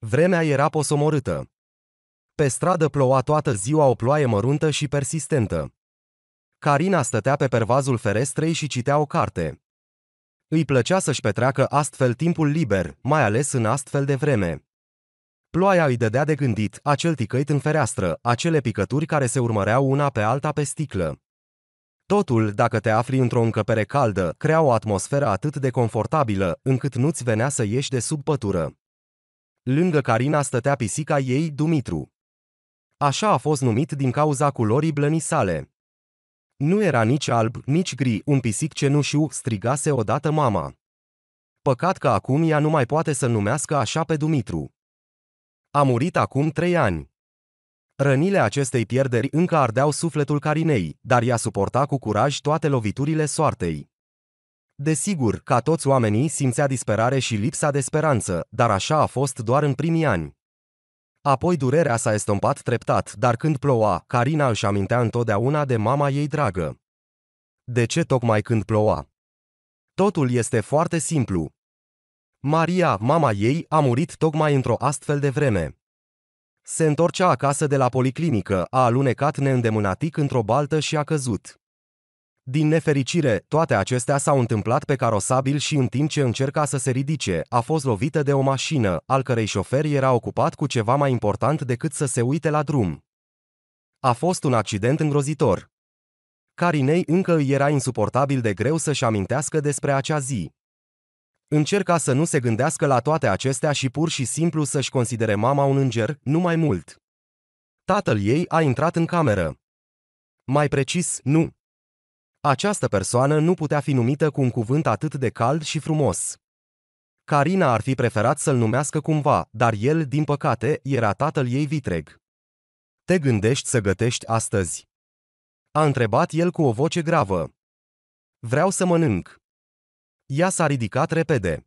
Vremea era posomorâtă. Pe stradă ploua toată ziua o ploaie măruntă și persistentă. Carina stătea pe pervazul ferestrei și citea o carte. Îi plăcea să-și petreacă astfel timpul liber, mai ales în astfel de vreme. Ploaia îi dădea de gândit acel ticăit în fereastră, acele picături care se urmăreau una pe alta pe sticlă. Totul, dacă te afli într-o încăpere caldă, crea o atmosferă atât de confortabilă, încât nu-ți venea să ieși de sub pătură. Lângă Carina stătea pisica ei, Dumitru. Așa a fost numit din cauza culorii blănii sale. Nu era nici alb, nici gri, un pisic cenușiu, strigase odată mama. Păcat că acum ea nu mai poate să numească așa pe Dumitru. A murit acum trei ani. Rănile acestei pierderi încă ardeau sufletul Carinei, dar ea suporta cu curaj toate loviturile soartei. Desigur, ca toți oamenii, simțea disperare și lipsa de speranță, dar așa a fost doar în primii ani. Apoi durerea s-a estompat treptat, dar când ploua, Carina își amintea întotdeauna de mama ei dragă. De ce tocmai când ploua? Totul este foarte simplu. Maria, mama ei, a murit tocmai într-o astfel de vreme. Se întorcea acasă de la policlinică, a alunecat neîndemânatic într-o baltă și a căzut. Din nefericire, toate acestea s-au întâmplat pe carosabil și în timp ce încerca să se ridice, a fost lovită de o mașină, al cărei șofer era ocupat cu ceva mai important decât să se uite la drum. A fost un accident îngrozitor. Carinei încă îi era insuportabil de greu să-și amintească despre acea zi. Încerca să nu se gândească la toate acestea și pur și simplu să-și considere mama un înger, nu mai mult. Tatăl ei a intrat în cameră. Mai precis, nu, această persoană nu putea fi numită cu un cuvânt atât de cald și frumos. Carina ar fi preferat să-l numească cumva, dar el, din păcate, era tatăl ei vitreg. Te gândești să gătești astăzi? A întrebat el cu o voce gravă. Vreau să mănânc. Ea s-a ridicat repede.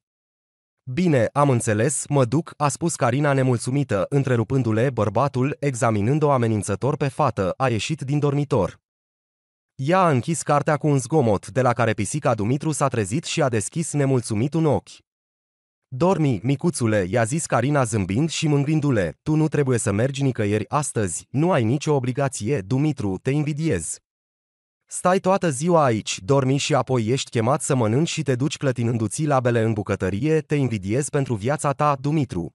Bine, am înțeles, mă duc, a spus Carina nemulțumită, întrerupându-le bărbatul, examinând-o amenințător pe fată, a ieșit din dormitor. Ea a închis cartea cu un zgomot, de la care pisica Dumitru s-a trezit și a deschis nemulțumit un ochi. Dormi, micuțule, i-a zis Carina zâmbind și mângâindu-le, tu nu trebuie să mergi nicăieri astăzi, nu ai nicio obligație, Dumitru, te invidiez. Stai toată ziua aici, dormi și apoi ești chemat să mănânci și te duci clătinându-ți labele în bucătărie, te invidiez pentru viața ta, Dumitru.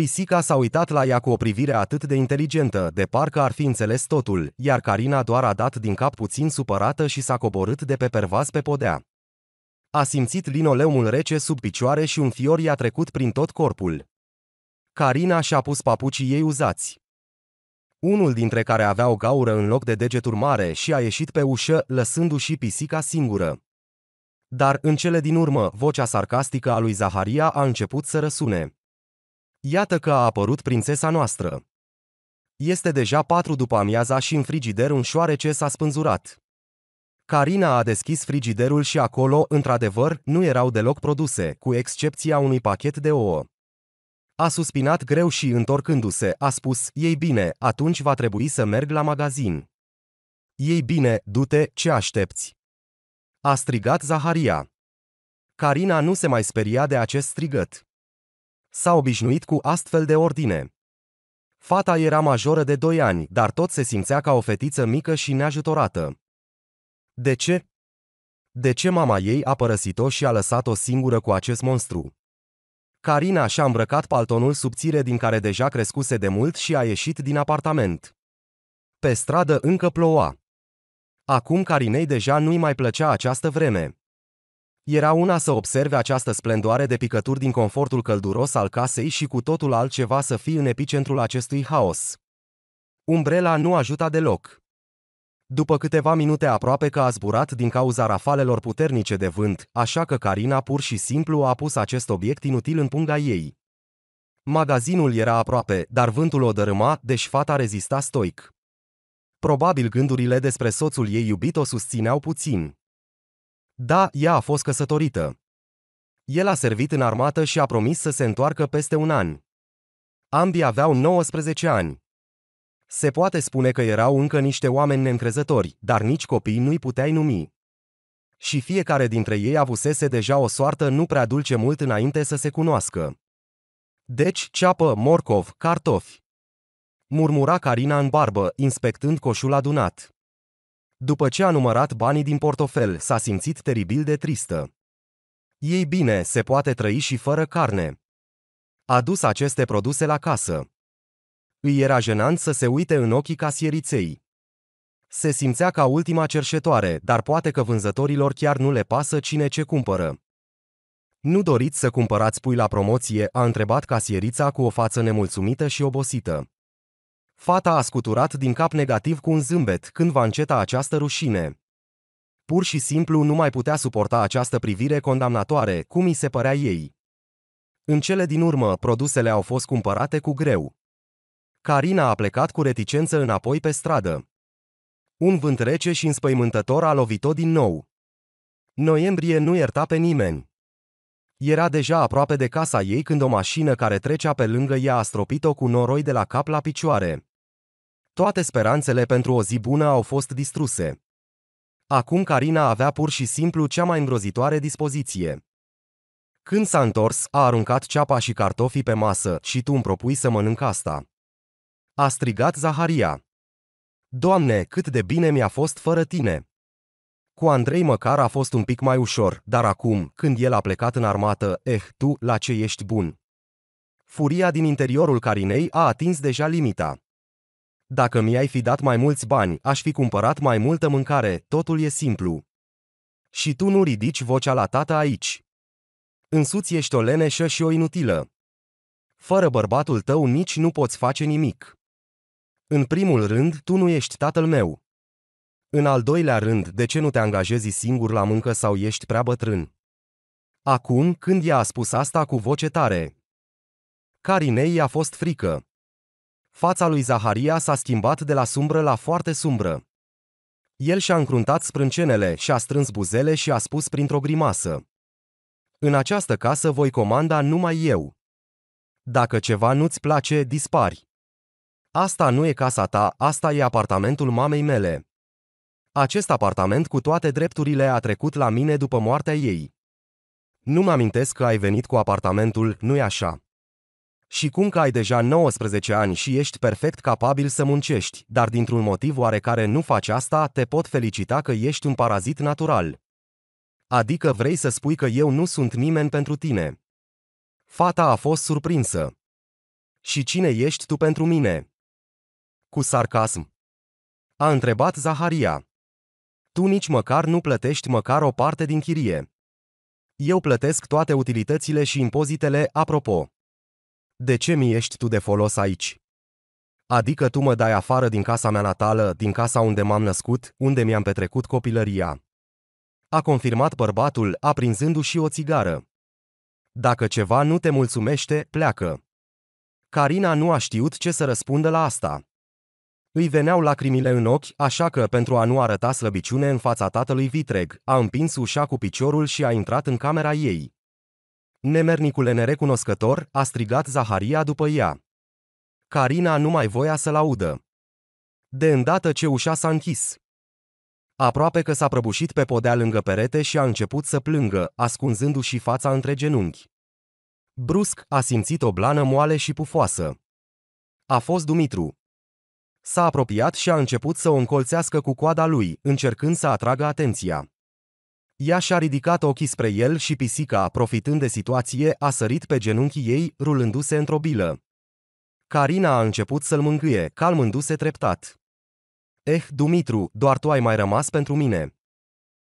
Pisica s-a uitat la ea cu o privire atât de inteligentă, de parcă ar fi înțeles totul, iar Carina doar a dat din cap puțin supărată și s-a coborât de pe pervaz pe podea. A simțit linoleumul rece sub picioare și un fior i-a trecut prin tot corpul. Carina și-a pus papucii ei uzați. Unul dintre care avea o gaură în loc de degeturi mare și a ieșit pe ușă, lăsându-și pisica singură. Dar, în cele din urmă, vocea sarcastică a lui Zaharia a început să răsune. Iată că a apărut prințesa noastră. Este deja patru după amiaza și în frigider un șoarece s-a spânzurat. Carina a deschis frigiderul și acolo, într-adevăr, nu erau deloc produse, cu excepția unui pachet de ouă. A suspinat greu și, întorcându-se, a spus, ei bine, atunci va trebui să merg la magazin. Ei bine, du-te, ce aștepți? A strigat Zaharia. Carina nu se mai speria de acest strigăt. S-a obișnuit cu astfel de ordine. Fata era majoră de doi ani, dar tot se simțea ca o fetiță mică și neajutorată. De ce? De ce mama ei a părăsit-o și a lăsat-o singură cu acest monstru? Carina și-a îmbrăcat paltonul subțire din care deja crescuse de mult și a ieșit din apartament. Pe stradă încă ploua. Acum Carinei deja nu-i mai plăcea această vreme. Era una să observe această splendoare de picături din confortul călduros al casei și cu totul altceva să fii în epicentrul acestui haos. Umbrela nu ajuta deloc. După câteva minute aproape că a zburat din cauza rafalelor puternice de vânt, așa că Carina pur și simplu a pus acest obiect inutil în punga ei. Magazinul era aproape, dar vântul o dărâma, deci fata rezista stoic. Probabil gândurile despre soțul ei iubit o susțineau puțin. Da, ea a fost căsătorită. El a servit în armată și a promis să se întoarcă peste un an. Ambii aveau 19 ani. Se poate spune că erau încă niște oameni neîncrezători, dar nici copii nu-i puteai numi. Și fiecare dintre ei avusese deja o soartă nu prea dulce mult înainte să se cunoască. Deci, ceapă, morcov, cartofi. Murmura Carina în barbă, inspectând coșul adunat. După ce a numărat banii din portofel, s-a simțit teribil de tristă. Ei bine, se poate trăi și fără carne. A dus aceste produse la casă. Îi era jenant să se uite în ochii casieriței. Se simțea ca ultima cerșetoare, dar poate că vânzătorilor chiar nu le pasă cine ce cumpără. Nu doriți să cumpărați pui la promoție, a întrebat casierița cu o față nemulțumită și obosită. Fata a scuturat din cap negativ cu un zâmbet când va înceta această rușine. Pur și simplu nu mai putea suporta această privire condamnatoare, cum îi se părea ei. În cele din urmă, produsele au fost cumpărate cu greu. Carina a plecat cu reticență înapoi pe stradă. Un vânt rece și înspăimântător a lovit-o din nou. Noiembrie nu ierta pe nimeni. Era deja aproape de casa ei când o mașină care trecea pe lângă ea a stropit-o cu noroi de la cap la picioare. Toate speranțele pentru o zi bună au fost distruse. Acum Carina avea pur și simplu cea mai îngrozitoare dispoziție. Când s-a întors, a aruncat ceapa și cartofii pe masă și tu îmi propui să mănânc asta. A strigat Zaharia. Doamne, cât de bine mi-a fost fără tine! Cu Andrei măcar a fost un pic mai ușor, dar acum, când el a plecat în armată, eh, tu, la ce ești bun? Furia din interiorul Carinei a atins deja limita. Dacă mi-ai fi dat mai mulți bani, aș fi cumpărat mai multă mâncare, totul e simplu. Și tu nu ridici vocea la tată aici. Însuți ești o leneșă și o inutilă. Fără bărbatul tău nici nu poți face nimic. În primul rând, tu nu ești tatăl meu. În al doilea rând, de ce nu te angajezi singur la muncă sau ești prea bătrân? Acum, când i a spus asta cu voce tare, Carinei a fost frică. Fața lui Zaharia s-a schimbat de la sumbră la foarte sumbră. El și-a încruntat sprâncenele, și-a strâns buzele și a spus printr-o grimasă. În această casă voi comanda numai eu. Dacă ceva nu-ți place, dispari. Asta nu e casa ta, asta e apartamentul mamei mele. Acest apartament cu toate drepturile a trecut la mine după moartea ei. Nu mă amintesc că ai venit cu apartamentul, nu-i așa? Și cum că ai deja 19 ani și ești perfect capabil să muncești, dar dintr-un motiv oarecare nu faci asta, te pot felicita că ești un parazit natural. Adică vrei să spui că eu nu sunt nimeni pentru tine. Fata a fost surprinsă. Și cine ești tu pentru mine? Cu sarcasm. A întrebat Zaharia. Tu nici măcar nu plătești măcar o parte din chirie. Eu plătesc toate utilitățile și impozitele, apropo. De ce mi ești tu de folos aici? Adică tu mă dai afară din casa mea natală, din casa unde m-am născut, unde mi-am petrecut copilăria. A confirmat bărbatul, aprinzându-și o țigară. Dacă ceva nu te mulțumește, pleacă. Carina nu a știut ce să răspundă la asta. Îi veneau lacrimile în ochi, așa că, pentru a nu arăta slăbiciune în fața tatălui vitreg, a împins ușa cu piciorul și a intrat în camera ei. Nemernicule nerecunoscător, a strigat Zaharia după ea. Carina nu mai voia să-l audă. De îndată ce ușa s-a închis, Aproape că s-a prăbușit pe podea lângă perete și a început să plângă, ascunzându-și fața între genunchi. Brusc a simțit o blană moale și pufoasă. A fost Dumitru. S-a apropiat și a început să o încolțească cu coada lui, încercând să atragă atenția. Ea și-a ridicat ochii spre el și pisica, profitând de situație, a sărit pe genunchii ei, rulându-se într-o bilă. Carina a început să-l mângâie, calmându-se treptat. Eh, Dumitru, doar tu ai mai rămas pentru mine.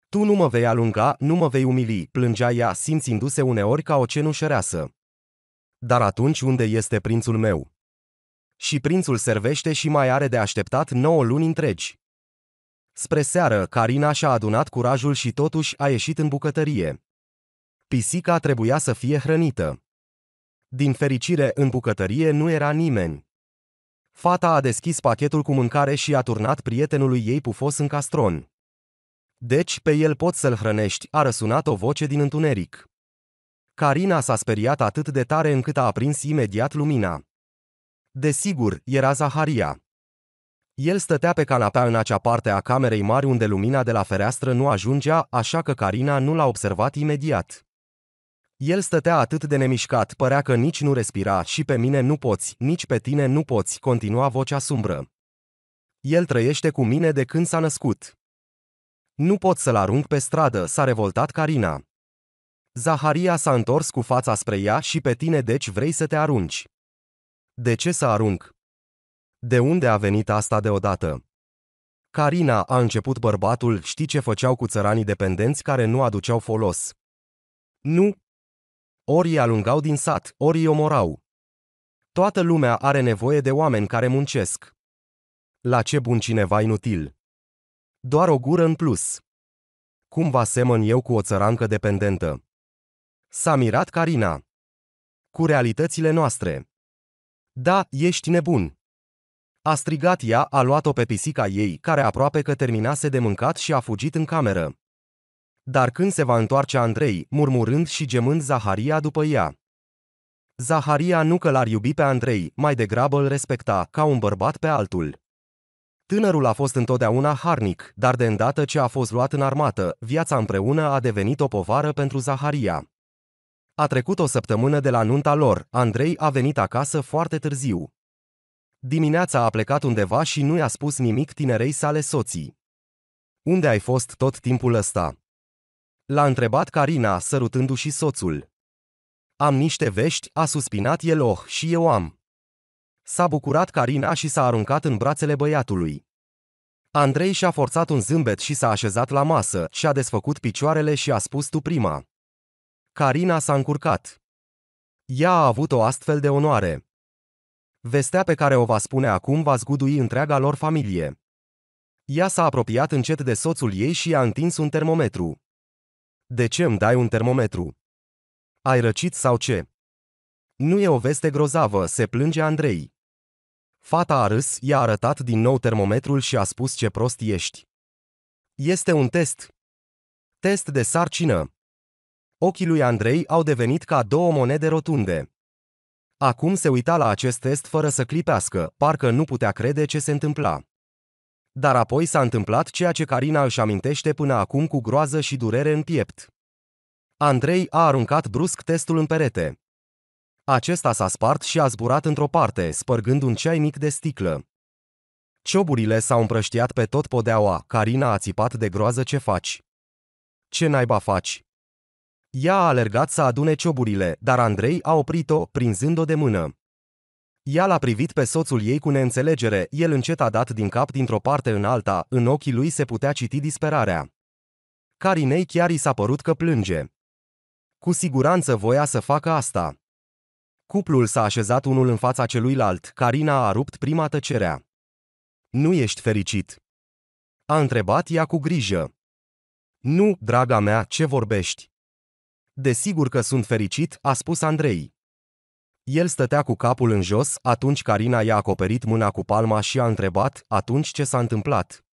Tu nu mă vei alunga, nu mă vei umili, plângea ea, simțindu-se uneori ca o cenușăreasă. Dar atunci unde este prințul meu? Și prințul servește și mai are de așteptat 9 luni întregi. Spre seară, Carina și-a adunat curajul și totuși a ieșit în bucătărie. Pisica trebuia să fie hrănită. Din fericire, în bucătărie nu era nimeni. Fata a deschis pachetul cu mâncare și a turnat prietenului ei pufos în castron. Deci, pe el poți să-l hrănești, a răsunat o voce din întuneric. Carina s-a speriat atât de tare încât a aprins imediat lumina. Desigur, era Zaharia. El stătea pe canapea în acea parte a camerei mari unde lumina de la fereastră nu ajungea, așa că Carina nu l-a observat imediat. El stătea atât de nemișcat, părea că nici nu respira și pe mine nu poți, nici pe tine nu poți, continua vocea sumbră. El trăiește cu mine de când s-a născut. Nu pot să-l arunc pe stradă, s-a revoltat Carina. Zaharia s-a întors cu fața spre ea și pe tine deci vrei să te arunci. De ce să arunc? De unde a venit asta deodată? Carina a început bărbatul, știi ce făceau cu țăranii dependenți care nu aduceau folos. Nu. Ori îi alungau din sat, ori îi omorau. Toată lumea are nevoie de oameni care muncesc. La ce bun cineva inutil? Doar o gură în plus. Cum va semăn eu cu o țărancă dependentă? S-a mirat Carina. Cu realitățile noastre. Da, ești nebun! A strigat ea, a luat-o pe pisica ei, care aproape că terminase de mâncat și a fugit în cameră. Dar când se va întoarce Andrei, murmurând și gemând Zaharia după ea. Zaharia nu că l-ar iubi pe Andrei, mai degrabă îl respecta, ca un bărbat pe altul. Tânărul a fost întotdeauna harnic, dar de îndată ce a fost luat în armată, viața împreună a devenit o povară pentru Zaharia. A trecut o săptămână de la nunta lor, Andrei a venit acasă foarte târziu. Dimineața a plecat undeva și nu i-a spus nimic tinerei sale soții. Unde ai fost tot timpul ăsta? L-a întrebat Carina, sărutându-și soțul. Am niște vești, a suspinat el, oh, și eu am. S-a bucurat Carina și s-a aruncat în brațele băiatului. Andrei și-a forțat un zâmbet și s-a așezat la masă, și-a desfăcut picioarele și a spus tu prima. Carina s-a încurcat. Ea a avut o astfel de onoare. Vestea pe care o va spune acum va zgudui întreaga lor familie. Ea s-a apropiat încet de soțul ei și i-a întins un termometru. De ce îmi dai un termometru? Ai răcit sau ce? Nu e o veste grozavă, se plânge Andrei. Fata a râs, i-a arătat din nou termometrul și a spus ce prost ești. Este un test. Test de sarcină. Ochii lui Andrei au devenit ca două monede rotunde. Acum se uita la acest test fără să clipească, parcă nu putea crede ce se întâmpla. Dar apoi s-a întâmplat ceea ce Carina își amintește până acum cu groază și durere în piept. Andrei a aruncat brusc testul în perete. Acesta s-a spart și a zburat într-o parte, spărgând un ceai mic de sticlă. Cioburile s-au împrăștiat pe tot podeaua, Carina a țipat de groază ce faci. Ce naiba faci? Ea a alergat să adune cioburile, dar Andrei a oprit-o, prinzând-o de mână. Ea l-a privit pe soțul ei cu neînțelegere, el încet a dat din cap dintr-o parte în alta, în ochii lui se putea citi disperarea. Carinei chiar i s-a părut că plânge. Cu siguranță voia să facă asta. Cuplul s-a așezat unul în fața celuilalt, Carina a rupt prima tăcerea. Nu ești fericit. A întrebat ea cu grijă. Nu, draga mea, ce vorbești? Desigur că sunt fericit, a spus Andrei. El stătea cu capul în jos, atunci Carina i-a acoperit mâna cu palma și a întrebat, atunci ce s-a întâmplat?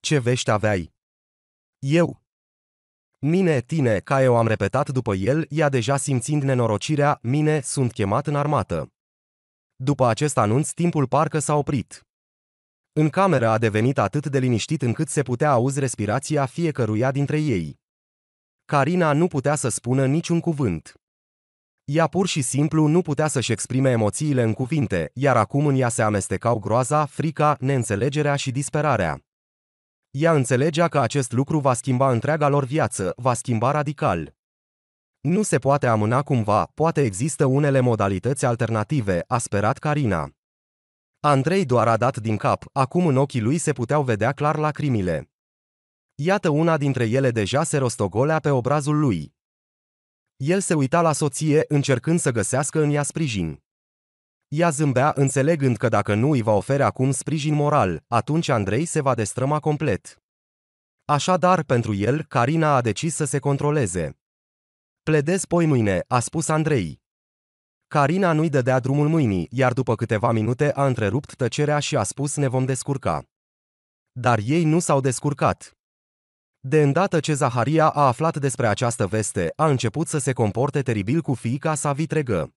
Ce vești aveai? Eu. Mine, tine, ca eu am repetat după el, ea deja simțind nenorocirea, mine, sunt chemat în armată. După acest anunț, timpul parcă s-a oprit. În cameră a devenit atât de liniștit încât se putea auzi respirația fiecăruia dintre ei. Carina nu putea să spună niciun cuvânt. Ea pur și simplu nu putea să-și exprime emoțiile în cuvinte, iar acum în ea se amestecau groaza, frica, neînțelegerea și disperarea. Ea înțelegea că acest lucru va schimba întreaga lor viață, va schimba radical. Nu se poate amâna cumva, poate există unele modalități alternative, a sperat Carina. Andrei doar a dat din cap, acum în ochii lui se puteau vedea clar lacrimile. Iată una dintre ele deja se rostogolea pe obrazul lui. El se uita la soție, încercând să găsească în ea sprijin. Ea zâmbea, înțelegând că dacă nu îi va oferi acum sprijin moral, atunci Andrei se va destrăma complet. Așadar, pentru el, Carina a decis să se controleze. Pledez poi mâine, a spus Andrei. Carina nu-i dădea drumul mâinii, iar după câteva minute a întrerupt tăcerea și a spus ne vom descurca. Dar ei nu s-au descurcat. De îndată ce Zaharia a aflat despre această veste, a început să se comporte teribil cu fiica sa vitregă.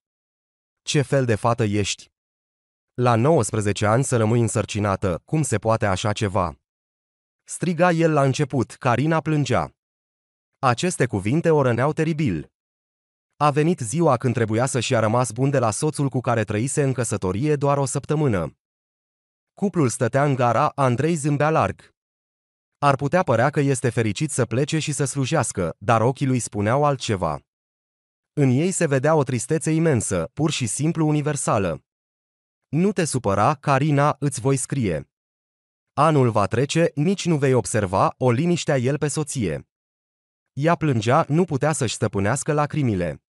Ce fel de fată ești? La 19 ani să rămâi însărcinată, cum se poate așa ceva? Striga el la început, Carina plângea. Aceste cuvinte o răneau teribil. A venit ziua când trebuia să-și a rămas bun de la soțul cu care trăise în căsătorie doar o săptămână. Cuplul stătea în gara, Andrei zâmbea larg. Ar putea părea că este fericit să plece și să slujească, dar ochii lui spuneau altceva. În ei se vedea o tristețe imensă, pur și simplu universală. Nu te supăra, Carina, îți voi scrie. Anul va trece, nici nu vei observa, o liniștea el pe soție. Ea plângea, nu putea să-și stăpânească lacrimile.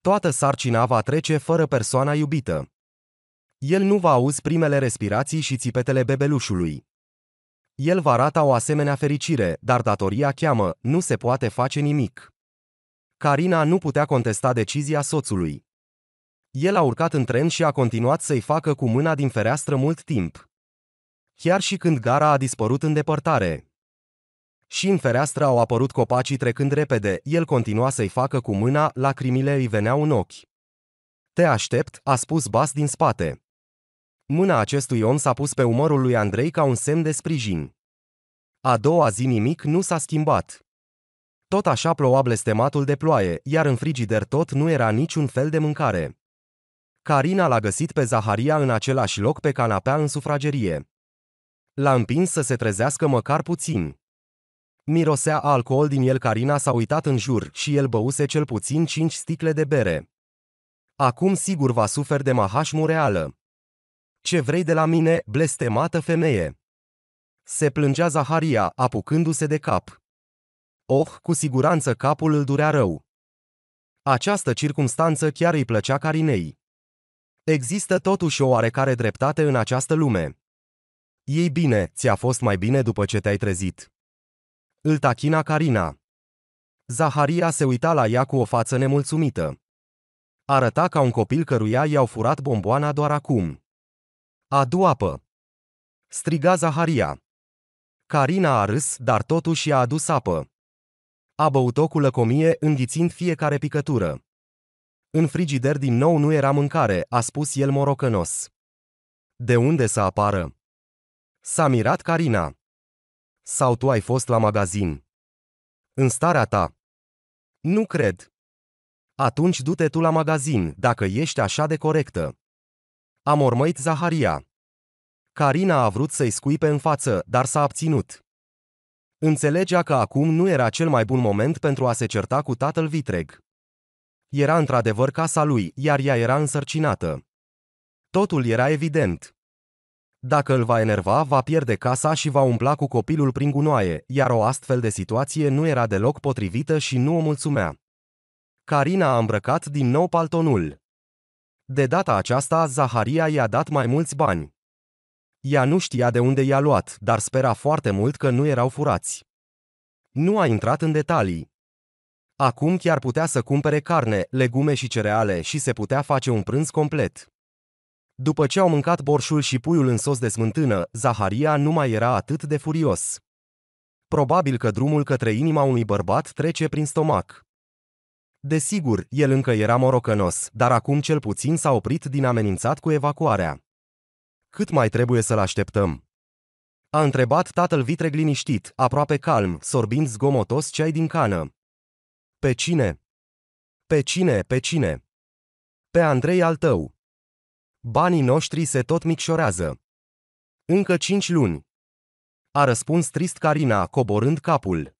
Toată sarcina va trece fără persoana iubită. El nu va auzi primele respirații și țipetele bebelușului. El va rata o asemenea fericire, dar datoria cheamă, nu se poate face nimic. Carina nu putea contesta decizia soțului. El a urcat în tren și a continuat să-i facă cu mâna din fereastră mult timp. Chiar și când gara a dispărut în depărtare. Și în fereastră au apărut copacii trecând repede, el continua să-i facă cu mâna, lacrimile îi veneau în ochi. Te aștept, a spus Bas din spate. Mâna acestui om s-a pus pe umărul lui Andrei ca un semn de sprijin. A doua zi nimic nu s-a schimbat. Tot așa ploua blestematul de ploaie, iar în frigider tot nu era niciun fel de mâncare. Carina l-a găsit pe Zaharia în același loc pe canapea în sufragerie. L-a împins să se trezească măcar puțin. Mirosea alcool din el Carina s-a uitat în jur și el băuse cel puțin cinci sticle de bere. Acum sigur va suferi de mahașmu reală. Ce vrei de la mine, blestemată femeie? Se plângea Zaharia, apucându-se de cap. Oh, cu siguranță capul îl durea rău. Această circumstanță chiar îi plăcea Carinei. Există totuși o oarecare dreptate în această lume. Ei bine, ți-a fost mai bine după ce te-ai trezit. Îl tachina Carina. Zaharia se uita la ea cu o față nemulțumită. Arăta ca un copil căruia i-au furat bomboana doar acum. Adu apă! Striga Zaharia. Carina a râs, dar totuși i-a adus apă. A băut-o cu lăcomie, înghițind fiecare picătură. În frigider din nou nu era mâncare, a spus el morocănos. De unde să apară? S-a mirat Carina. Sau tu ai fost la magazin? În starea ta. Nu cred. Atunci du-te tu la magazin, dacă ești așa de corectă. A mormăit Zaharia. Carina a vrut să-i scuipe în față, dar s-a abținut. Înțelegea că acum nu era cel mai bun moment pentru a se certa cu tatăl vitreg. Era într-adevăr casa lui, iar ea era însărcinată. Totul era evident. Dacă îl va enerva, va pierde casa și va umbla cu copilul prin gunoaie, iar o astfel de situație nu era deloc potrivită și nu o mulțumea. Carina a îmbrăcat din nou paltonul. De data aceasta, Zaharia i-a dat mai mulți bani. Ea nu știa de unde i-a luat, dar spera foarte mult că nu erau furați. Nu a intrat în detalii. Acum chiar putea să cumpere carne, legume și cereale și se putea face un prânz complet. După ce au mâncat borșul și puiul în sos de smântână, Zaharia nu mai era atât de furios. Probabil că drumul către inima unui bărbat trece prin stomac. Desigur, el încă era morocănos, dar acum cel puțin s-a oprit din amenințat cu evacuarea. Cât mai trebuie să-l așteptăm? A întrebat tatăl vitreg liniștit, aproape calm, sorbind zgomotos ceai din cană. Pe cine? Pe cine, pe cine? Pe Andrei al tău. Banii noștri se tot micșorează. Încă cinci luni. A răspuns trist Carina, coborând capul.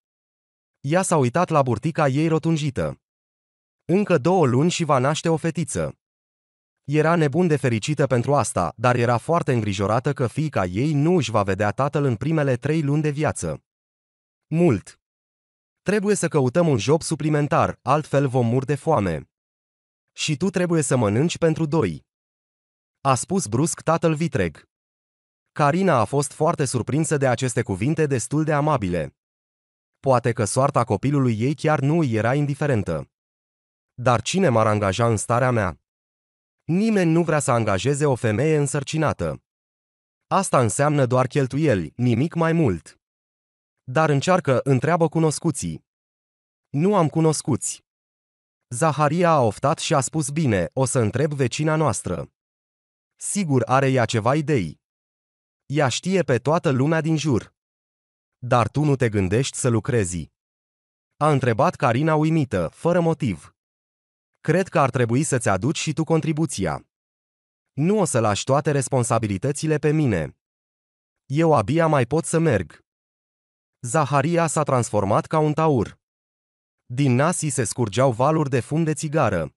Ea s-a uitat la burtica ei rotunjită. Încă două luni și va naște o fetiță. Era nebun de fericită pentru asta, dar era foarte îngrijorată că fiica ei nu își va vedea tatăl în primele trei luni de viață. Mult. Trebuie să căutăm un job suplimentar, altfel vom mur de foame. Și tu trebuie să mănânci pentru doi. A spus brusc tatăl vitreg. Carina a fost foarte surprinsă de aceste cuvinte destul de amabile. Poate că soarta copilului ei chiar nu îi era indiferentă. Dar cine m-ar angaja în starea mea? Nimeni nu vrea să angajeze o femeie însărcinată. Asta înseamnă doar cheltuieli, nimic mai mult. Dar încearcă, întreabă cunoscuții. Nu am cunoscuți. Zaharia a oftat și a spus bine, o să întreb vecina noastră. Sigur are ea ceva idei. Ea știe pe toată lumea din jur. Dar tu nu te gândești să lucrezi. A întrebat Carina uimită, fără motiv. Cred că ar trebui să-ți aduci și tu contribuția. Nu o să lași toate responsabilitățile pe mine. Eu abia mai pot să merg. Zaharia s-a transformat ca un taur. Din nasii se scurgeau valuri de fum de țigară.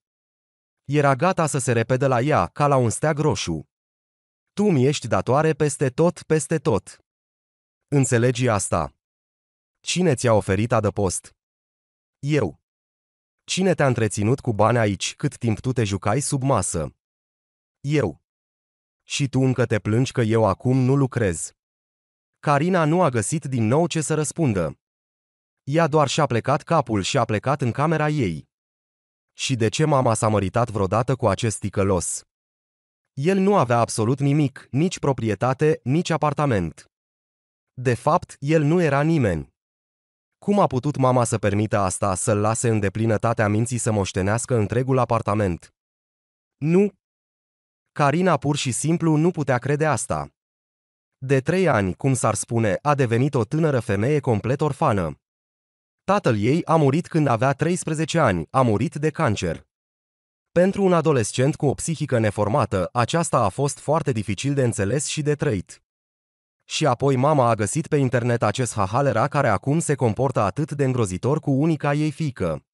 Era gata să se repede la ea, ca la un steag roșu. Tu mi ești datoare peste tot, peste tot. Înțelegi asta. Cine ți-a oferit adăpost? Eu. Cine te-a întreținut cu bani aici, cât timp tu te jucai sub masă? Eu. Și tu încă te plângi că eu acum nu lucrez. Carina nu a găsit din nou ce să răspundă. Ea doar și-a plecat capul și a plecat în camera ei. Și de ce mama s-a măritat vreodată cu acest ticălos? El nu avea absolut nimic, nici proprietate, nici apartament. De fapt, el nu era nimeni. Cum a putut mama să permită asta, să-l lase în deplinătatea minții să moștenească întregul apartament? Nu. Carina pur și simplu nu putea crede asta. De trei ani, cum s-ar spune, a devenit o tânără femeie complet orfană. Tatăl ei a murit când avea 13 ani, a murit de cancer. Pentru un adolescent cu o psihică neformată, aceasta a fost foarte dificil de înțeles și de trăit. Și apoi mama a găsit pe internet acest hahalera care acum se comportă atât de îngrozitor cu unica ei fică.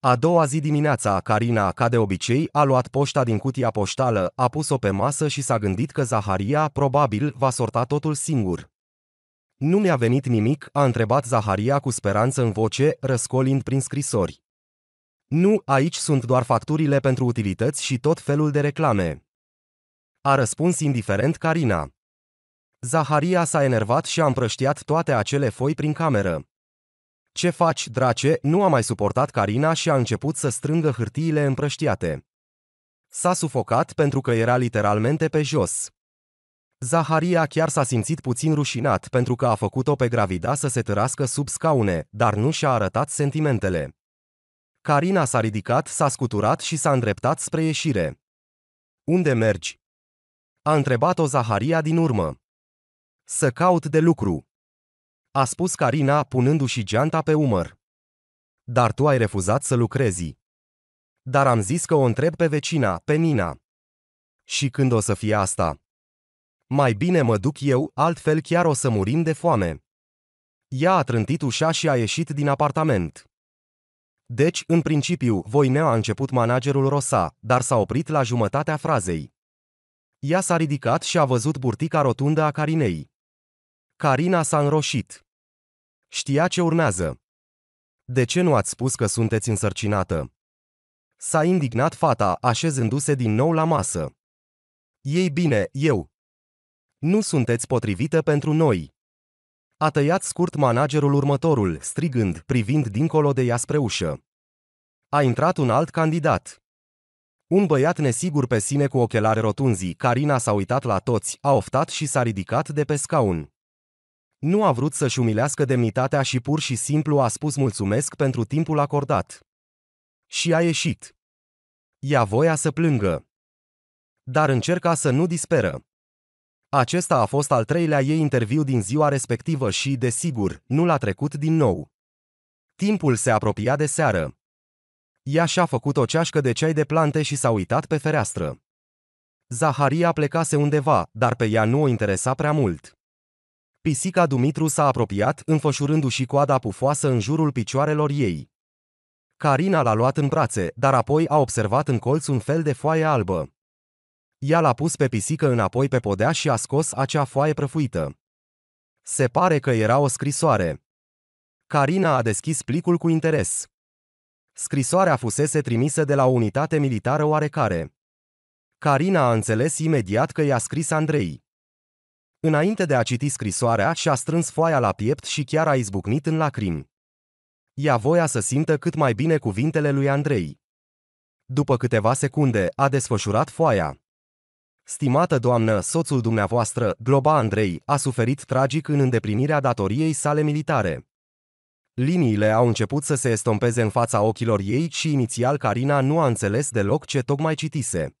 A doua zi dimineața, Carina, ca de obicei, a luat poșta din cutia poștală, a pus-o pe masă și s-a gândit că Zaharia, probabil, va sorta totul singur. Nu mi-a venit nimic, a întrebat Zaharia cu speranță în voce, răscolind prin scrisori. Nu, aici sunt doar facturile pentru utilități și tot felul de reclame. A răspuns indiferent Carina. Zaharia s-a enervat și a împrăștiat toate acele foi prin cameră. Ce faci, drace?" nu a mai suportat Carina și a început să strângă hârtiile împrăștiate. S-a sufocat pentru că era literalmente pe jos. Zaharia chiar s-a simțit puțin rușinat pentru că a făcut-o pe gravida să se târască sub scaune, dar nu și-a arătat sentimentele. Carina s-a ridicat, s-a scuturat și s-a îndreptat spre ieșire. Unde mergi? A întrebat-o Zaharia din urmă. Să caut de lucru. A spus Carina, punându-și geanta pe umăr. Dar tu ai refuzat să lucrezi. Dar am zis că o întreb pe vecina, pe Nina. Și când o să fie asta? Mai bine mă duc eu, altfel chiar o să murim de foame. Ea a trântit ușa și a ieșit din apartament. Deci, în principiu, Voinea a început managerul Rosa, dar s-a oprit la jumătatea frazei. Ea s-a ridicat și a văzut burtica rotundă a Carinei. Carina s-a înroșit. Știa ce urmează. De ce nu ați spus că sunteți însărcinată? S-a indignat fata, așezându-se din nou la masă. Ei bine, eu. Nu sunteți potrivită pentru noi. A tăiat scurt managerul următorul, strigând, privind dincolo de ea spre ușă. A intrat un alt candidat. Un băiat nesigur pe sine cu ochelari rotunzi, Carina s-a uitat la toți, a oftat și s-a ridicat de pe scaun. Nu a vrut să-și umilească demnitatea și pur și simplu a spus mulțumesc pentru timpul acordat. Și a ieșit. Ea voia să plângă. Dar încerca să nu disperă. Acesta a fost al treilea ei interviu din ziua respectivă și, desigur, nu l-a trecut din nou. Timpul se apropia de seară. Ea și-a făcut o ceașcă de ceai de plante și s-a uitat pe fereastră. Zaharia plecase undeva, dar pe ea nu o interesa prea mult. Pisica Dumitru s-a apropiat, înfășurându-și coada pufoasă în jurul picioarelor ei. Carina l-a luat în brațe, dar apoi a observat în colț un fel de foaie albă. Ea l-a pus pe pisică înapoi pe podea și a scos acea foaie prăfuită. Se pare că era o scrisoare. Carina a deschis plicul cu interes. Scrisoarea fusese trimisă de la o unitate militară oarecare. Carina a înțeles imediat că i-a scris Andrei. Înainte de a citi scrisoarea, și-a strâns foaia la piept și chiar a izbucnit în lacrimi. Ea voia să simtă cât mai bine cuvintele lui Andrei. După câteva secunde, a desfășurat foaia. Stimată doamnă, soțul dumneavoastră, Globa Andrei, a suferit tragic în îndeplinirea datoriei sale militare. Liniile au început să se estompeze în fața ochilor ei și inițial Carina nu a înțeles deloc ce tocmai citise.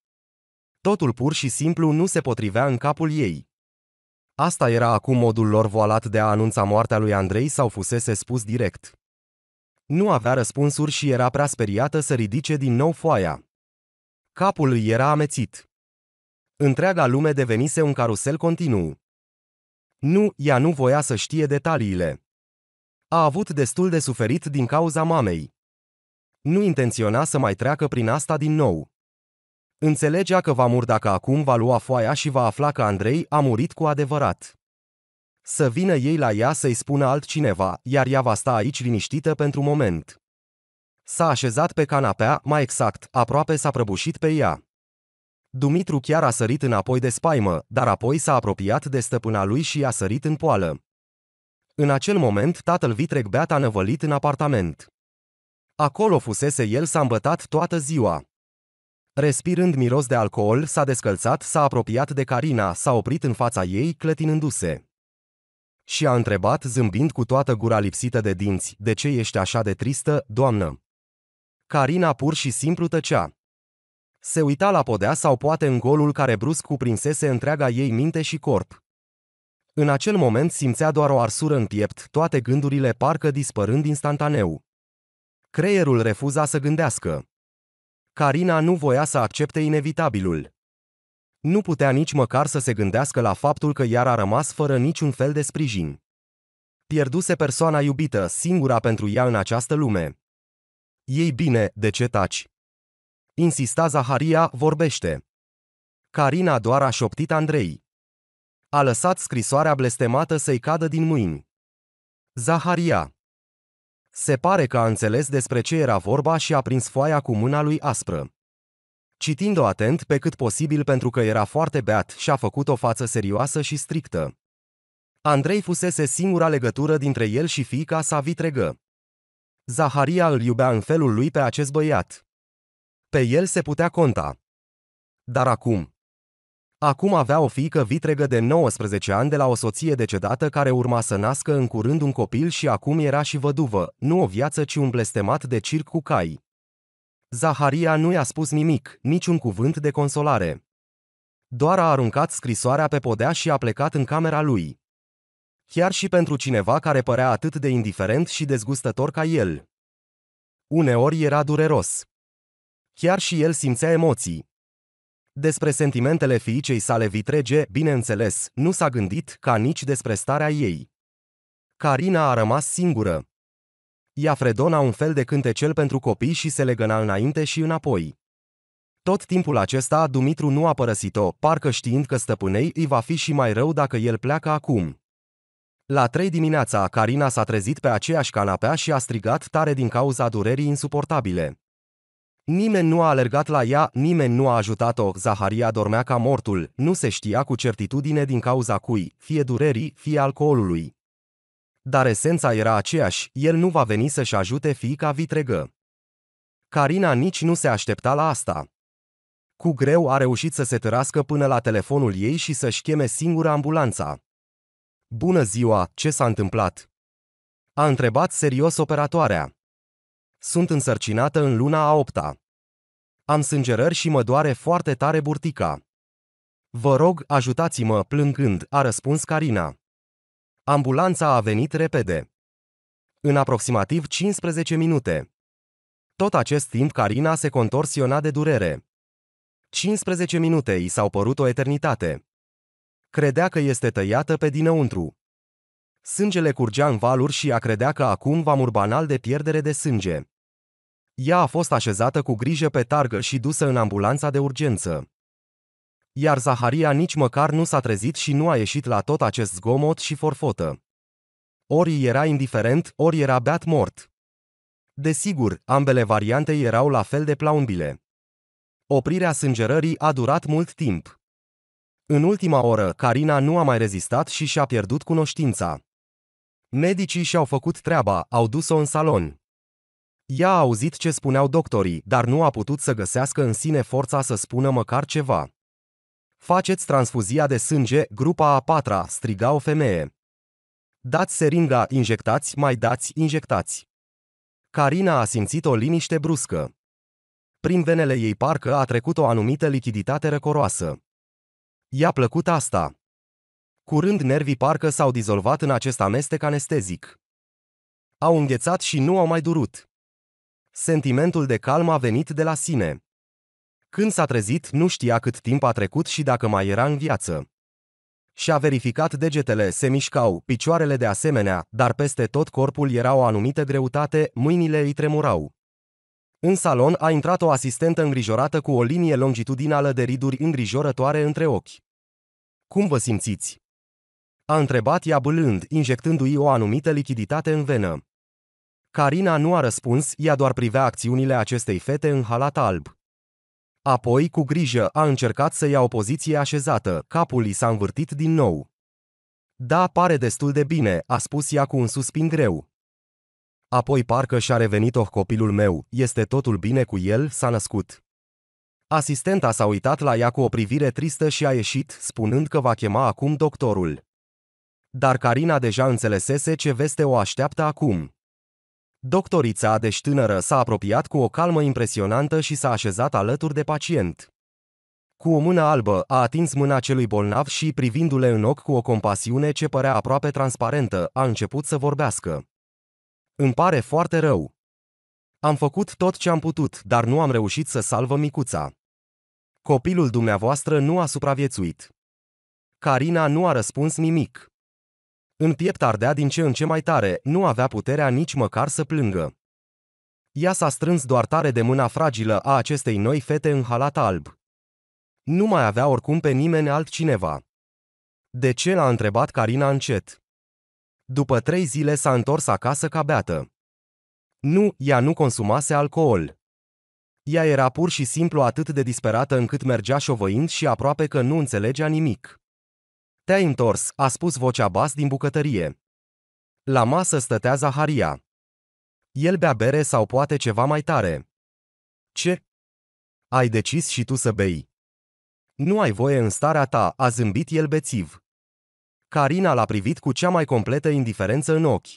Totul pur și simplu nu se potrivea în capul ei. Asta era acum modul lor voalat de a anunța moartea lui Andrei sau fusese spus direct. Nu avea răspunsuri și era prea speriată să ridice din nou foaia. Capul îi era amețit. Întreaga lume devenise un carusel continuu. Nu, ea nu voia să știe detaliile. A avut destul de suferit din cauza mamei. Nu intenționa să mai treacă prin asta din nou. Înțelegea că va murda că acum va lua foaia și va afla că Andrei a murit cu adevărat. Să vină ei la ea să-i spună altcineva, iar ea va sta aici liniștită pentru moment. S-a așezat pe canapea, mai exact, aproape s-a prăbușit pe ea. Dumitru chiar a sărit înapoi de spaimă, dar apoi s-a apropiat de stăpâna lui și a sărit în poală. În acel moment, tatăl Vitreg Beat a năvălit în apartament. Acolo fusese el s-a îmbătat toată ziua. Respirând miros de alcool, s-a descălțat, s-a apropiat de Carina, s-a oprit în fața ei, clătinându-se. Și a întrebat, zâmbind cu toată gura lipsită de dinți, de ce ești așa de tristă, doamnă? Carina pur și simplu tăcea. Se uita la podea sau poate în golul care brusc cuprinsese întreaga ei minte și corp. În acel moment simțea doar o arsură în piept, toate gândurile parcă dispărând instantaneu. Creierul refuza să gândească. Carina nu voia să accepte inevitabilul. Nu putea nici măcar să se gândească la faptul că iar a rămas fără niciun fel de sprijin. Pierduse persoana iubită, singura pentru ea în această lume. Ei bine, de ce taci? Insista Zaharia, vorbește. Carina doar a șoptit Andrei. A lăsat scrisoarea blestemată să-i cadă din mâini. Zaharia. Se pare că a înțeles despre ce era vorba și a prins foaia cu mâna lui aspră. Citind-o atent pe cât posibil pentru că era foarte beat și a făcut o față serioasă și strictă. Andrei fusese singura legătură dintre el și fiica sa vitregă. Zaharia îl iubea în felul lui pe acest băiat. Pe el se putea conta. Dar acum, Acum avea o fiică vitregă de 19 ani de la o soție decedată care urma să nască în curând un copil și acum era și văduvă, nu o viață ci un blestemat de circ cu cai. Zaharia nu i-a spus nimic, niciun cuvânt de consolare. Doar a aruncat scrisoarea pe podea și a plecat în camera lui. Chiar și pentru cineva care părea atât de indiferent și dezgustător ca el. Uneori era dureros. Chiar și el simțea emoții, despre sentimentele fiicei sale vitrege, bineînțeles, nu s-a gândit ca nici despre starea ei. Carina a rămas singură. Ea fredona un fel de cântecel pentru copii și se legăna înainte și înapoi. Tot timpul acesta, Dumitru nu a părăsit-o, parcă știind că stăpânei îi va fi și mai rău dacă el pleacă acum. La trei dimineața, Carina s-a trezit pe aceeași canapea și a strigat tare din cauza durerii insuportabile. Nimeni nu a alergat la ea, nimeni nu a ajutat-o, Zaharia dormea ca mortul, nu se știa cu certitudine din cauza cui, fie durerii, fie alcoolului. Dar esența era aceeași, el nu va veni să-și ajute fiica vitregă. Carina nici nu se aștepta la asta. Cu greu a reușit să se tărască până la telefonul ei și să-și cheme singura ambulanța. Bună ziua, ce s-a întâmplat? A întrebat serios operatoarea. Sunt însărcinată în luna a opta. Am sângerări și mă doare foarte tare burtica. Vă rog, ajutați-mă, plângând, a răspuns Carina. Ambulanța a venit repede. În aproximativ 15 minute. Tot acest timp Carina se contorsiona de durere. 15 minute i s-au părut o eternitate. Credea că este tăiată pe dinăuntru. Sângele curgea în valuri și a credea că acum va murbanal de pierdere de sânge. Ea a fost așezată cu grijă pe targă și dusă în ambulanța de urgență. Iar Zaharia nici măcar nu s-a trezit și nu a ieșit la tot acest zgomot și forfotă. Ori era indiferent, ori era beat mort. Desigur, ambele variante erau la fel de plaumbile. Oprirea sângerării a durat mult timp. În ultima oră, Carina nu a mai rezistat și și-a pierdut cunoștința. Medicii și-au făcut treaba, au dus-o în salon. Ea a auzit ce spuneau doctorii, dar nu a putut să găsească în sine forța să spună măcar ceva. Faceți transfuzia de sânge, grupa a patra, striga o femeie. Dați seringa, injectați, mai dați, injectați. Carina a simțit o liniște bruscă. Prin venele ei parcă a trecut o anumită lichiditate răcoroasă. I-a plăcut asta. Curând nervii parcă s-au dizolvat în acest amestec anestezic. Au înghețat și nu au mai durut. Sentimentul de calm a venit de la sine. Când s-a trezit, nu știa cât timp a trecut și dacă mai era în viață. Și-a verificat degetele, se mișcau, picioarele de asemenea, dar peste tot corpul era o anumită greutate, mâinile îi tremurau. În salon a intrat o asistentă îngrijorată cu o linie longitudinală de riduri îngrijorătoare între ochi. Cum vă simțiți? A întrebat ea bâlând, injectându-i o anumită lichiditate în venă. Carina nu a răspuns, ea doar privea acțiunile acestei fete în halat alb. Apoi, cu grijă, a încercat să ia o poziție așezată, capul i s-a învârtit din nou. Da, pare destul de bine, a spus ea cu un suspin greu. Apoi parcă și-a revenit oh copilul meu, este totul bine cu el, s-a născut. Asistenta s-a uitat la ea cu o privire tristă și a ieșit, spunând că va chema acum doctorul. Dar Carina deja înțelesese ce veste o așteaptă acum. Doctorița deci tânără s-a apropiat cu o calmă impresionantă și s-a așezat alături de pacient. Cu o mână albă a atins mâna celui bolnav și, privindu-le în ochi cu o compasiune ce părea aproape transparentă, a început să vorbească. Îmi pare foarte rău. Am făcut tot ce am putut, dar nu am reușit să salvă micuța. Copilul dumneavoastră nu a supraviețuit. Carina nu a răspuns nimic. În piept ardea din ce în ce mai tare, nu avea puterea nici măcar să plângă. Ea s-a strâns doar tare de mâna fragilă a acestei noi fete în halat alb. Nu mai avea oricum pe nimeni altcineva. De ce l-a întrebat Carina încet? După trei zile s-a întors acasă ca beată. Nu, ea nu consumase alcool. Ea era pur și simplu atât de disperată încât mergea șovăind și aproape că nu înțelegea nimic. Te-ai întors, a spus vocea bas din bucătărie. La masă stătea Zaharia. El bea bere sau poate ceva mai tare. Ce? Ai decis și tu să bei. Nu ai voie în starea ta, a zâmbit el bețiv. Carina l-a privit cu cea mai completă indiferență în ochi.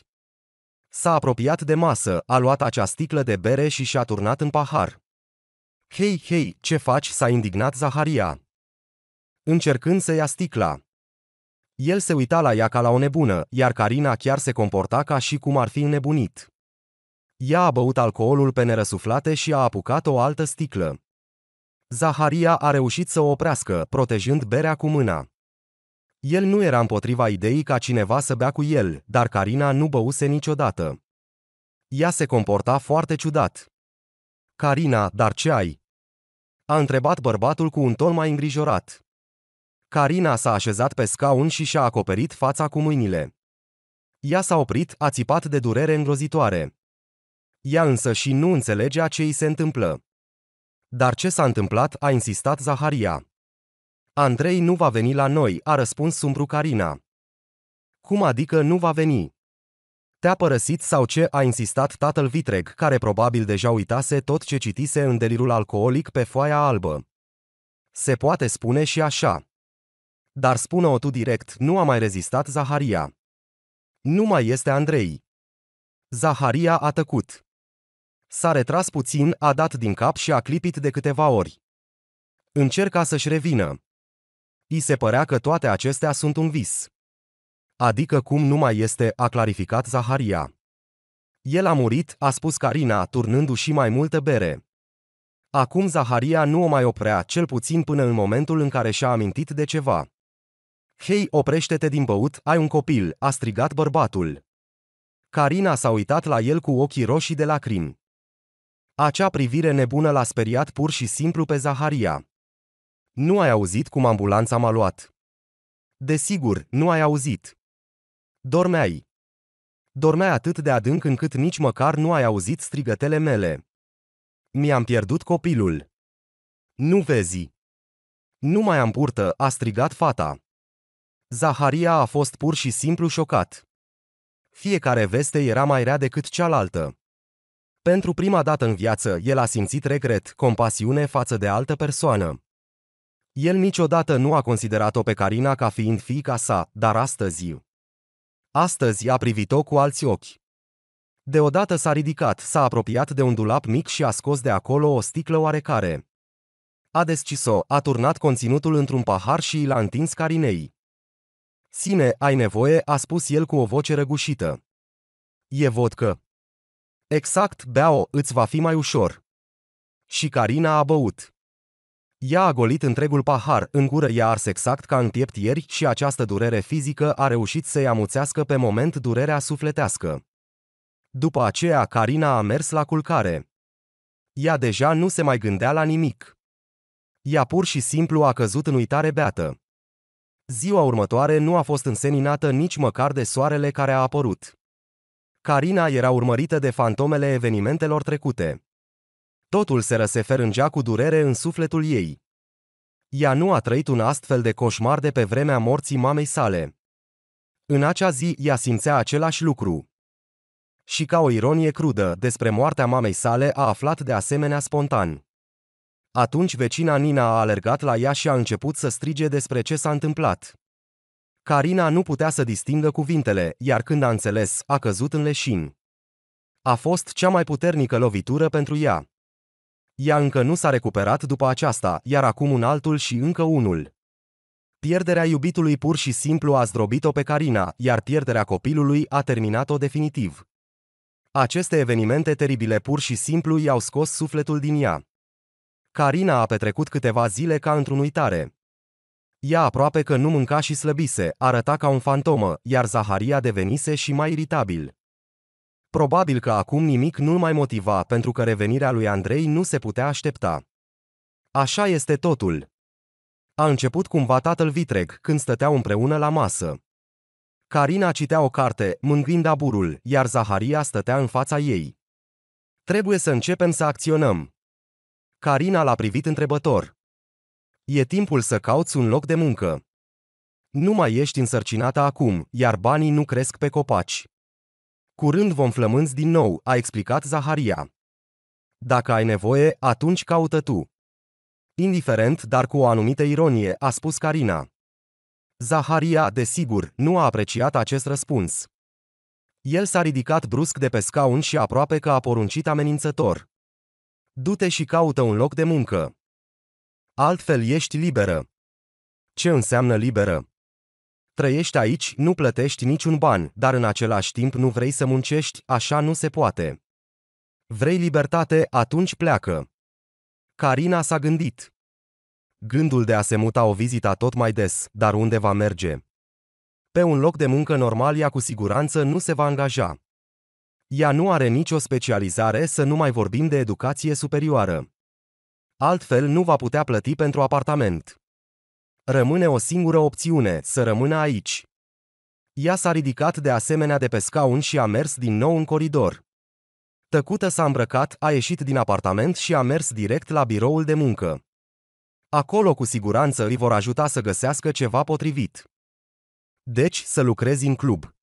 S-a apropiat de masă, a luat acea sticlă de bere și și-a turnat în pahar. Hei, hei, ce faci? s-a indignat Zaharia. Încercând să ia sticla. El se uita la ea ca la o nebună, iar Carina chiar se comporta ca și cum ar fi nebunit. Ea a băut alcoolul pe nerăsuflate și a apucat o altă sticlă. Zaharia a reușit să o oprească, protejând berea cu mâna. El nu era împotriva ideii ca cineva să bea cu el, dar Carina nu băuse niciodată. Ea se comporta foarte ciudat. Carina, dar ce ai? A întrebat bărbatul cu un ton mai îngrijorat. Carina s-a așezat pe scaun și și-a acoperit fața cu mâinile. Ea s-a oprit, a țipat de durere îngrozitoare. Ea însă și nu înțelegea ce îi se întâmplă. Dar ce s-a întâmplat, a insistat Zaharia. Andrei nu va veni la noi, a răspuns sumbru Carina. Cum adică nu va veni? Te-a părăsit sau ce a insistat tatăl vitreg, care probabil deja uitase tot ce citise în delirul alcoolic pe foaia albă. Se poate spune și așa. Dar spună-o tu direct, nu a mai rezistat Zaharia. Nu mai este Andrei. Zaharia a tăcut. S-a retras puțin, a dat din cap și a clipit de câteva ori. Încerca să-și revină. I se părea că toate acestea sunt un vis. Adică cum nu mai este, a clarificat Zaharia. El a murit, a spus Carina, turnându-și mai multă bere. Acum Zaharia nu o mai oprea, cel puțin până în momentul în care și-a amintit de ceva. Hei, oprește-te din băut, ai un copil, a strigat bărbatul. Carina s-a uitat la el cu ochii roșii de lacrimi. Acea privire nebună l-a speriat pur și simplu pe Zaharia. Nu ai auzit cum ambulanța m-a luat. Desigur, nu ai auzit. Dormeai. Dormeai atât de adânc încât nici măcar nu ai auzit strigătele mele. Mi-am pierdut copilul. Nu vezi. Nu mai am purtă, a strigat fata. Zaharia a fost pur și simplu șocat. Fiecare veste era mai rea decât cealaltă. Pentru prima dată în viață, el a simțit regret, compasiune față de altă persoană. El niciodată nu a considerat-o pe Carina ca fiind fiica sa, dar astăzi. Astăzi a privit-o cu alți ochi. Deodată s-a ridicat, s-a apropiat de un dulap mic și a scos de acolo o sticlă oarecare. A descis-o, a turnat conținutul într-un pahar și l-a întins Carinei. Sine, ai nevoie, a spus el cu o voce răgușită. E vodcă. Exact, bea-o, îți va fi mai ușor. Și Carina a băut. Ea a golit întregul pahar, în gură i-a ars exact ca în ieri și această durere fizică a reușit să-i amuțească pe moment durerea sufletească. După aceea, Carina a mers la culcare. Ea deja nu se mai gândea la nimic. Ea pur și simplu a căzut în uitare beată. Ziua următoare nu a fost înseninată nici măcar de soarele care a apărut. Carina era urmărită de fantomele evenimentelor trecute. Totul se răseferângea cu durere în sufletul ei. Ea nu a trăit un astfel de coșmar de pe vremea morții mamei sale. În acea zi ea simțea același lucru. Și ca o ironie crudă despre moartea mamei sale a aflat de asemenea spontan. Atunci vecina Nina a alergat la ea și a început să strige despre ce s-a întâmplat. Carina nu putea să distingă cuvintele, iar când a înțeles, a căzut în leșin. A fost cea mai puternică lovitură pentru ea. Ea încă nu s-a recuperat după aceasta, iar acum un altul și încă unul. Pierderea iubitului pur și simplu a zdrobit-o pe Carina, iar pierderea copilului a terminat-o definitiv. Aceste evenimente teribile pur și simplu i-au scos sufletul din ea. Carina a petrecut câteva zile ca într-un uitare. Ea aproape că nu mânca și slăbise, arăta ca un fantomă, iar Zaharia devenise și mai iritabil. Probabil că acum nimic nu-l mai motiva pentru că revenirea lui Andrei nu se putea aștepta. Așa este totul. A început cumva tatăl vitreg când stăteau împreună la masă. Carina citea o carte, mângâind aburul, iar Zaharia stătea în fața ei. Trebuie să începem să acționăm, Carina l-a privit întrebător. E timpul să cauți un loc de muncă. Nu mai ești însărcinată acum, iar banii nu cresc pe copaci. Curând vom flămânți din nou, a explicat Zaharia. Dacă ai nevoie, atunci caută tu. Indiferent, dar cu o anumită ironie, a spus Carina. Zaharia, desigur, nu a apreciat acest răspuns. El s-a ridicat brusc de pe scaun și aproape că a poruncit amenințător du-te și caută un loc de muncă. Altfel ești liberă. Ce înseamnă liberă? Trăiești aici, nu plătești niciun ban, dar în același timp nu vrei să muncești, așa nu se poate. Vrei libertate, atunci pleacă. Carina s-a gândit. Gândul de a se muta o vizita tot mai des, dar unde va merge? Pe un loc de muncă normal ea cu siguranță nu se va angaja. Ea nu are nicio specializare, să nu mai vorbim de educație superioară. Altfel nu va putea plăti pentru apartament. Rămâne o singură opțiune, să rămână aici. Ea s-a ridicat de asemenea de pe scaun și a mers din nou în coridor. Tăcută s-a îmbrăcat, a ieșit din apartament și a mers direct la biroul de muncă. Acolo cu siguranță îi vor ajuta să găsească ceva potrivit. Deci să lucrezi în club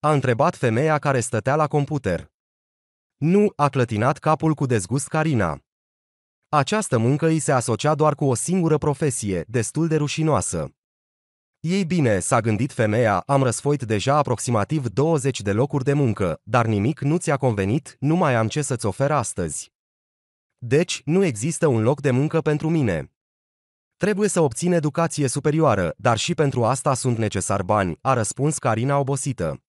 a întrebat femeia care stătea la computer. Nu, a clătinat capul cu dezgust Carina. Această muncă îi se asocia doar cu o singură profesie, destul de rușinoasă. Ei bine, s-a gândit femeia, am răsfoit deja aproximativ 20 de locuri de muncă, dar nimic nu ți-a convenit, nu mai am ce să-ți ofer astăzi. Deci, nu există un loc de muncă pentru mine. Trebuie să obțin educație superioară, dar și pentru asta sunt necesari bani, a răspuns Carina obosită.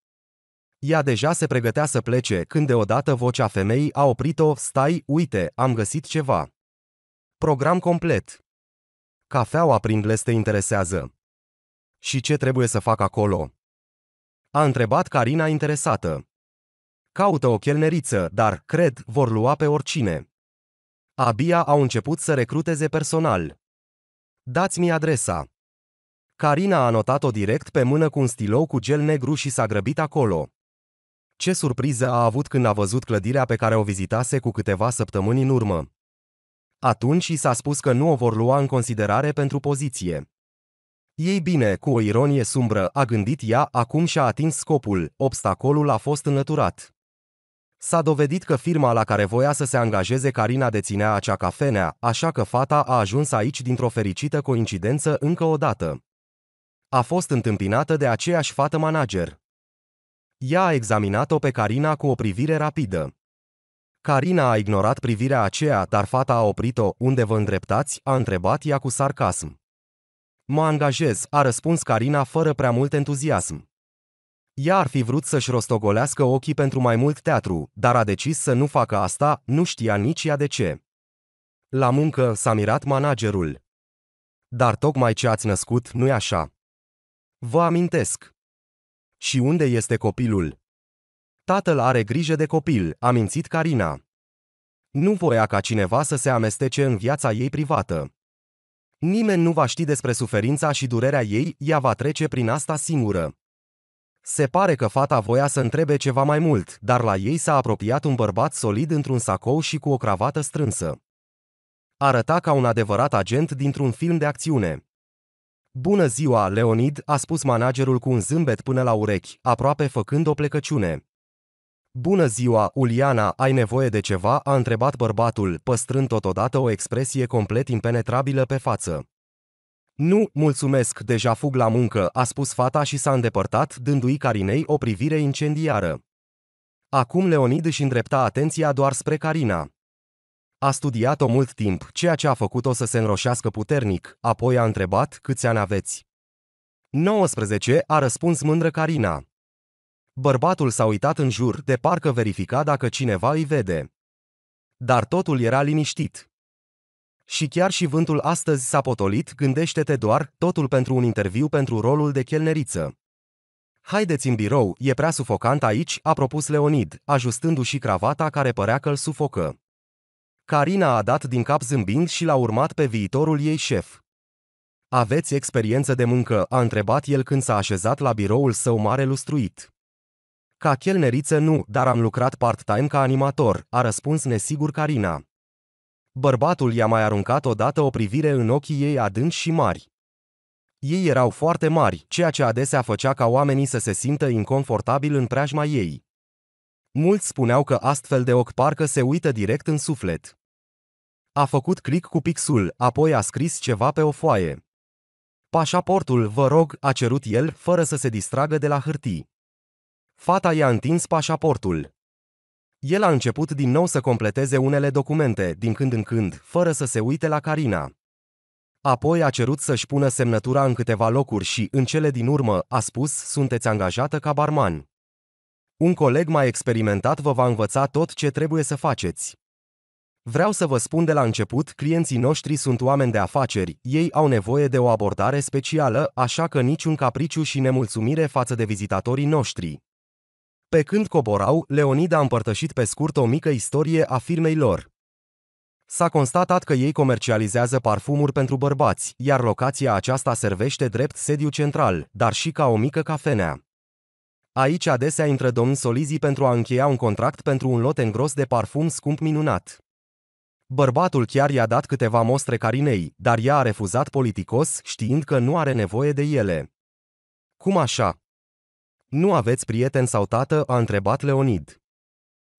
Ea deja se pregătea să plece când deodată vocea femeii a oprit-o, stai, uite, am găsit ceva. Program complet. Cafeaua prin gles te interesează. Și ce trebuie să fac acolo? A întrebat Carina interesată. Caută o chelneriță, dar, cred, vor lua pe oricine. Abia au început să recruteze personal. Dați-mi adresa. Carina a notat o direct pe mână cu un stilou cu gel negru și s-a grăbit acolo. Ce surpriză a avut când a văzut clădirea pe care o vizitase cu câteva săptămâni în urmă. Atunci i s-a spus că nu o vor lua în considerare pentru poziție. Ei bine, cu o ironie sumbră, a gândit ea, acum și-a atins scopul, obstacolul a fost înlăturat. S-a dovedit că firma la care voia să se angajeze Carina deținea acea cafenea, așa că fata a ajuns aici dintr-o fericită coincidență încă o dată. A fost întâmpinată de aceeași fată manager. Ea a examinat-o pe Carina cu o privire rapidă. Carina a ignorat privirea aceea, dar fata a oprit-o. Unde vă îndreptați? a întrebat ea cu sarcasm. Mă angajez, a răspuns Carina fără prea mult entuziasm. Ea ar fi vrut să-și rostogolească ochii pentru mai mult teatru, dar a decis să nu facă asta, nu știa nici ea de ce. La muncă s-a mirat managerul. Dar tocmai ce ați născut nu-i așa. Vă amintesc. Și unde este copilul? Tatăl are grijă de copil, a mințit Carina. Nu voia ca cineva să se amestece în viața ei privată. Nimeni nu va ști despre suferința și durerea ei, ea va trece prin asta singură. Se pare că fata voia să întrebe ceva mai mult, dar la ei s-a apropiat un bărbat solid într-un sacou și cu o cravată strânsă. Arăta ca un adevărat agent dintr-un film de acțiune. Bună ziua, Leonid, a spus managerul cu un zâmbet până la urechi, aproape făcând o plecăciune. Bună ziua, Uliana, ai nevoie de ceva? a întrebat bărbatul, păstrând totodată o expresie complet impenetrabilă pe față. Nu, mulțumesc, deja fug la muncă, a spus fata și s-a îndepărtat, dându-i Carinei o privire incendiară. Acum Leonid își îndrepta atenția doar spre Carina. A studiat-o mult timp, ceea ce a făcut-o să se înroșească puternic, apoi a întrebat câți ani aveți. 19, a răspuns mândră Carina. Bărbatul s-a uitat în jur, de parcă verifica dacă cineva îi vede. Dar totul era liniștit. Și chiar și vântul astăzi s-a potolit, gândește-te doar, totul pentru un interviu pentru rolul de chelneriță. Haideți în birou, e prea sufocant aici, a propus Leonid, ajustându-și cravata care părea că îl sufocă. Carina a dat din cap zâmbind și l-a urmat pe viitorul ei șef. Aveți experiență de muncă?" a întrebat el când s-a așezat la biroul său mare lustruit. Ca chelneriță nu, dar am lucrat part-time ca animator, a răspuns nesigur Carina. Bărbatul i-a mai aruncat odată o privire în ochii ei adânci și mari. Ei erau foarte mari, ceea ce adesea făcea ca oamenii să se simtă inconfortabil în preajma ei. Mulți spuneau că astfel de ochi parcă se uită direct în suflet. A făcut clic cu pixul, apoi a scris ceva pe o foaie. Pașaportul, vă rog, a cerut el, fără să se distragă de la hârtii. Fata i-a întins pașaportul. El a început din nou să completeze unele documente, din când în când, fără să se uite la Carina. Apoi a cerut să-și pună semnătura în câteva locuri și, în cele din urmă, a spus, sunteți angajată ca barman. Un coleg mai experimentat vă va învăța tot ce trebuie să faceți. Vreau să vă spun de la început, clienții noștri sunt oameni de afaceri, ei au nevoie de o abordare specială, așa că niciun capriciu și nemulțumire față de vizitatorii noștri. Pe când coborau, Leonid a împărtășit pe scurt o mică istorie a firmei lor. S-a constatat că ei comercializează parfumuri pentru bărbați, iar locația aceasta servește drept sediu central, dar și ca o mică cafenea. Aici adesea intră domn Solizi pentru a încheia un contract pentru un lot îngros de parfum scump minunat. Bărbatul chiar i-a dat câteva mostre Carinei, dar ea a refuzat politicos, știind că nu are nevoie de ele. Cum așa? Nu aveți prieten sau tată? a întrebat Leonid.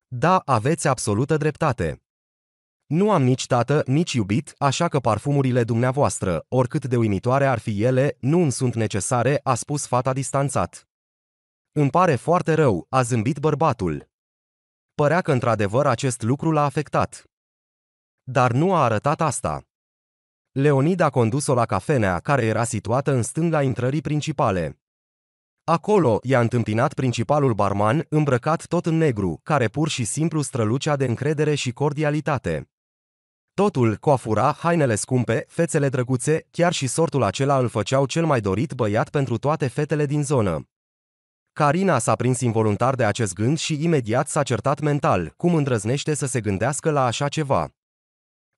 Da, aveți absolută dreptate. Nu am nici tată, nici iubit, așa că parfumurile dumneavoastră, oricât de uimitoare ar fi ele, nu îmi sunt necesare, a spus fata distanțat. Îmi pare foarte rău, a zâmbit bărbatul. Părea că într-adevăr acest lucru l-a afectat. Dar nu a arătat asta. Leonid a condus-o la cafenea care era situată în stânga intrării principale. Acolo i-a întâmpinat principalul barman, îmbrăcat tot în negru, care pur și simplu strălucea de încredere și cordialitate. Totul coafura, hainele scumpe, fețele drăguțe, chiar și sortul acela îl făceau cel mai dorit băiat pentru toate fetele din zonă. Carina s-a prins involuntar de acest gând și imediat s-a certat mental, cum îndrăznește să se gândească la așa ceva.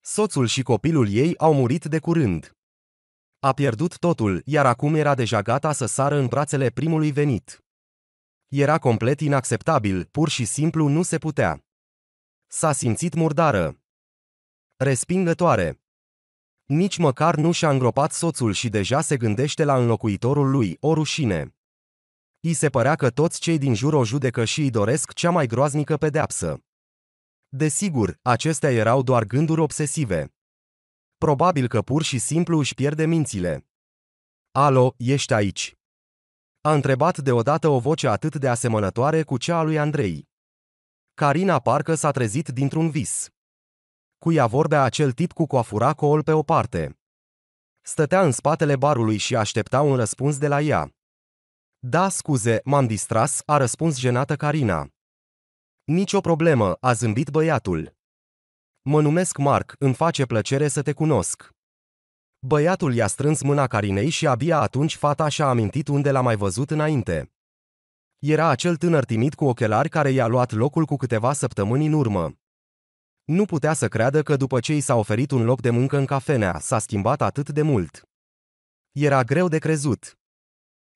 Soțul și copilul ei au murit de curând. A pierdut totul, iar acum era deja gata să sară în brațele primului venit. Era complet inacceptabil, pur și simplu nu se putea. S-a simțit murdară. Respingătoare. Nici măcar nu și-a îngropat soțul și deja se gândește la înlocuitorul lui, o rușine îi se părea că toți cei din jur o judecă și îi doresc cea mai groaznică pedeapsă. Desigur, acestea erau doar gânduri obsesive. Probabil că pur și simplu își pierde mințile. Alo, ești aici? A întrebat deodată o voce atât de asemănătoare cu cea a lui Andrei. Carina parcă s-a trezit dintr-un vis. ea vorbea acel tip cu coafura coal pe o parte. Stătea în spatele barului și aștepta un răspuns de la ea. Da, scuze, m-am distras, a răspuns jenată Carina. Nicio problemă, a zâmbit băiatul. Mă numesc Marc, îmi face plăcere să te cunosc. Băiatul i-a strâns mâna Carinei și abia atunci fata și-a amintit unde l-a mai văzut înainte. Era acel tânăr timid cu ochelari care i-a luat locul cu câteva săptămâni în urmă. Nu putea să creadă că după ce i s-a oferit un loc de muncă în cafenea, s-a schimbat atât de mult. Era greu de crezut.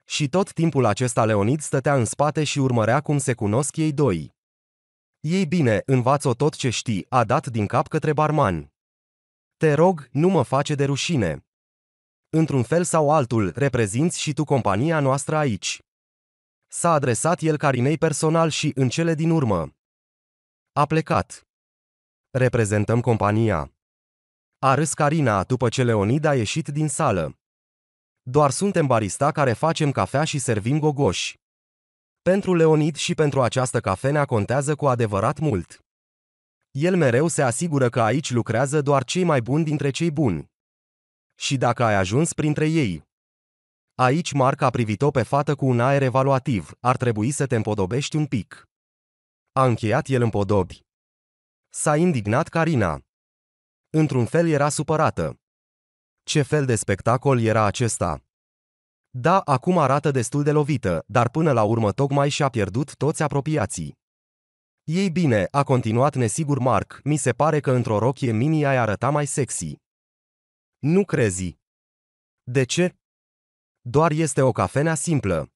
Și tot timpul acesta Leonid stătea în spate și urmărea cum se cunosc ei doi. Ei bine, învață tot ce știi, a dat din cap către barman. Te rog, nu mă face de rușine. Într-un fel sau altul, reprezinți și tu compania noastră aici. S-a adresat el Carinei personal și, în cele din urmă, a plecat. Reprezentăm compania. A râs Carina după ce Leonid a ieșit din sală. Doar suntem barista care facem cafea și servim gogoși. Pentru Leonid și pentru această cafenea contează cu adevărat mult. El mereu se asigură că aici lucrează doar cei mai buni dintre cei buni. Și dacă ai ajuns printre ei. Aici a privit-o pe fată cu un aer evaluativ, ar trebui să te împodobești un pic. A încheiat el în podobi. S-a indignat Carina. Într-un fel era supărată. Ce fel de spectacol era acesta? Da, acum arată destul de lovită, dar până la urmă tocmai și-a pierdut toți apropiații. Ei bine, a continuat nesigur Mark, mi se pare că într-o rochie mini ai arăta mai sexy. Nu crezi. De ce? Doar este o cafenea simplă.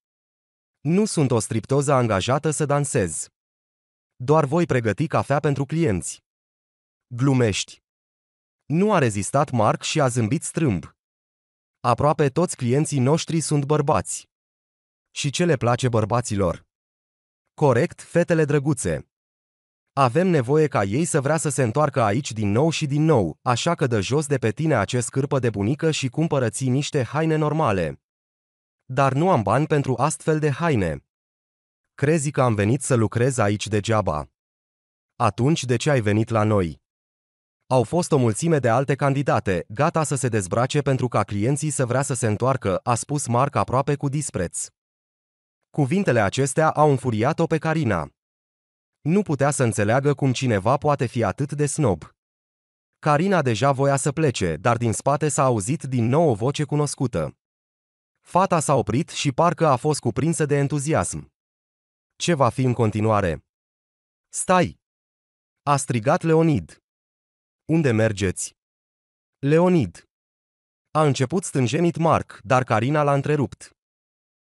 Nu sunt o striptoză angajată să dansez. Doar voi pregăti cafea pentru clienți. Glumești. Nu a rezistat Mark și a zâmbit strâmb. Aproape toți clienții noștri sunt bărbați. Și ce le place bărbaților? Corect, fetele drăguțe. Avem nevoie ca ei să vrea să se întoarcă aici din nou și din nou, așa că dă jos de pe tine acest cârpă de bunică și cumpără ți niște haine normale. Dar nu am bani pentru astfel de haine. Crezi că am venit să lucrez aici degeaba. Atunci de ce ai venit la noi? Au fost o mulțime de alte candidate, gata să se dezbrace pentru ca clienții să vrea să se întoarcă, a spus Marc aproape cu dispreț. Cuvintele acestea au înfuriat-o pe Carina. Nu putea să înțeleagă cum cineva poate fi atât de snob. Carina deja voia să plece, dar din spate s-a auzit din nou o voce cunoscută. Fata s-a oprit și parcă a fost cuprinsă de entuziasm. Ce va fi în continuare? Stai! A strigat Leonid. Unde mergeți? Leonid. A început stânjenit Mark, dar Carina l-a întrerupt.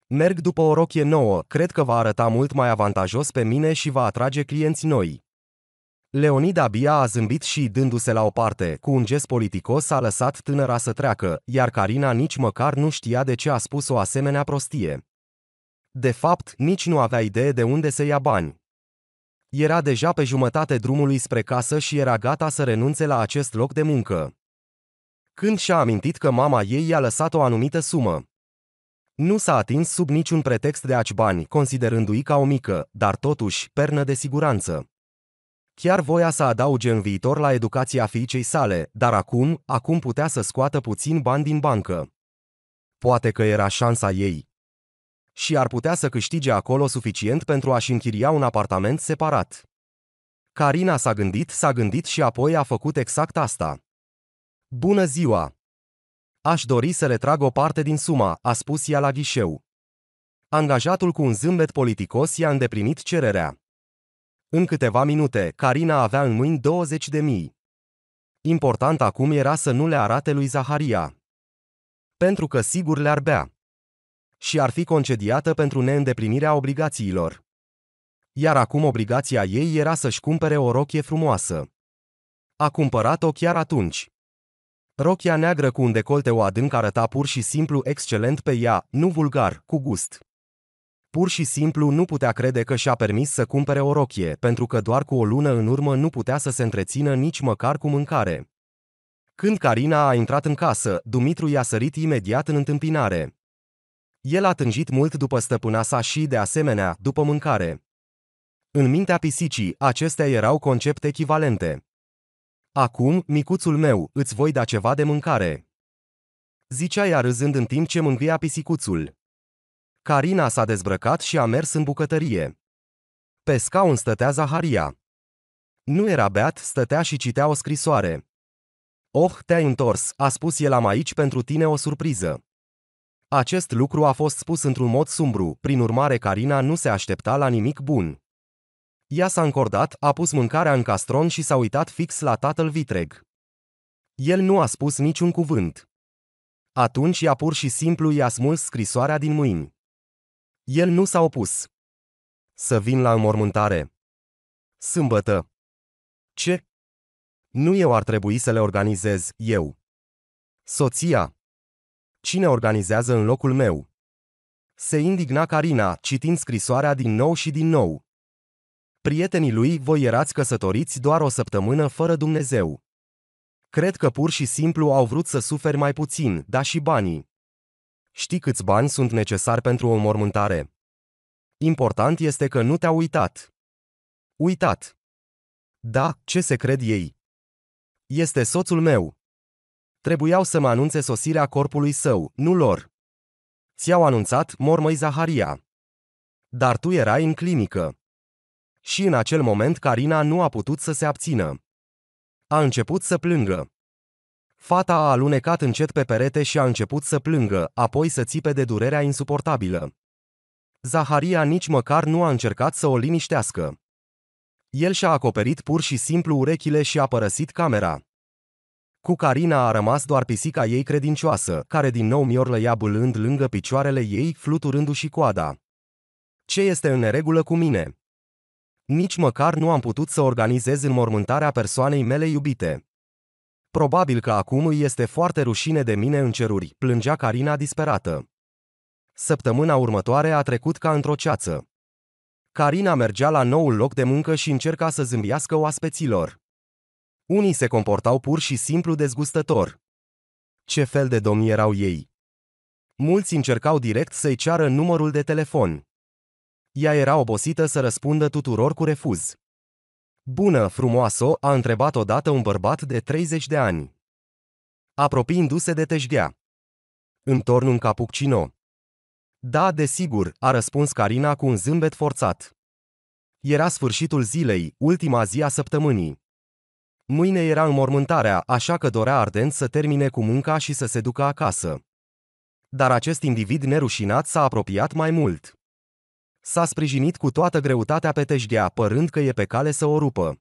Merg după o rochie nouă, cred că va arăta mult mai avantajos pe mine și va atrage clienți noi. Leonid abia a zâmbit și, dându-se la o parte, cu un gest politicos a lăsat tânăra să treacă, iar Carina nici măcar nu știa de ce a spus o asemenea prostie. De fapt, nici nu avea idee de unde să ia bani. Era deja pe jumătate drumului spre casă și era gata să renunțe la acest loc de muncă. Când și-a amintit că mama ei i-a lăsat o anumită sumă. Nu s-a atins sub niciun pretext de aci bani, considerându-i ca o mică, dar totuși, pernă de siguranță. Chiar voia să adauge în viitor la educația fiicei sale, dar acum, acum putea să scoată puțin bani din bancă. Poate că era șansa ei și ar putea să câștige acolo suficient pentru a-și închiria un apartament separat. Carina s-a gândit, s-a gândit și apoi a făcut exact asta. Bună ziua! Aș dori să retrag o parte din suma, a spus ea la ghișeu. Angajatul cu un zâmbet politicos i-a îndeplinit cererea. În câteva minute, Carina avea în mâini 20 de mii. Important acum era să nu le arate lui Zaharia. Pentru că sigur le-ar bea și ar fi concediată pentru neîndeplinirea obligațiilor. Iar acum obligația ei era să-și cumpere o rochie frumoasă. A cumpărat-o chiar atunci. Rochia neagră cu un decolteu adânc arăta pur și simplu excelent pe ea, nu vulgar, cu gust. Pur și simplu nu putea crede că și-a permis să cumpere o rochie, pentru că doar cu o lună în urmă nu putea să se întrețină nici măcar cu mâncare. Când Carina a intrat în casă, Dumitru i-a sărit imediat în întâmpinare. El a tânjit mult după stăpâna sa și, de asemenea, după mâncare. În mintea pisicii, acestea erau concepte echivalente. Acum, micuțul meu, îți voi da ceva de mâncare. Zicea ea râzând în timp ce mângâia pisicuțul. Carina s-a dezbrăcat și a mers în bucătărie. Pe scaun stătea Zaharia. Nu era beat, stătea și citea o scrisoare. Oh, te-ai întors, a spus el am aici pentru tine o surpriză. Acest lucru a fost spus într-un mod sumbru, prin urmare Carina nu se aștepta la nimic bun. Ea s-a încordat, a pus mâncarea în castron și s-a uitat fix la tatăl vitreg. El nu a spus niciun cuvânt. Atunci ea pur și simplu i-a smuls scrisoarea din mâini. El nu s-a opus. Să vin la înmormântare. Sâmbătă. Ce? Nu eu ar trebui să le organizez, eu. Soția. Cine organizează în locul meu? Se indigna Carina, citind scrisoarea din nou și din nou. Prietenii lui, voi erați căsătoriți doar o săptămână fără Dumnezeu. Cred că pur și simplu au vrut să suferi mai puțin, dar și banii. Știi câți bani sunt necesari pentru o mormântare? Important este că nu te au uitat. Uitat. Da, ce se cred ei? Este soțul meu. Trebuiau să mă anunțe sosirea corpului său, nu lor. Ți-au anunțat, mormăi Zaharia. Dar tu erai în clinică. Și în acel moment Carina nu a putut să se abțină. A început să plângă. Fata a alunecat încet pe perete și a început să plângă, apoi să țipe de durerea insuportabilă. Zaharia nici măcar nu a încercat să o liniștească. El și-a acoperit pur și simplu urechile și a părăsit camera. Cu Carina a rămas doar pisica ei credincioasă, care din nou miorlăia bâlând lângă picioarele ei, fluturându-și coada. Ce este în neregulă cu mine? Nici măcar nu am putut să organizez înmormântarea persoanei mele iubite. Probabil că acum îi este foarte rușine de mine în ceruri, plângea Carina disperată. Săptămâna următoare a trecut ca într-o ceață. Carina mergea la noul loc de muncă și încerca să zâmbiască oaspeților. Unii se comportau pur și simplu dezgustător. Ce fel de domni erau ei? Mulți încercau direct să-i ceară numărul de telefon. Ea era obosită să răspundă tuturor cu refuz. Bună, frumoasă, a întrebat odată un bărbat de 30 de ani. Apropiindu-se de teșghea. Întorn un capuccino. Da, desigur, a răspuns Carina cu un zâmbet forțat. Era sfârșitul zilei, ultima zi a săptămânii. Mâine era înmormântarea, așa că dorea ardent să termine cu munca și să se ducă acasă. Dar acest individ nerușinat s-a apropiat mai mult. S-a sprijinit cu toată greutatea pe tejdea, părând că e pe cale să o rupă.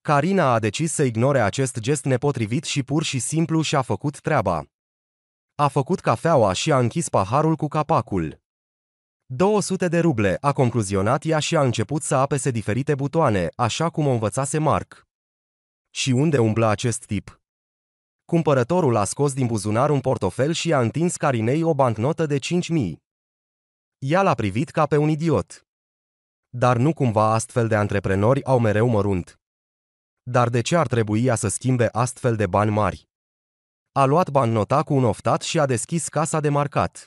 Carina a decis să ignore acest gest nepotrivit și pur și simplu și-a făcut treaba. A făcut cafeaua și a închis paharul cu capacul. 200 de ruble, a concluzionat ea și a început să apese diferite butoane, așa cum o învățase Mark. Și unde umblă acest tip? Cumpărătorul a scos din buzunar un portofel și a întins Carinei o bancnotă de 5.000. Ea l-a privit ca pe un idiot. Dar nu cumva astfel de antreprenori au mereu mărunt. Dar de ce ar trebui ea să schimbe astfel de bani mari? A luat bancnota cu un oftat și a deschis casa de marcat.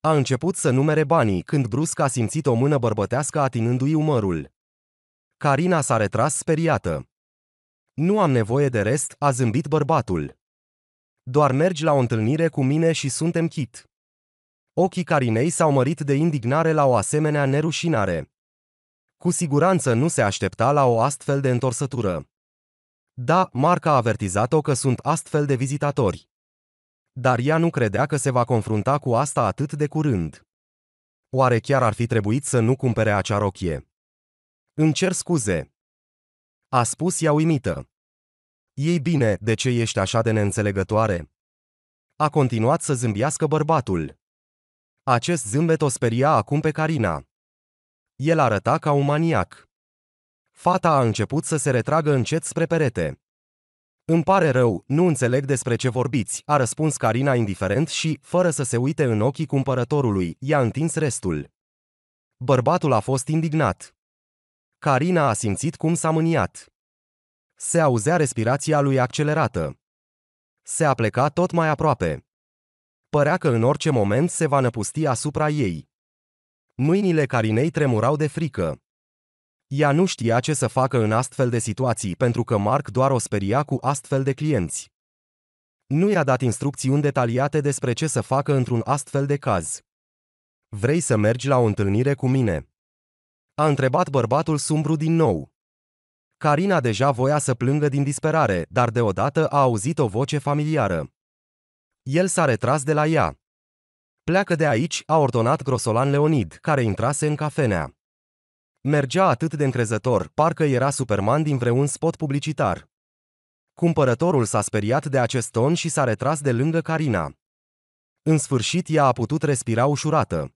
A început să numere banii când brusc a simțit o mână bărbătească atinându-i umărul. Carina s-a retras speriată. Nu am nevoie de rest, a zâmbit bărbatul. Doar mergi la o întâlnire cu mine și suntem chit. Ochii Carinei s-au mărit de indignare la o asemenea nerușinare. Cu siguranță nu se aștepta la o astfel de întorsătură. Da, Marca a avertizat-o că sunt astfel de vizitatori. Dar ea nu credea că se va confrunta cu asta atât de curând. Oare chiar ar fi trebuit să nu cumpere acea rochie? Îmi cer scuze. A spus ea uimită. Ei bine, de ce ești așa de neînțelegătoare? A continuat să zâmbească bărbatul. Acest zâmbet o speria acum pe Carina. El arăta ca un maniac. Fata a început să se retragă încet spre perete. Îmi pare rău, nu înțeleg despre ce vorbiți, a răspuns Carina indiferent și, fără să se uite în ochii cumpărătorului, i-a întins restul. Bărbatul a fost indignat. Carina a simțit cum s-a mâniat. Se auzea respirația lui accelerată. Se apleca tot mai aproape. Părea că în orice moment se va năpusti asupra ei. Mâinile Carinei tremurau de frică. Ea nu știa ce să facă în astfel de situații pentru că Mark doar o speria cu astfel de clienți. Nu i-a dat instrucțiuni detaliate despre ce să facă într-un astfel de caz. Vrei să mergi la o întâlnire cu mine? A întrebat bărbatul sumbru din nou. Carina deja voia să plângă din disperare, dar deodată a auzit o voce familiară. El s-a retras de la ea. Pleacă de aici, a ordonat grosolan Leonid, care intrase în cafenea. Mergea atât de încrezător, parcă era Superman din vreun spot publicitar. Cumpărătorul s-a speriat de acest ton și s-a retras de lângă Carina. În sfârșit, ea a putut respira ușurată.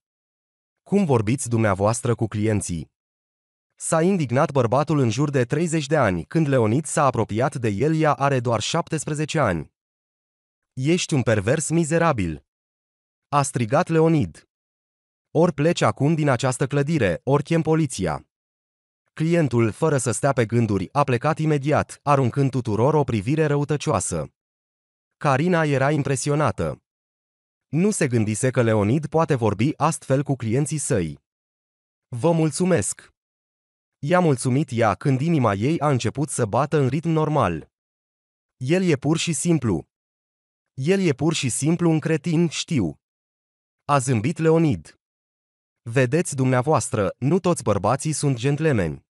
Cum vorbiți dumneavoastră cu clienții? S-a indignat bărbatul în jur de 30 de ani, când Leonid s-a apropiat de el, ea are doar 17 ani. Ești un pervers mizerabil. A strigat Leonid. Ori pleci acum din această clădire, ori chem poliția. Clientul, fără să stea pe gânduri, a plecat imediat, aruncând tuturor o privire răutăcioasă. Carina era impresionată. Nu se gândise că Leonid poate vorbi astfel cu clienții săi. Vă mulțumesc! I-a mulțumit ea când inima ei a început să bată în ritm normal. El e pur și simplu. El e pur și simplu un cretin, știu. A zâmbit Leonid. Vedeți dumneavoastră, nu toți bărbații sunt gentlemeni.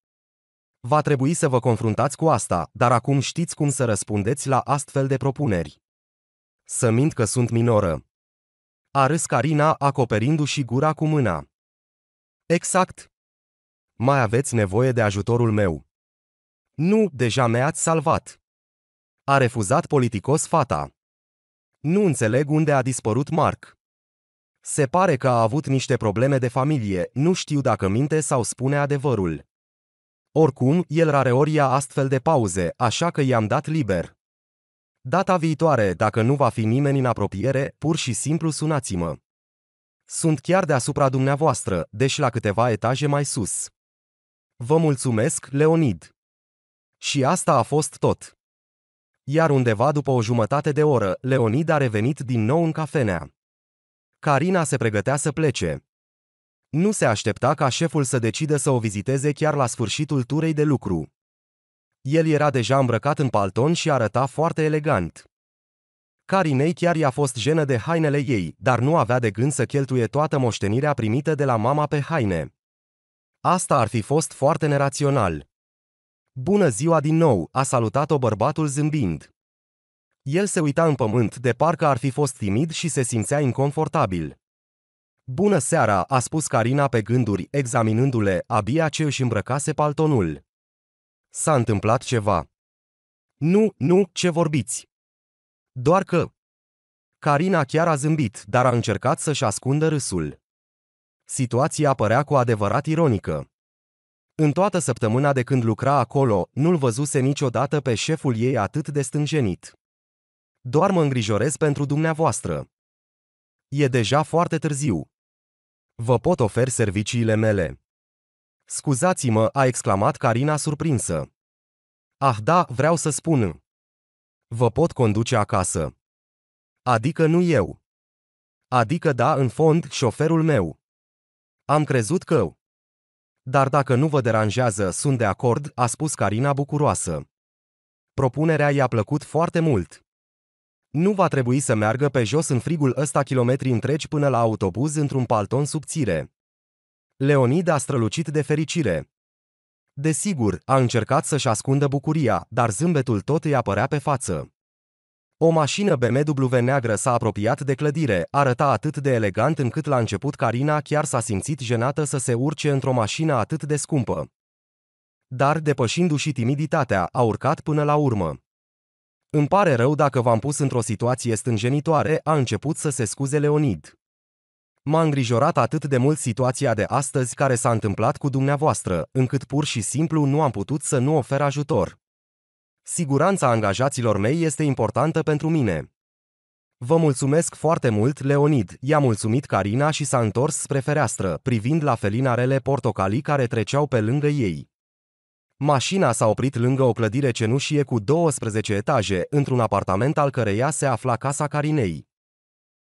Va trebui să vă confruntați cu asta, dar acum știți cum să răspundeți la astfel de propuneri. Să mint că sunt minoră. A râs Carina acoperindu-și gura cu mâna. Exact, mai aveți nevoie de ajutorul meu. Nu, deja mi-ați salvat. A refuzat politicos fata. Nu înțeleg unde a dispărut Mark. Se pare că a avut niște probleme de familie, nu știu dacă minte sau spune adevărul. Oricum, el rareori ia astfel de pauze, așa că i-am dat liber. Data viitoare, dacă nu va fi nimeni în apropiere, pur și simplu sunați-mă. Sunt chiar deasupra dumneavoastră, deși la câteva etaje mai sus. Vă mulțumesc, Leonid. Și asta a fost tot. Iar undeva după o jumătate de oră, Leonid a revenit din nou în cafenea. Carina se pregătea să plece. Nu se aștepta ca șeful să decidă să o viziteze chiar la sfârșitul turei de lucru. El era deja îmbrăcat în palton și arăta foarte elegant. Carinei chiar i-a fost jenă de hainele ei, dar nu avea de gând să cheltuie toată moștenirea primită de la mama pe haine. Asta ar fi fost foarte nerațional. Bună ziua din nou, a salutat-o bărbatul zâmbind. El se uita în pământ de parcă ar fi fost timid și se simțea inconfortabil. Bună seara, a spus Carina pe gânduri, examinându-le abia ce își îmbrăcase paltonul. S-a întâmplat ceva. Nu, nu, ce vorbiți? Doar că... Carina chiar a zâmbit, dar a încercat să-și ascundă râsul. Situația părea cu adevărat ironică. În toată săptămâna de când lucra acolo, nu-l văzuse niciodată pe șeful ei atât de stânjenit. Doar mă îngrijorez pentru dumneavoastră. E deja foarte târziu. Vă pot oferi serviciile mele. Scuzați-mă, a exclamat Carina surprinsă. Ah da, vreau să spun. Vă pot conduce acasă. Adică nu eu. Adică da, în fond, șoferul meu. Am crezut că Dar dacă nu vă deranjează, sunt de acord, a spus Carina bucuroasă. Propunerea i-a plăcut foarte mult. Nu va trebui să meargă pe jos în frigul ăsta kilometri întregi până la autobuz într-un palton subțire. Leonid a strălucit de fericire. Desigur, a încercat să-și ascundă bucuria, dar zâmbetul tot îi apărea pe față. O mașină BMW neagră s-a apropiat de clădire, arăta atât de elegant încât la început Carina chiar s-a simțit jenată să se urce într-o mașină atât de scumpă. Dar depășindu-și timiditatea, a urcat până la urmă. Îmi pare rău dacă v-am pus într-o situație stânjenitoare, a început să se scuze Leonid. M-a îngrijorat atât de mult situația de astăzi care s-a întâmplat cu dumneavoastră, încât pur și simplu nu am putut să nu ofer ajutor. Siguranța angajaților mei este importantă pentru mine. Vă mulțumesc foarte mult, Leonid. I-a mulțumit Carina și s-a întors spre fereastră, privind la felinarele portocalii care treceau pe lângă ei. Mașina s-a oprit lângă o clădire cenușie cu 12 etaje, într-un apartament al căreia se afla casa Carinei.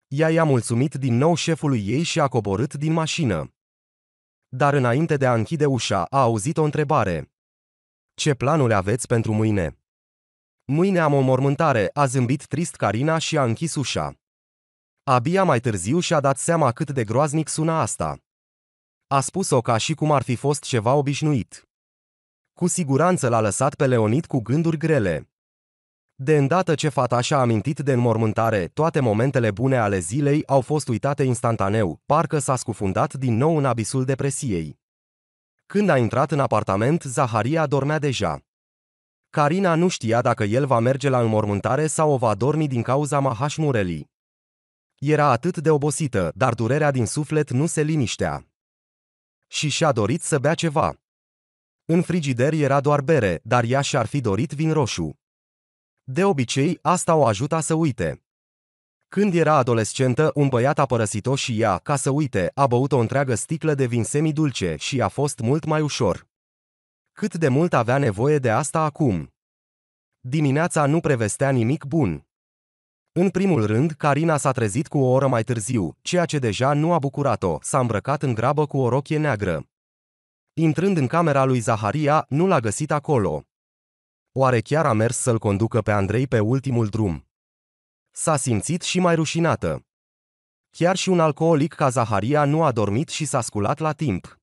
Ea i-a mulțumit din nou șefului ei și a coborât din mașină. Dar înainte de a închide ușa, a auzit o întrebare. Ce planuri aveți pentru mâine? Mâine am o mormântare, a zâmbit trist Carina și a închis ușa. Abia mai târziu și-a dat seama cât de groaznic suna asta. A spus-o ca și cum ar fi fost ceva obișnuit. Cu siguranță l-a lăsat pe Leonid cu gânduri grele. De îndată ce fata și-a amintit de înmormântare, toate momentele bune ale zilei au fost uitate instantaneu, parcă s-a scufundat din nou în abisul depresiei. Când a intrat în apartament, Zaharia dormea deja. Carina nu știa dacă el va merge la înmormântare sau o va dormi din cauza Mahashmureli. Era atât de obosită, dar durerea din suflet nu se liniștea. Și și-a dorit să bea ceva. În frigider era doar bere, dar ea și-ar fi dorit vin roșu. De obicei, asta o ajuta să uite. Când era adolescentă, un băiat a părăsit-o și ea, ca să uite, a băut o întreagă sticlă de vin semidulce și a fost mult mai ușor. Cât de mult avea nevoie de asta acum? Dimineața nu prevestea nimic bun. În primul rând, Carina s-a trezit cu o oră mai târziu, ceea ce deja nu a bucurat-o, s-a îmbrăcat în grabă cu o rochie neagră. Intrând în camera lui Zaharia, nu l-a găsit acolo. Oare chiar a mers să-l conducă pe Andrei pe ultimul drum? S-a simțit și mai rușinată. Chiar și un alcoolic ca Zaharia nu a dormit și s-a sculat la timp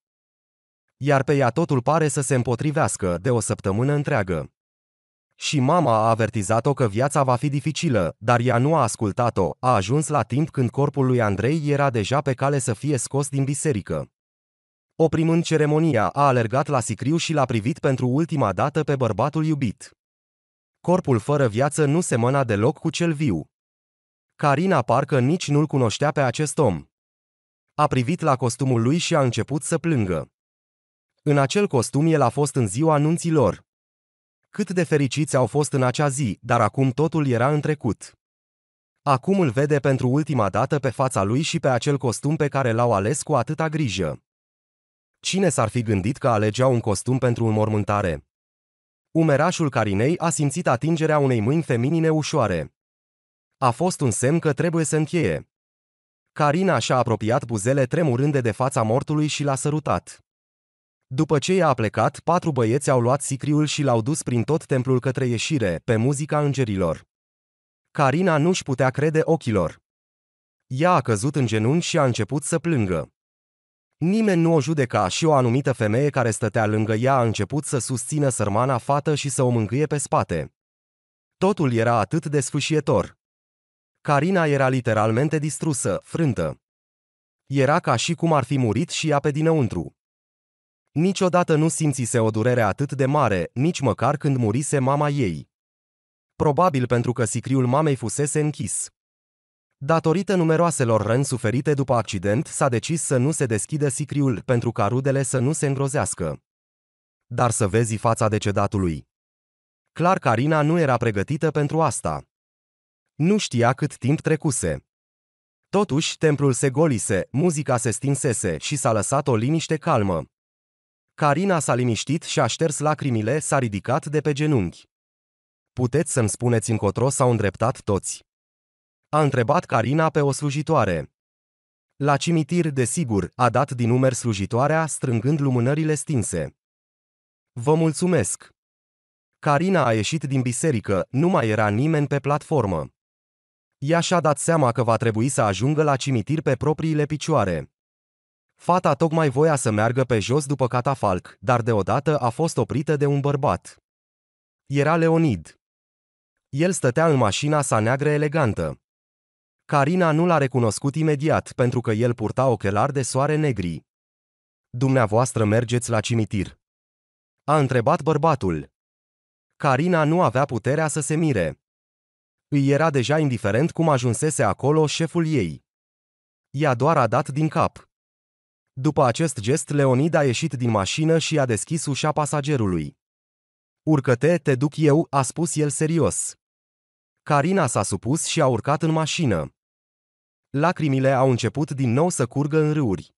iar pe ea totul pare să se împotrivească de o săptămână întreagă. Și mama a avertizat-o că viața va fi dificilă, dar ea nu a ascultat-o, a ajuns la timp când corpul lui Andrei era deja pe cale să fie scos din biserică. Oprimând ceremonia, a alergat la sicriu și l-a privit pentru ultima dată pe bărbatul iubit. Corpul fără viață nu semăna deloc cu cel viu. Carina parcă nici nu-l cunoștea pe acest om. A privit la costumul lui și a început să plângă. În acel costum el a fost în ziua anunților. Cât de fericiți au fost în acea zi, dar acum totul era în trecut. Acum îl vede pentru ultima dată pe fața lui și pe acel costum pe care l-au ales cu atâta grijă. Cine s-ar fi gândit că alegea un costum pentru înmormântare? Umerașul Carinei a simțit atingerea unei mâini feminine ușoare. A fost un semn că trebuie să încheie. Carina și-a apropiat buzele tremurânde de fața mortului și l-a sărutat. După ce i-a plecat, patru băieți au luat sicriul și l-au dus prin tot templul către ieșire, pe muzica îngerilor. Carina nu-și putea crede ochilor. Ea a căzut în genunchi și a început să plângă. Nimeni nu o judeca și o anumită femeie care stătea lângă ea a început să susțină sărmana fată și să o mângâie pe spate. Totul era atât de sfâșietor. Carina era literalmente distrusă, frântă. Era ca și cum ar fi murit și ea pe dinăuntru. Niciodată nu simțise o durere atât de mare, nici măcar când murise mama ei. Probabil pentru că sicriul mamei fusese închis. Datorită numeroaselor răni suferite după accident, s-a decis să nu se deschidă sicriul pentru ca rudele să nu se îngrozească. Dar să vezi fața decedatului. Clar Carina nu era pregătită pentru asta. Nu știa cât timp trecuse. Totuși, templul se golise, muzica se stinsese și s-a lăsat o liniște calmă. Carina s-a liniștit și a șters lacrimile, s-a ridicat de pe genunchi. Puteți să-mi spuneți încotro s-au îndreptat toți. A întrebat Carina pe o slujitoare. La cimitir, desigur, a dat din numeri slujitoarea, strângând lumânările stinse. Vă mulțumesc! Carina a ieșit din biserică, nu mai era nimeni pe platformă. Ea și-a dat seama că va trebui să ajungă la cimitir pe propriile picioare. Fata tocmai voia să meargă pe jos după catafalc, dar deodată a fost oprită de un bărbat. Era Leonid. El stătea în mașina sa neagră elegantă. Carina nu l-a recunoscut imediat pentru că el purta ochelari de soare negri. Dumneavoastră mergeți la cimitir. A întrebat bărbatul. Carina nu avea puterea să se mire. Îi era deja indiferent cum ajunsese acolo șeful ei. Ea doar a dat din cap. După acest gest, Leonid a ieșit din mașină și a deschis ușa pasagerului. Urcă-te, te duc eu, a spus el serios. Carina s-a supus și a urcat în mașină. Lacrimile au început din nou să curgă în râuri.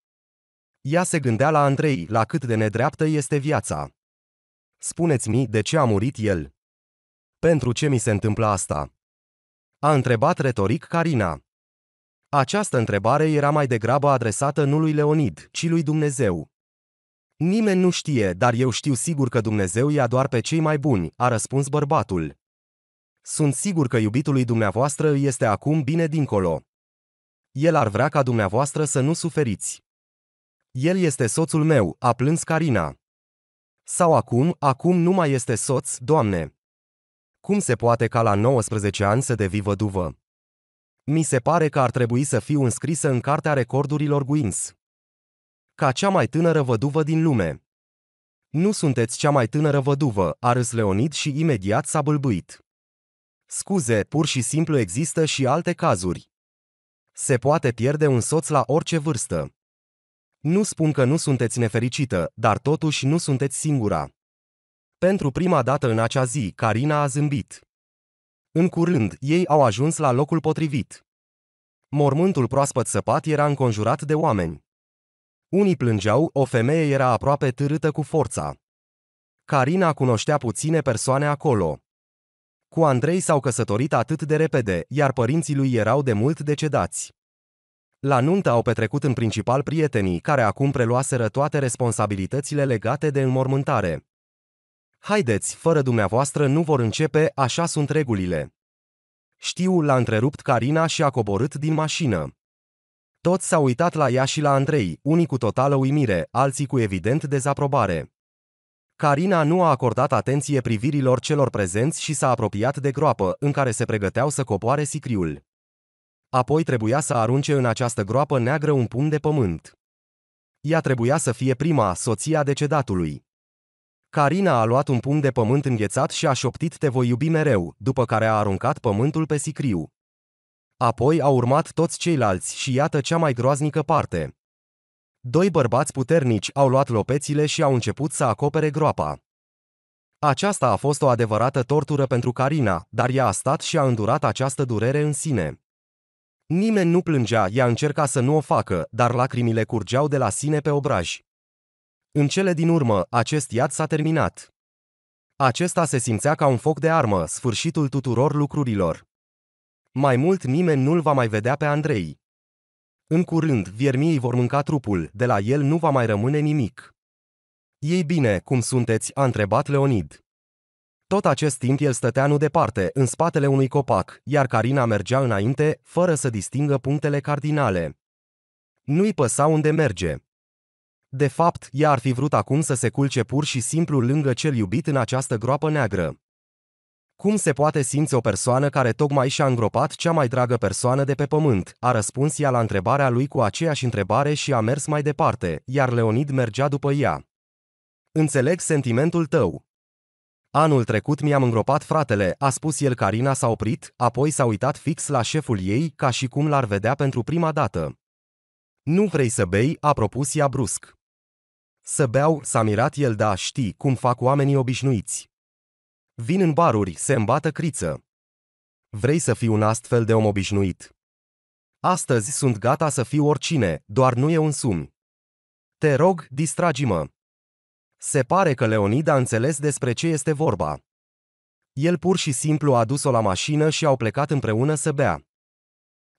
Ea se gândea la Andrei, la cât de nedreaptă este viața. Spuneți-mi de ce a murit el. Pentru ce mi se întâmplă asta? A întrebat retoric Carina. Această întrebare era mai degrabă adresată nu lui Leonid, ci lui Dumnezeu. Nimeni nu știe, dar eu știu sigur că Dumnezeu ia doar pe cei mai buni, a răspuns bărbatul. Sunt sigur că iubitului dumneavoastră este acum bine dincolo. El ar vrea ca dumneavoastră să nu suferiți. El este soțul meu, a plâns Carina. Sau acum, acum nu mai este soț, Doamne. Cum se poate ca la 19 ani să devii văduvă? Mi se pare că ar trebui să fiu înscrisă în Cartea Recordurilor Guinness. Ca cea mai tânără văduvă din lume. Nu sunteți cea mai tânără văduvă, a râs Leonid și imediat s-a bâlbuit. Scuze, pur și simplu există și alte cazuri. Se poate pierde un soț la orice vârstă. Nu spun că nu sunteți nefericită, dar totuși nu sunteți singura. Pentru prima dată în acea zi, Carina a zâmbit. În curând, ei au ajuns la locul potrivit. Mormântul proaspăt săpat era înconjurat de oameni. Unii plângeau, o femeie era aproape târâtă cu forța. Carina cunoștea puține persoane acolo. Cu Andrei s-au căsătorit atât de repede, iar părinții lui erau de mult decedați. La nuntă au petrecut în principal prietenii, care acum preluaseră toate responsabilitățile legate de înmormântare. Haideți, fără dumneavoastră nu vor începe, așa sunt regulile. Știu, l-a întrerupt Carina și a coborât din mașină. Toți s-au uitat la ea și la Andrei, unii cu totală uimire, alții cu evident dezaprobare. Carina nu a acordat atenție privirilor celor prezenți și s-a apropiat de groapă, în care se pregăteau să coboare sicriul. Apoi trebuia să arunce în această groapă neagră un pumn de pământ. Ea trebuia să fie prima, soția decedatului. Carina a luat un pumn de pământ înghețat și a șoptit te voi iubi mereu, după care a aruncat pământul pe sicriu. Apoi au urmat toți ceilalți și iată cea mai groaznică parte. Doi bărbați puternici au luat lopețile și au început să acopere groapa. Aceasta a fost o adevărată tortură pentru Carina, dar ea a stat și a îndurat această durere în sine. Nimeni nu plângea, ea încerca să nu o facă, dar lacrimile curgeau de la sine pe obraj. În cele din urmă, acest iad s-a terminat. Acesta se simțea ca un foc de armă, sfârșitul tuturor lucrurilor. Mai mult nimeni nu-l va mai vedea pe Andrei. În curând, viermii vor mânca trupul, de la el nu va mai rămâne nimic. Ei bine, cum sunteți?" a întrebat Leonid. Tot acest timp el stătea nu departe, în spatele unui copac, iar Carina mergea înainte, fără să distingă punctele cardinale. Nu-i păsa unde merge. De fapt, ea ar fi vrut acum să se culce pur și simplu lângă cel iubit în această groapă neagră. Cum se poate simți o persoană care tocmai și-a îngropat cea mai dragă persoană de pe pământ? A răspuns ea la întrebarea lui cu aceeași întrebare și a mers mai departe, iar Leonid mergea după ea. Înțeleg sentimentul tău. Anul trecut mi-am îngropat fratele, a spus el Carina s-a oprit, apoi s-a uitat fix la șeful ei, ca și cum l-ar vedea pentru prima dată. Nu vrei să bei, a propus ea brusc. Să beau, s-a mirat el, da, știi cum fac oamenii obișnuiți. Vin în baruri, se îmbată criță. Vrei să fii un astfel de om obișnuit. Astăzi sunt gata să fiu oricine, doar nu e un sum. Te rog, distragi-mă. Se pare că Leonid a înțeles despre ce este vorba. El pur și simplu a dus-o la mașină și au plecat împreună să bea.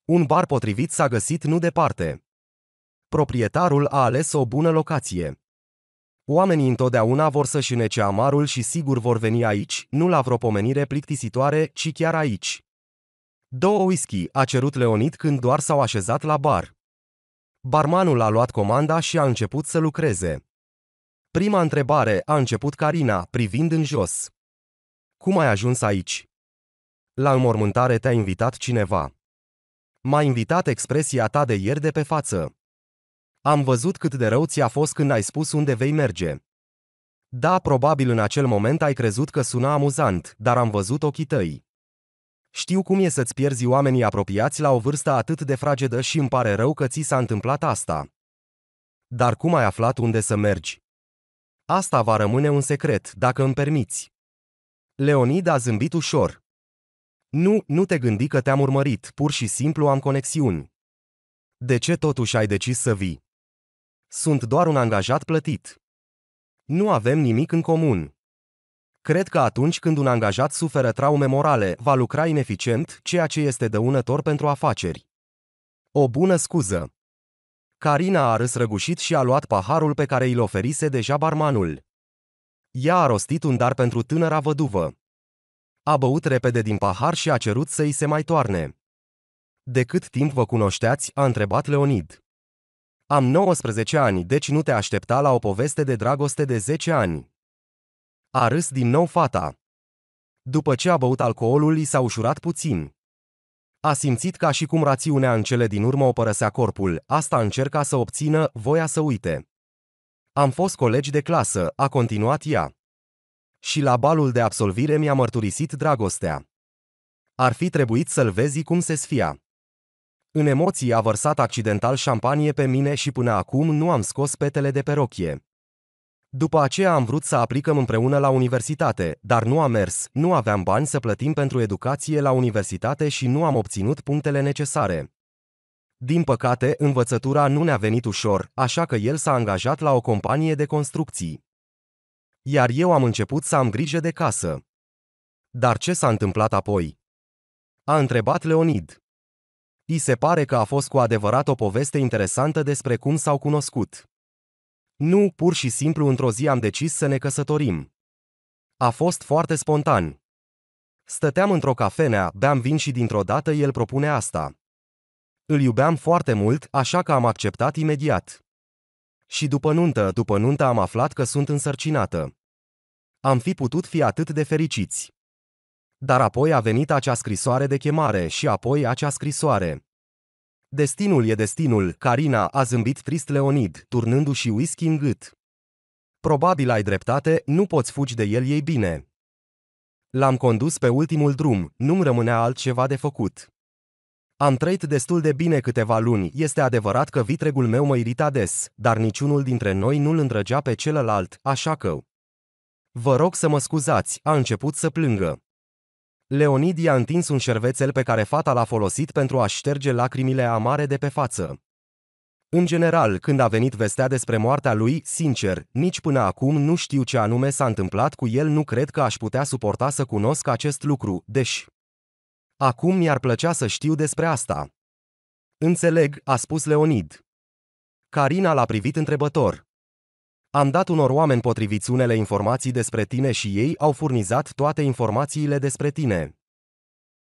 Un bar potrivit s-a găsit nu departe. Proprietarul a ales o bună locație. Oamenii întotdeauna vor să-și nece amarul și sigur vor veni aici, nu la vreo pomenire plictisitoare, ci chiar aici. Două whisky, a cerut Leonid când doar s-au așezat la bar. Barmanul a luat comanda și a început să lucreze. Prima întrebare a început Carina, privind în jos. Cum ai ajuns aici? La înmormântare te-a invitat cineva. M-a invitat expresia ta de ieri de pe față. Am văzut cât de rău ți-a fost când ai spus unde vei merge. Da, probabil în acel moment ai crezut că suna amuzant, dar am văzut ochii tăi. Știu cum e să-ți pierzi oamenii apropiați la o vârstă atât de fragedă și îmi pare rău că ți s-a întâmplat asta. Dar cum ai aflat unde să mergi? Asta va rămâne un secret, dacă îmi permiți. Leonid a zâmbit ușor. Nu, nu te gândi că te-am urmărit, pur și simplu am conexiuni. De ce totuși ai decis să vii? Sunt doar un angajat plătit. Nu avem nimic în comun. Cred că atunci când un angajat suferă traume morale, va lucra ineficient, ceea ce este dăunător pentru afaceri. O bună scuză. Carina a râs răgușit și a luat paharul pe care îl oferise deja barmanul. Ea a rostit un dar pentru tânăra văduvă. A băut repede din pahar și a cerut să îi se mai toarne. De cât timp vă cunoșteați? a întrebat Leonid. Am 19 ani, deci nu te aștepta la o poveste de dragoste de 10 ani. A râs din nou fata. După ce a băut alcoolul, i s-a ușurat puțin. A simțit ca și cum rațiunea în cele din urmă o părăsea corpul, asta încerca să obțină, voia să uite. Am fost colegi de clasă, a continuat ea. Și la balul de absolvire mi-a mărturisit dragostea. Ar fi trebuit să-l vezi cum se sfia. În emoții a vărsat accidental șampanie pe mine și până acum nu am scos petele de pe rochie. După aceea am vrut să aplicăm împreună la universitate, dar nu a mers, nu aveam bani să plătim pentru educație la universitate și nu am obținut punctele necesare. Din păcate, învățătura nu ne-a venit ușor, așa că el s-a angajat la o companie de construcții. Iar eu am început să am grijă de casă. Dar ce s-a întâmplat apoi? A întrebat Leonid. I se pare că a fost cu adevărat o poveste interesantă despre cum s-au cunoscut. Nu, pur și simplu într-o zi am decis să ne căsătorim. A fost foarte spontan. Stăteam într-o cafenea, beam vin și dintr-o dată el propune asta. Îl iubeam foarte mult, așa că am acceptat imediat. Și după nuntă, după nuntă am aflat că sunt însărcinată. Am fi putut fi atât de fericiți. Dar apoi a venit acea scrisoare de chemare și apoi acea scrisoare. Destinul e destinul, Carina a zâmbit trist Leonid, turnându-și whisky în gât. Probabil ai dreptate, nu poți fugi de el ei bine. L-am condus pe ultimul drum, nu-mi rămânea altceva de făcut. Am trăit destul de bine câteva luni, este adevărat că vitregul meu mă irita des, dar niciunul dintre noi nu-l îndrăgea pe celălalt, așa că... Vă rog să mă scuzați, a început să plângă. Leonid i-a întins un șervețel pe care fata l-a folosit pentru a șterge lacrimile amare de pe față. În general, când a venit vestea despre moartea lui, sincer, nici până acum nu știu ce anume s-a întâmplat cu el, nu cred că aș putea suporta să cunosc acest lucru, deși. Acum mi-ar plăcea să știu despre asta. Înțeleg, a spus Leonid. Carina l-a privit întrebător. Am dat unor oameni potriviți unele informații despre tine și ei au furnizat toate informațiile despre tine.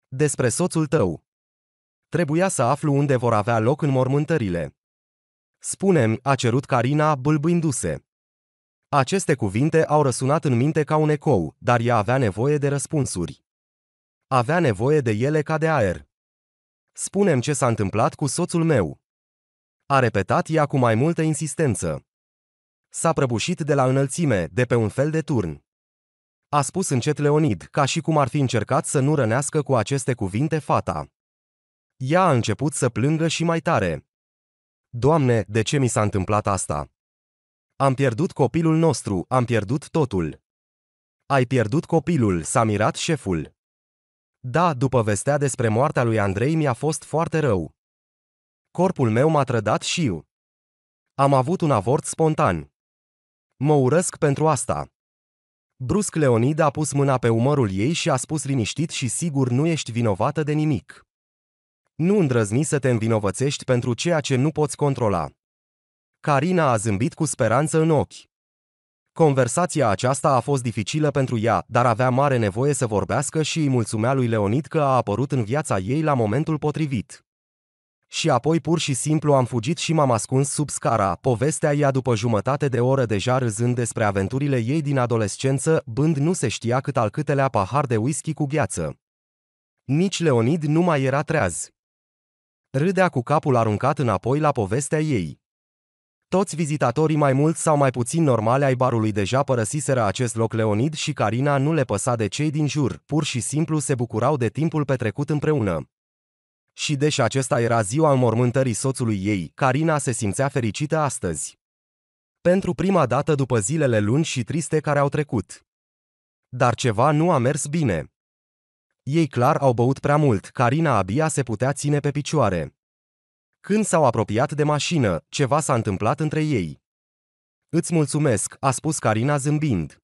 Despre soțul tău. Trebuia să aflu unde vor avea loc înmormântările. Spunem, a cerut Carina, bâlbâindu-se. Aceste cuvinte au răsunat în minte ca un ecou, dar ea avea nevoie de răspunsuri. Avea nevoie de ele ca de aer. Spunem ce s-a întâmplat cu soțul meu. A repetat ea cu mai multă insistență. S-a prăbușit de la înălțime, de pe un fel de turn. A spus încet Leonid, ca și cum ar fi încercat să nu rănească cu aceste cuvinte fata. Ea a început să plângă și mai tare. Doamne, de ce mi s-a întâmplat asta? Am pierdut copilul nostru, am pierdut totul. Ai pierdut copilul, s-a mirat șeful. Da, după vestea despre moartea lui Andrei mi-a fost foarte rău. Corpul meu m-a trădat și eu. Am avut un avort spontan. Mă urăsc pentru asta. Brusc Leonid a pus mâna pe umărul ei și a spus liniștit și sigur nu ești vinovată de nimic. Nu îndrăzni să te învinovățești pentru ceea ce nu poți controla. Carina a zâmbit cu speranță în ochi. Conversația aceasta a fost dificilă pentru ea, dar avea mare nevoie să vorbească și îi mulțumea lui Leonid că a apărut în viața ei la momentul potrivit. Și apoi pur și simplu am fugit și m-am ascuns sub scara, povestea ea după jumătate de oră deja râzând despre aventurile ei din adolescență, bând nu se știa cât al câtelea pahar de whisky cu gheață. Nici Leonid nu mai era treaz. Râdea cu capul aruncat înapoi la povestea ei. Toți vizitatorii mai mult sau mai puțin normale ai barului deja părăsiseră acest loc Leonid și Carina nu le păsa de cei din jur, pur și simplu se bucurau de timpul petrecut împreună. Și deși acesta era ziua înmormântării soțului ei, Carina se simțea fericită astăzi. Pentru prima dată după zilele lungi și triste care au trecut. Dar ceva nu a mers bine. Ei clar au băut prea mult, Carina abia se putea ține pe picioare. Când s-au apropiat de mașină, ceva s-a întâmplat între ei. Îți mulțumesc, a spus Carina zâmbind.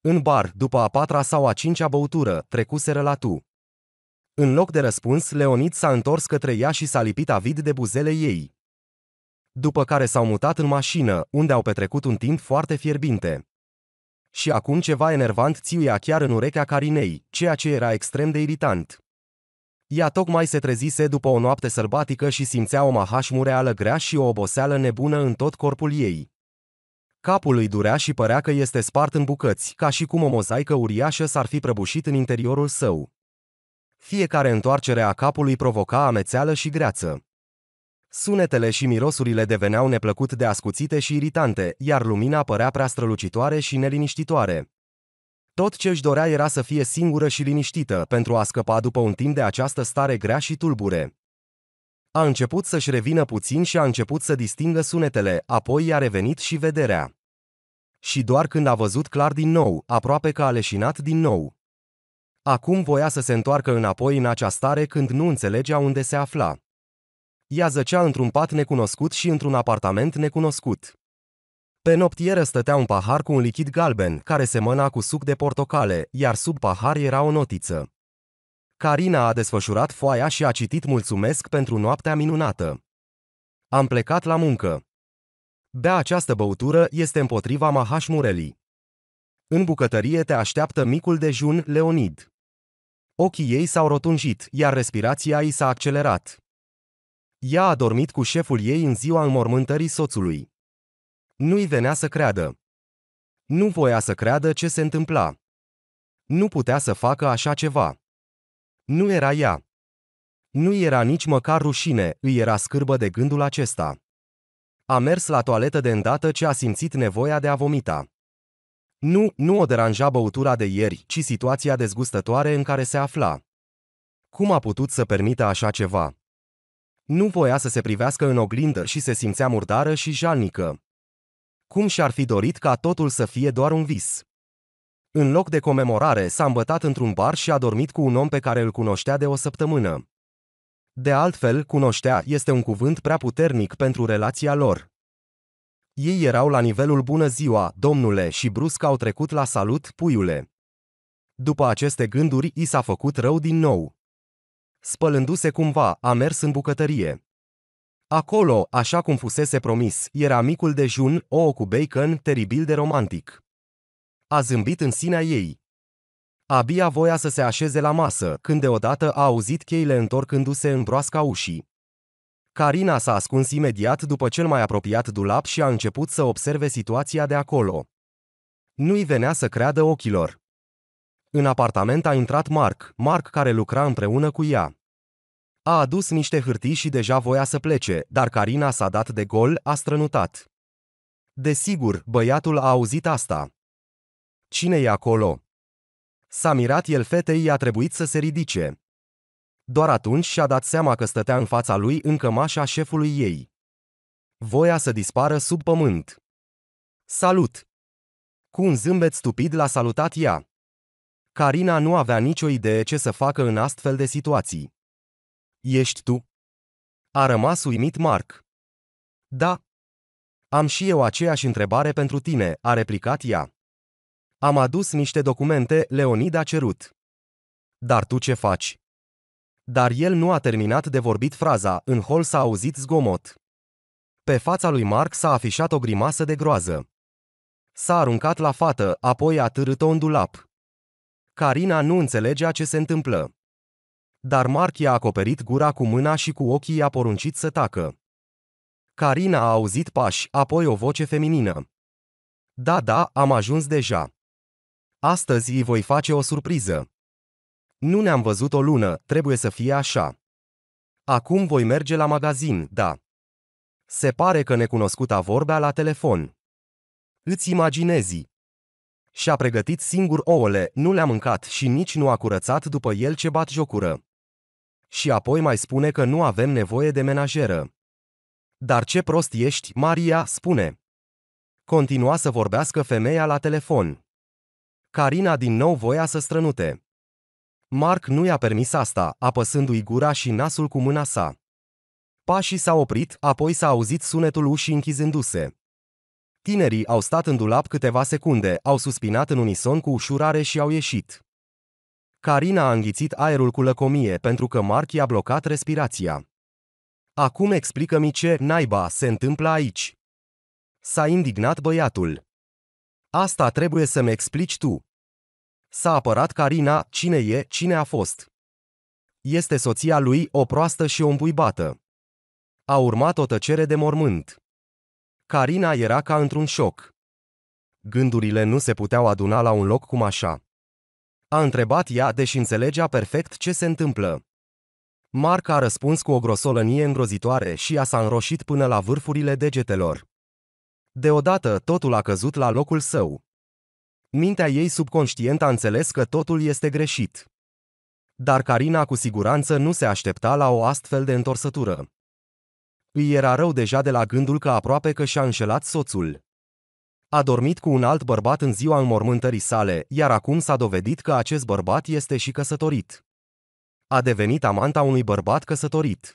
În bar, după a patra sau a cincea băutură, trecuseră la tu. În loc de răspuns, Leonid s-a întors către ea și s-a lipit avid de buzele ei. După care s-au mutat în mașină, unde au petrecut un timp foarte fierbinte. Și acum ceva enervant țiuia chiar în urechea Carinei, ceea ce era extrem de iritant. Ea tocmai se trezise după o noapte sărbatică și simțea o mahașmureală grea și o oboseală nebună în tot corpul ei. Capul îi durea și părea că este spart în bucăți, ca și cum o mozaică uriașă s-ar fi prăbușit în interiorul său. Fiecare întoarcere a capului provoca amețeală și greață. Sunetele și mirosurile deveneau neplăcut de ascuțite și iritante, iar lumina părea prea strălucitoare și neliniștitoare. Tot ce își dorea era să fie singură și liniștită, pentru a scăpa după un timp de această stare grea și tulbure. A început să-și revină puțin și a început să distingă sunetele, apoi i-a revenit și vederea. Și doar când a văzut clar din nou, aproape că a leșinat din nou. Acum voia să se întoarcă înapoi în acea stare când nu înțelegea unde se afla. Ea zăcea într-un pat necunoscut și într-un apartament necunoscut. Pe noptieră stătea un pahar cu un lichid galben, care semăna cu suc de portocale, iar sub pahar era o notiță. Carina a desfășurat foaia și a citit mulțumesc pentru noaptea minunată. Am plecat la muncă. Bea această băutură este împotriva Mahașmurelii. În bucătărie te așteaptă micul dejun, Leonid. Ochii ei s-au rotunjit, iar respirația ei s-a accelerat. Ea a dormit cu șeful ei în ziua înmormântării soțului. Nu-i venea să creadă. Nu voia să creadă ce se întâmpla. Nu putea să facă așa ceva. Nu era ea. Nu era nici măcar rușine, îi era scârbă de gândul acesta. A mers la toaletă de îndată ce a simțit nevoia de a vomita. Nu, nu o deranja băutura de ieri, ci situația dezgustătoare în care se afla. Cum a putut să permită așa ceva? Nu voia să se privească în oglindă și se simțea murdară și jalnică. Cum și-ar fi dorit ca totul să fie doar un vis? În loc de comemorare, s-a îmbătat într-un bar și a dormit cu un om pe care îl cunoștea de o săptămână. De altfel, cunoștea este un cuvânt prea puternic pentru relația lor. Ei erau la nivelul bună ziua, domnule, și brusc au trecut la salut, puiule. După aceste gânduri, i s-a făcut rău din nou. Spălându-se cumva, a mers în bucătărie. Acolo, așa cum fusese promis, era micul dejun, ouă cu bacon, teribil de romantic. A zâmbit în sinea ei. Abia voia să se așeze la masă, când deodată a auzit cheile întorcându-se în broasca ușii. Carina s-a ascuns imediat după cel mai apropiat dulap și a început să observe situația de acolo. Nu-i venea să creadă ochilor. În apartament a intrat Mark, Mark care lucra împreună cu ea. A adus niște hârtii și deja voia să plece, dar Carina s-a dat de gol, a strănutat. Desigur, băiatul a auzit asta. Cine e acolo? S-a mirat el fetei, i-a trebuit să se ridice. Doar atunci și-a dat seama că stătea în fața lui în cămașa șefului ei. Voia să dispară sub pământ. Salut! Cu un zâmbet stupid l-a salutat ea. Carina nu avea nicio idee ce să facă în astfel de situații. Ești tu? A rămas uimit Mark. Da. Am și eu aceeași întrebare pentru tine, a replicat ea. Am adus niște documente, Leonid a cerut. Dar tu ce faci? Dar el nu a terminat de vorbit fraza, în hol s-a auzit zgomot. Pe fața lui Mark s-a afișat o grimasă de groază. S-a aruncat la fată, apoi a târât-o în dulap. Carina nu înțelegea ce se întâmplă. Dar Mark i-a acoperit gura cu mâna și cu ochii i-a poruncit să tacă. Carina a auzit pași, apoi o voce feminină. Da, da, am ajuns deja. Astăzi îi voi face o surpriză. Nu ne-am văzut o lună, trebuie să fie așa. Acum voi merge la magazin, da. Se pare că necunoscuta vorbea la telefon. Îți imaginezi. Și-a pregătit singur ouăle, nu le-a mâncat și nici nu a curățat după el ce bat jocură. Și apoi mai spune că nu avem nevoie de menajeră. Dar ce prost ești, Maria, spune. Continua să vorbească femeia la telefon. Carina din nou voia să strănute. Mark nu i-a permis asta, apăsându-i gura și nasul cu mâna sa. Pașii s-au oprit, apoi s-a auzit sunetul ușii închizându-se. Tinerii au stat în dulap câteva secunde, au suspinat în unison cu ușurare și au ieșit. Carina a înghițit aerul cu lăcomie pentru că Mark i-a blocat respirația. Acum explică-mi ce, naiba, se întâmplă aici. S-a indignat băiatul. Asta trebuie să-mi explici tu. S-a apărat Carina, cine e, cine a fost. Este soția lui, o proastă și o îmbuibată. A urmat o tăcere de mormânt. Carina era ca într-un șoc. Gândurile nu se puteau aduna la un loc cum așa. A întrebat ea, deși înțelegea perfect ce se întâmplă. Marca a răspuns cu o grosolănie îngrozitoare și ea s-a înroșit până la vârfurile degetelor. Deodată totul a căzut la locul său. Mintea ei subconștient a înțeles că totul este greșit. Dar Carina cu siguranță nu se aștepta la o astfel de întorsătură. Îi era rău deja de la gândul că aproape că și-a înșelat soțul. A dormit cu un alt bărbat în ziua înmormântării sale, iar acum s-a dovedit că acest bărbat este și căsătorit. A devenit amanta unui bărbat căsătorit.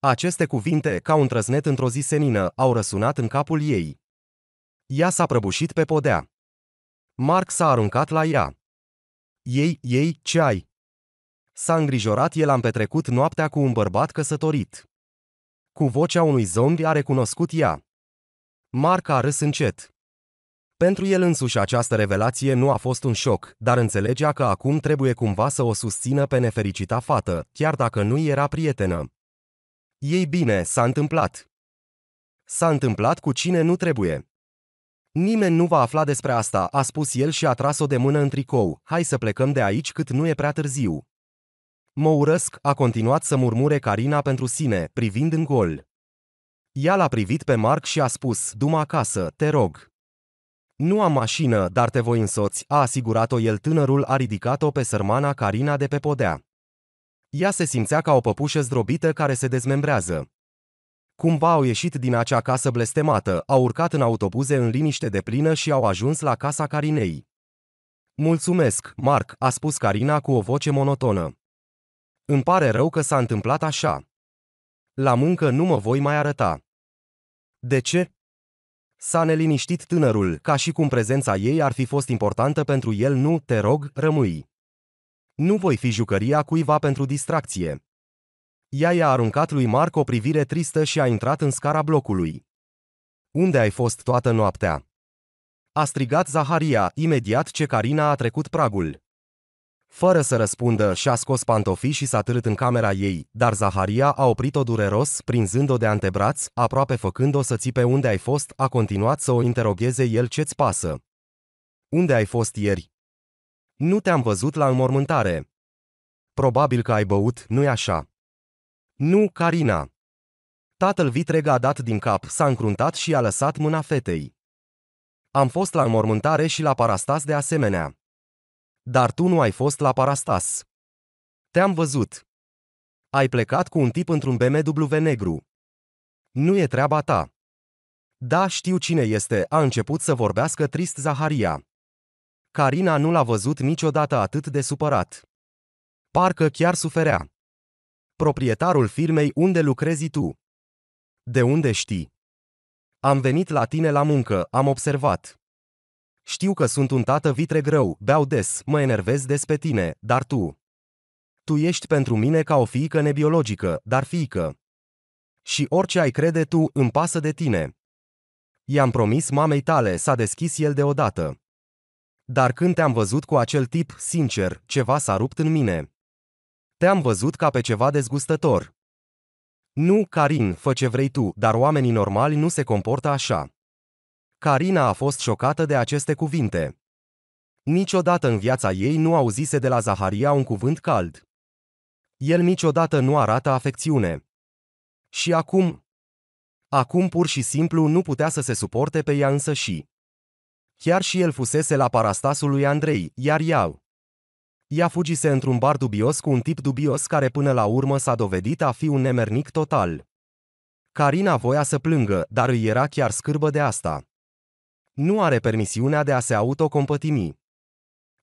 Aceste cuvinte, ca un trăznet într-o zi senină, au răsunat în capul ei. Ea s-a prăbușit pe podea. Mark s-a aruncat la ea. Ei, ei, ce ai? S-a îngrijorat el am petrecut noaptea cu un bărbat căsătorit. Cu vocea unui zombi a recunoscut ea. Mark a râs încet. Pentru el însuși această revelație nu a fost un șoc, dar înțelegea că acum trebuie cumva să o susțină pe nefericita fată, chiar dacă nu era prietenă. Ei bine, s-a întâmplat. S-a întâmplat cu cine nu trebuie. Nimeni nu va afla despre asta, a spus el și a tras-o de mână în tricou. Hai să plecăm de aici cât nu e prea târziu. Mă urăsc, a continuat să murmure Carina pentru sine, privind în gol. Ea l-a privit pe Mark și a spus, du acasă, te rog. Nu am mașină, dar te voi însoți, a asigurat-o el tânărul a ridicat-o pe sărmana Carina de pe podea. Ea se simțea ca o păpușă zdrobită care se dezmembrează. Cumva au ieșit din acea casă blestemată, au urcat în autobuze în liniște de plină și au ajuns la casa Carinei. Mulțumesc, Marc, a spus Carina cu o voce monotonă. Îmi pare rău că s-a întâmplat așa. La muncă nu mă voi mai arăta. De ce? S-a neliniștit tânărul, ca și cum prezența ei ar fi fost importantă pentru el. Nu, te rog, rămâi. Nu voi fi jucăria cuiva pentru distracție. Ea i-a aruncat lui Marc o privire tristă și a intrat în scara blocului. Unde ai fost toată noaptea? A strigat Zaharia, imediat ce Carina a trecut pragul. Fără să răspundă, și-a scos pantofii și s-a târât în camera ei, dar Zaharia a oprit-o dureros, prinzând-o de antebraț, aproape făcând-o să țipe unde ai fost, a continuat să o interogheze el ce-ți pasă. Unde ai fost ieri? Nu te-am văzut la înmormântare. Probabil că ai băut, nu-i așa? Nu, Carina. Tatăl vitreg a dat din cap, s-a încruntat și a lăsat mâna fetei. Am fost la înmormântare și la parastas de asemenea. Dar tu nu ai fost la parastas. Te-am văzut. Ai plecat cu un tip într-un BMW negru. Nu e treaba ta. Da, știu cine este, a început să vorbească trist Zaharia. Carina nu l-a văzut niciodată atât de supărat. Parcă chiar suferea proprietarul firmei unde lucrezi tu. De unde știi? Am venit la tine la muncă, am observat. Știu că sunt un tată vitre greu, beau des, mă enervez despre tine, dar tu. Tu ești pentru mine ca o fiică nebiologică, dar fiică. Și orice ai crede tu, îmi pasă de tine. I-am promis mamei tale, s-a deschis el deodată. Dar când te-am văzut cu acel tip, sincer, ceva s-a rupt în mine. Te-am văzut ca pe ceva dezgustător. Nu, Karin, fă ce vrei tu, dar oamenii normali nu se comportă așa. Karina a fost șocată de aceste cuvinte. Niciodată în viața ei nu auzise de la Zaharia un cuvânt cald. El niciodată nu arată afecțiune. Și acum? Acum pur și simplu nu putea să se suporte pe ea însă și. Chiar și el fusese la parastasul lui Andrei, iar iau. Ea fugise într-un bar dubios cu un tip dubios care până la urmă s-a dovedit a fi un nemernic total. Carina voia să plângă, dar îi era chiar scârbă de asta. Nu are permisiunea de a se autocompătimi.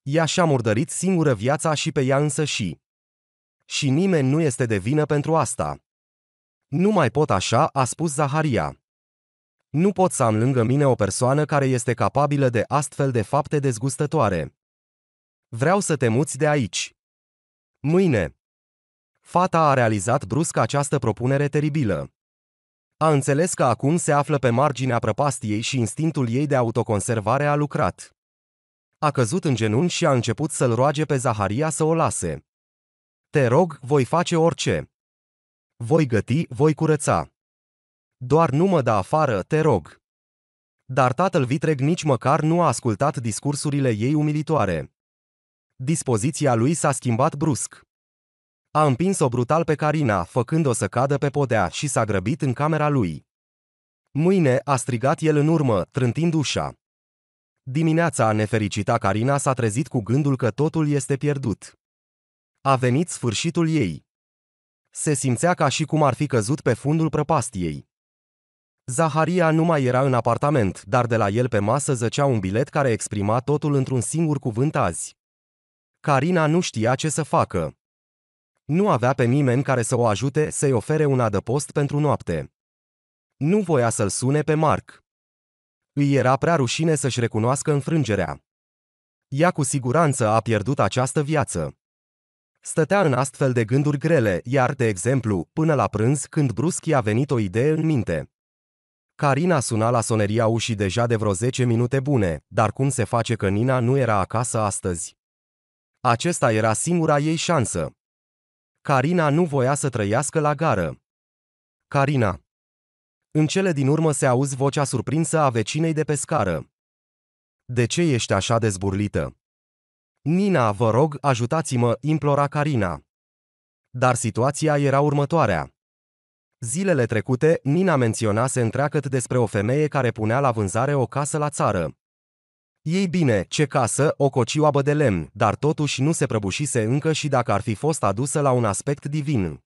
Ea și-a murdărit singură viața și pe ea însă și. Și nimeni nu este de vină pentru asta. Nu mai pot așa, a spus Zaharia. Nu pot să am lângă mine o persoană care este capabilă de astfel de fapte dezgustătoare. Vreau să te muți de aici. Mâine. Fata a realizat brusc această propunere teribilă. A înțeles că acum se află pe marginea prăpastiei și instinctul ei de autoconservare a lucrat. A căzut în genunchi și a început să-l roage pe Zaharia să o lase. Te rog, voi face orice. Voi găti, voi curăța. Doar nu mă da afară, te rog. Dar tatăl vitreg nici măcar nu a ascultat discursurile ei umilitoare. Dispoziția lui s-a schimbat brusc. A împins-o brutal pe Carina, făcând-o să cadă pe podea și s-a grăbit în camera lui. Mâine, a strigat el în urmă, trântind ușa. Dimineața nefericita Carina s-a trezit cu gândul că totul este pierdut. A venit sfârșitul ei. Se simțea ca și cum ar fi căzut pe fundul prăpastiei. Zaharia nu mai era în apartament, dar de la el pe masă zăcea un bilet care exprima totul într-un singur cuvânt azi. Carina nu știa ce să facă. Nu avea pe nimeni care să o ajute să-i ofere un adăpost pentru noapte. Nu voia să-l sune pe Marc. Îi era prea rușine să-și recunoască înfrângerea. Ea cu siguranță a pierdut această viață. Stătea în astfel de gânduri grele, iar, de exemplu, până la prânz, când brusc i-a venit o idee în minte. Carina suna la soneria ușii deja de vreo 10 minute bune, dar cum se face că Nina nu era acasă astăzi? Acesta era singura ei șansă. Carina nu voia să trăiască la gară. Carina. În cele din urmă se auzi vocea surprinsă a vecinei de pe scară. De ce ești așa dezburlită? Nina, vă rog, ajutați-mă, implora Carina. Dar situația era următoarea. Zilele trecute, Nina menționase întreagăt despre o femeie care punea la vânzare o casă la țară. Ei bine, ce casă, o cocioabă de lemn, dar totuși nu se prăbușise încă și dacă ar fi fost adusă la un aspect divin.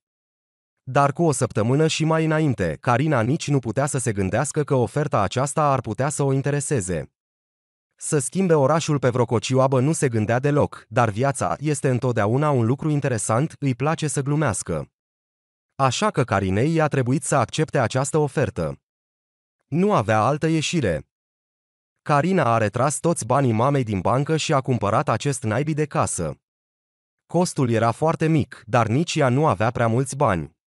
Dar cu o săptămână și mai înainte, Carina nici nu putea să se gândească că oferta aceasta ar putea să o intereseze. Să schimbe orașul pe vreo cocioabă nu se gândea deloc, dar viața este întotdeauna un lucru interesant, îi place să glumească. Așa că Carinei i-a trebuit să accepte această ofertă. Nu avea altă ieșire. Carina a retras toți banii mamei din bancă și a cumpărat acest naibii de casă. Costul era foarte mic, dar nici ea nu avea prea mulți bani.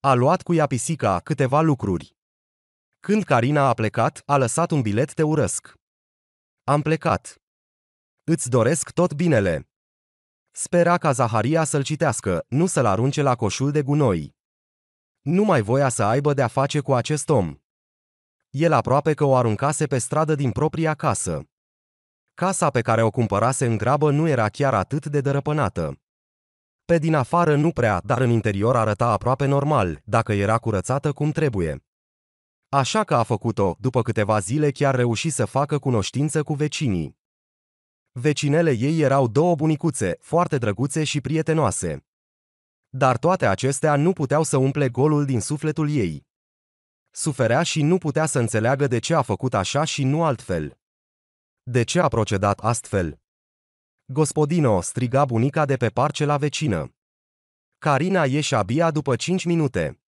A luat cu ea pisica câteva lucruri. Când Carina a plecat, a lăsat un bilet te urăsc. Am plecat. Îți doresc tot binele. Spera ca Zaharia să-l citească, nu să-l arunce la coșul de gunoi. Nu mai voia să aibă de-a face cu acest om el aproape că o aruncase pe stradă din propria casă. Casa pe care o cumpărase în grabă nu era chiar atât de dărăpânată. Pe din afară nu prea, dar în interior arăta aproape normal, dacă era curățată cum trebuie. Așa că a făcut-o, după câteva zile chiar reuși să facă cunoștință cu vecinii. Vecinele ei erau două bunicuțe, foarte drăguțe și prietenoase. Dar toate acestea nu puteau să umple golul din sufletul ei. Suferea și nu putea să înțeleagă de ce a făcut așa și nu altfel. De ce a procedat astfel? Gospodino, striga bunica de pe la vecină. Carina ieși abia după cinci minute.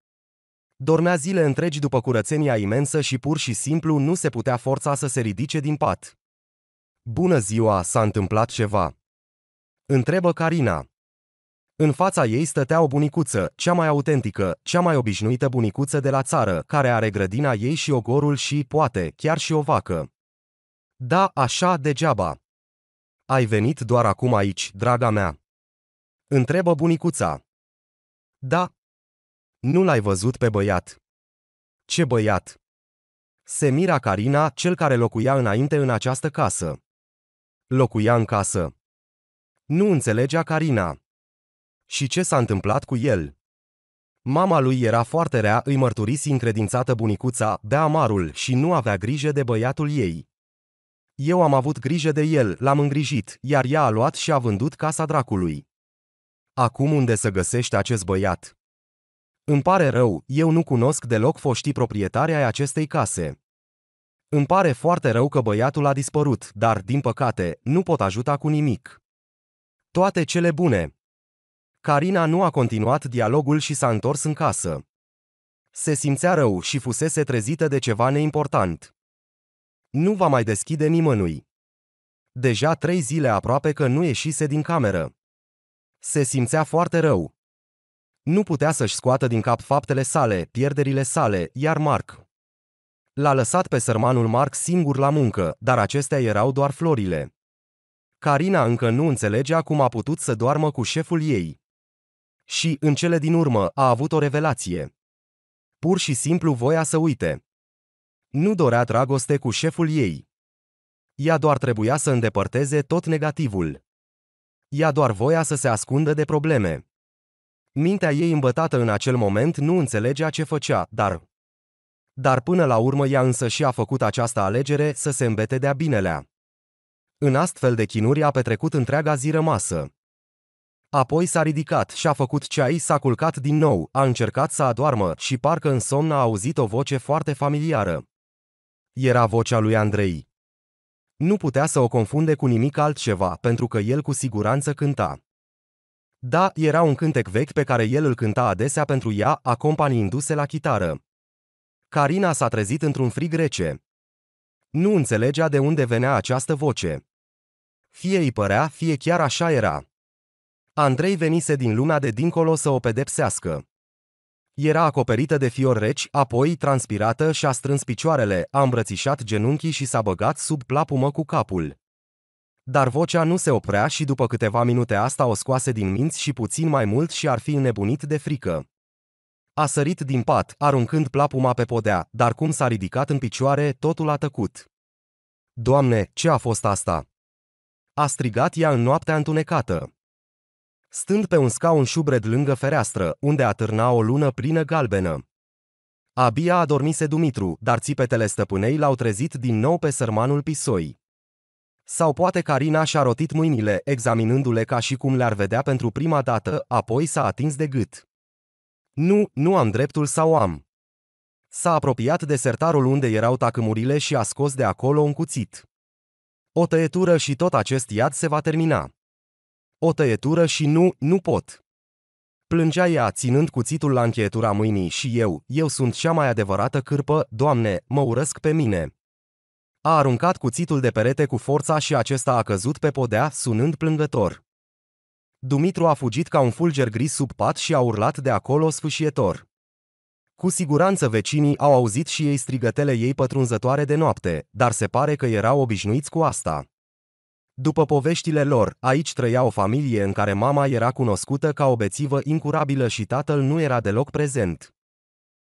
Dormea zile întregi după curățenia imensă și pur și simplu nu se putea forța să se ridice din pat. Bună ziua, s-a întâmplat ceva. Întrebă Carina. În fața ei stătea o bunicuță, cea mai autentică, cea mai obișnuită bunicuță de la țară, care are grădina ei și ogorul și, poate, chiar și o vacă. Da, așa degeaba. Ai venit doar acum aici, draga mea. Întrebă bunicuța. Da. Nu l-ai văzut pe băiat. Ce băiat? Se mira Carina, cel care locuia înainte în această casă. Locuia în casă. Nu înțelegea Carina. Și ce s-a întâmplat cu el? Mama lui era foarte rea, îi mărturisi încredințată bunicuța, bea amarul și nu avea grijă de băiatul ei. Eu am avut grijă de el, l-am îngrijit, iar ea a luat și a vândut casa dracului. Acum unde să găsești acest băiat? Îmi pare rău, eu nu cunosc deloc foștii proprietari ai acestei case. Îmi pare foarte rău că băiatul a dispărut, dar, din păcate, nu pot ajuta cu nimic. Toate cele bune! Carina nu a continuat dialogul și s-a întors în casă. Se simțea rău și fusese trezită de ceva neimportant. Nu va mai deschide nimănui. Deja trei zile aproape că nu ieșise din cameră. Se simțea foarte rău. Nu putea să-și scoată din cap faptele sale, pierderile sale, iar Mark. L-a lăsat pe sărmanul Mark singur la muncă, dar acestea erau doar florile. Carina încă nu înțelegea cum a putut să doarmă cu șeful ei. Și, în cele din urmă, a avut o revelație. Pur și simplu voia să uite. Nu dorea dragoste cu șeful ei. Ea doar trebuia să îndepărteze tot negativul. Ea doar voia să se ascundă de probleme. Mintea ei îmbătată în acel moment nu înțelegea ce făcea, dar... Dar până la urmă ea însă și a făcut această alegere să se îmbete de-a binelea. În astfel de chinuri a petrecut întreaga zi rămasă. Apoi s-a ridicat și-a făcut ceai, s-a culcat din nou, a încercat să adoarmă și parcă în somn a auzit o voce foarte familiară. Era vocea lui Andrei. Nu putea să o confunde cu nimic altceva, pentru că el cu siguranță cânta. Da, era un cântec vechi pe care el îl cânta adesea pentru ea, acompaniindu-se la chitară. Carina s-a trezit într-un frig rece. Nu înțelegea de unde venea această voce. Fie îi părea, fie chiar așa era. Andrei venise din lumea de dincolo să o pedepsească. Era acoperită de fior reci, apoi, transpirată, și-a strâns picioarele, a îmbrățișat genunchii și s-a băgat sub plapumă cu capul. Dar vocea nu se oprea și după câteva minute asta o scoase din minți și puțin mai mult și ar fi înnebunit de frică. A sărit din pat, aruncând plapuma pe podea, dar cum s-a ridicat în picioare, totul a tăcut. Doamne, ce a fost asta? A strigat ea în noaptea întunecată stând pe un scaun șubred lângă fereastră, unde atârna o lună plină galbenă. Abia adormise Dumitru, dar țipetele stăpânei l-au trezit din nou pe sărmanul Pisoi. Sau poate Carina și-a rotit mâinile, examinându-le ca și cum le-ar vedea pentru prima dată, apoi s-a atins de gât. Nu, nu am dreptul sau am. S-a apropiat de sertarul unde erau tacâmurile și a scos de acolo un cuțit. O tăietură și tot acest iad se va termina. O tăietură și nu, nu pot. Plângea ea, ținând cuțitul la încheietura mâinii și eu, eu sunt cea mai adevărată cârpă, Doamne, mă urăsc pe mine. A aruncat cuțitul de perete cu forța și acesta a căzut pe podea, sunând plângător. Dumitru a fugit ca un fulger gris sub pat și a urlat de acolo sfâșietor. Cu siguranță vecinii au auzit și ei strigătele ei pătrunzătoare de noapte, dar se pare că erau obișnuiți cu asta. După poveștile lor, aici trăia o familie în care mama era cunoscută ca o bețivă incurabilă și tatăl nu era deloc prezent.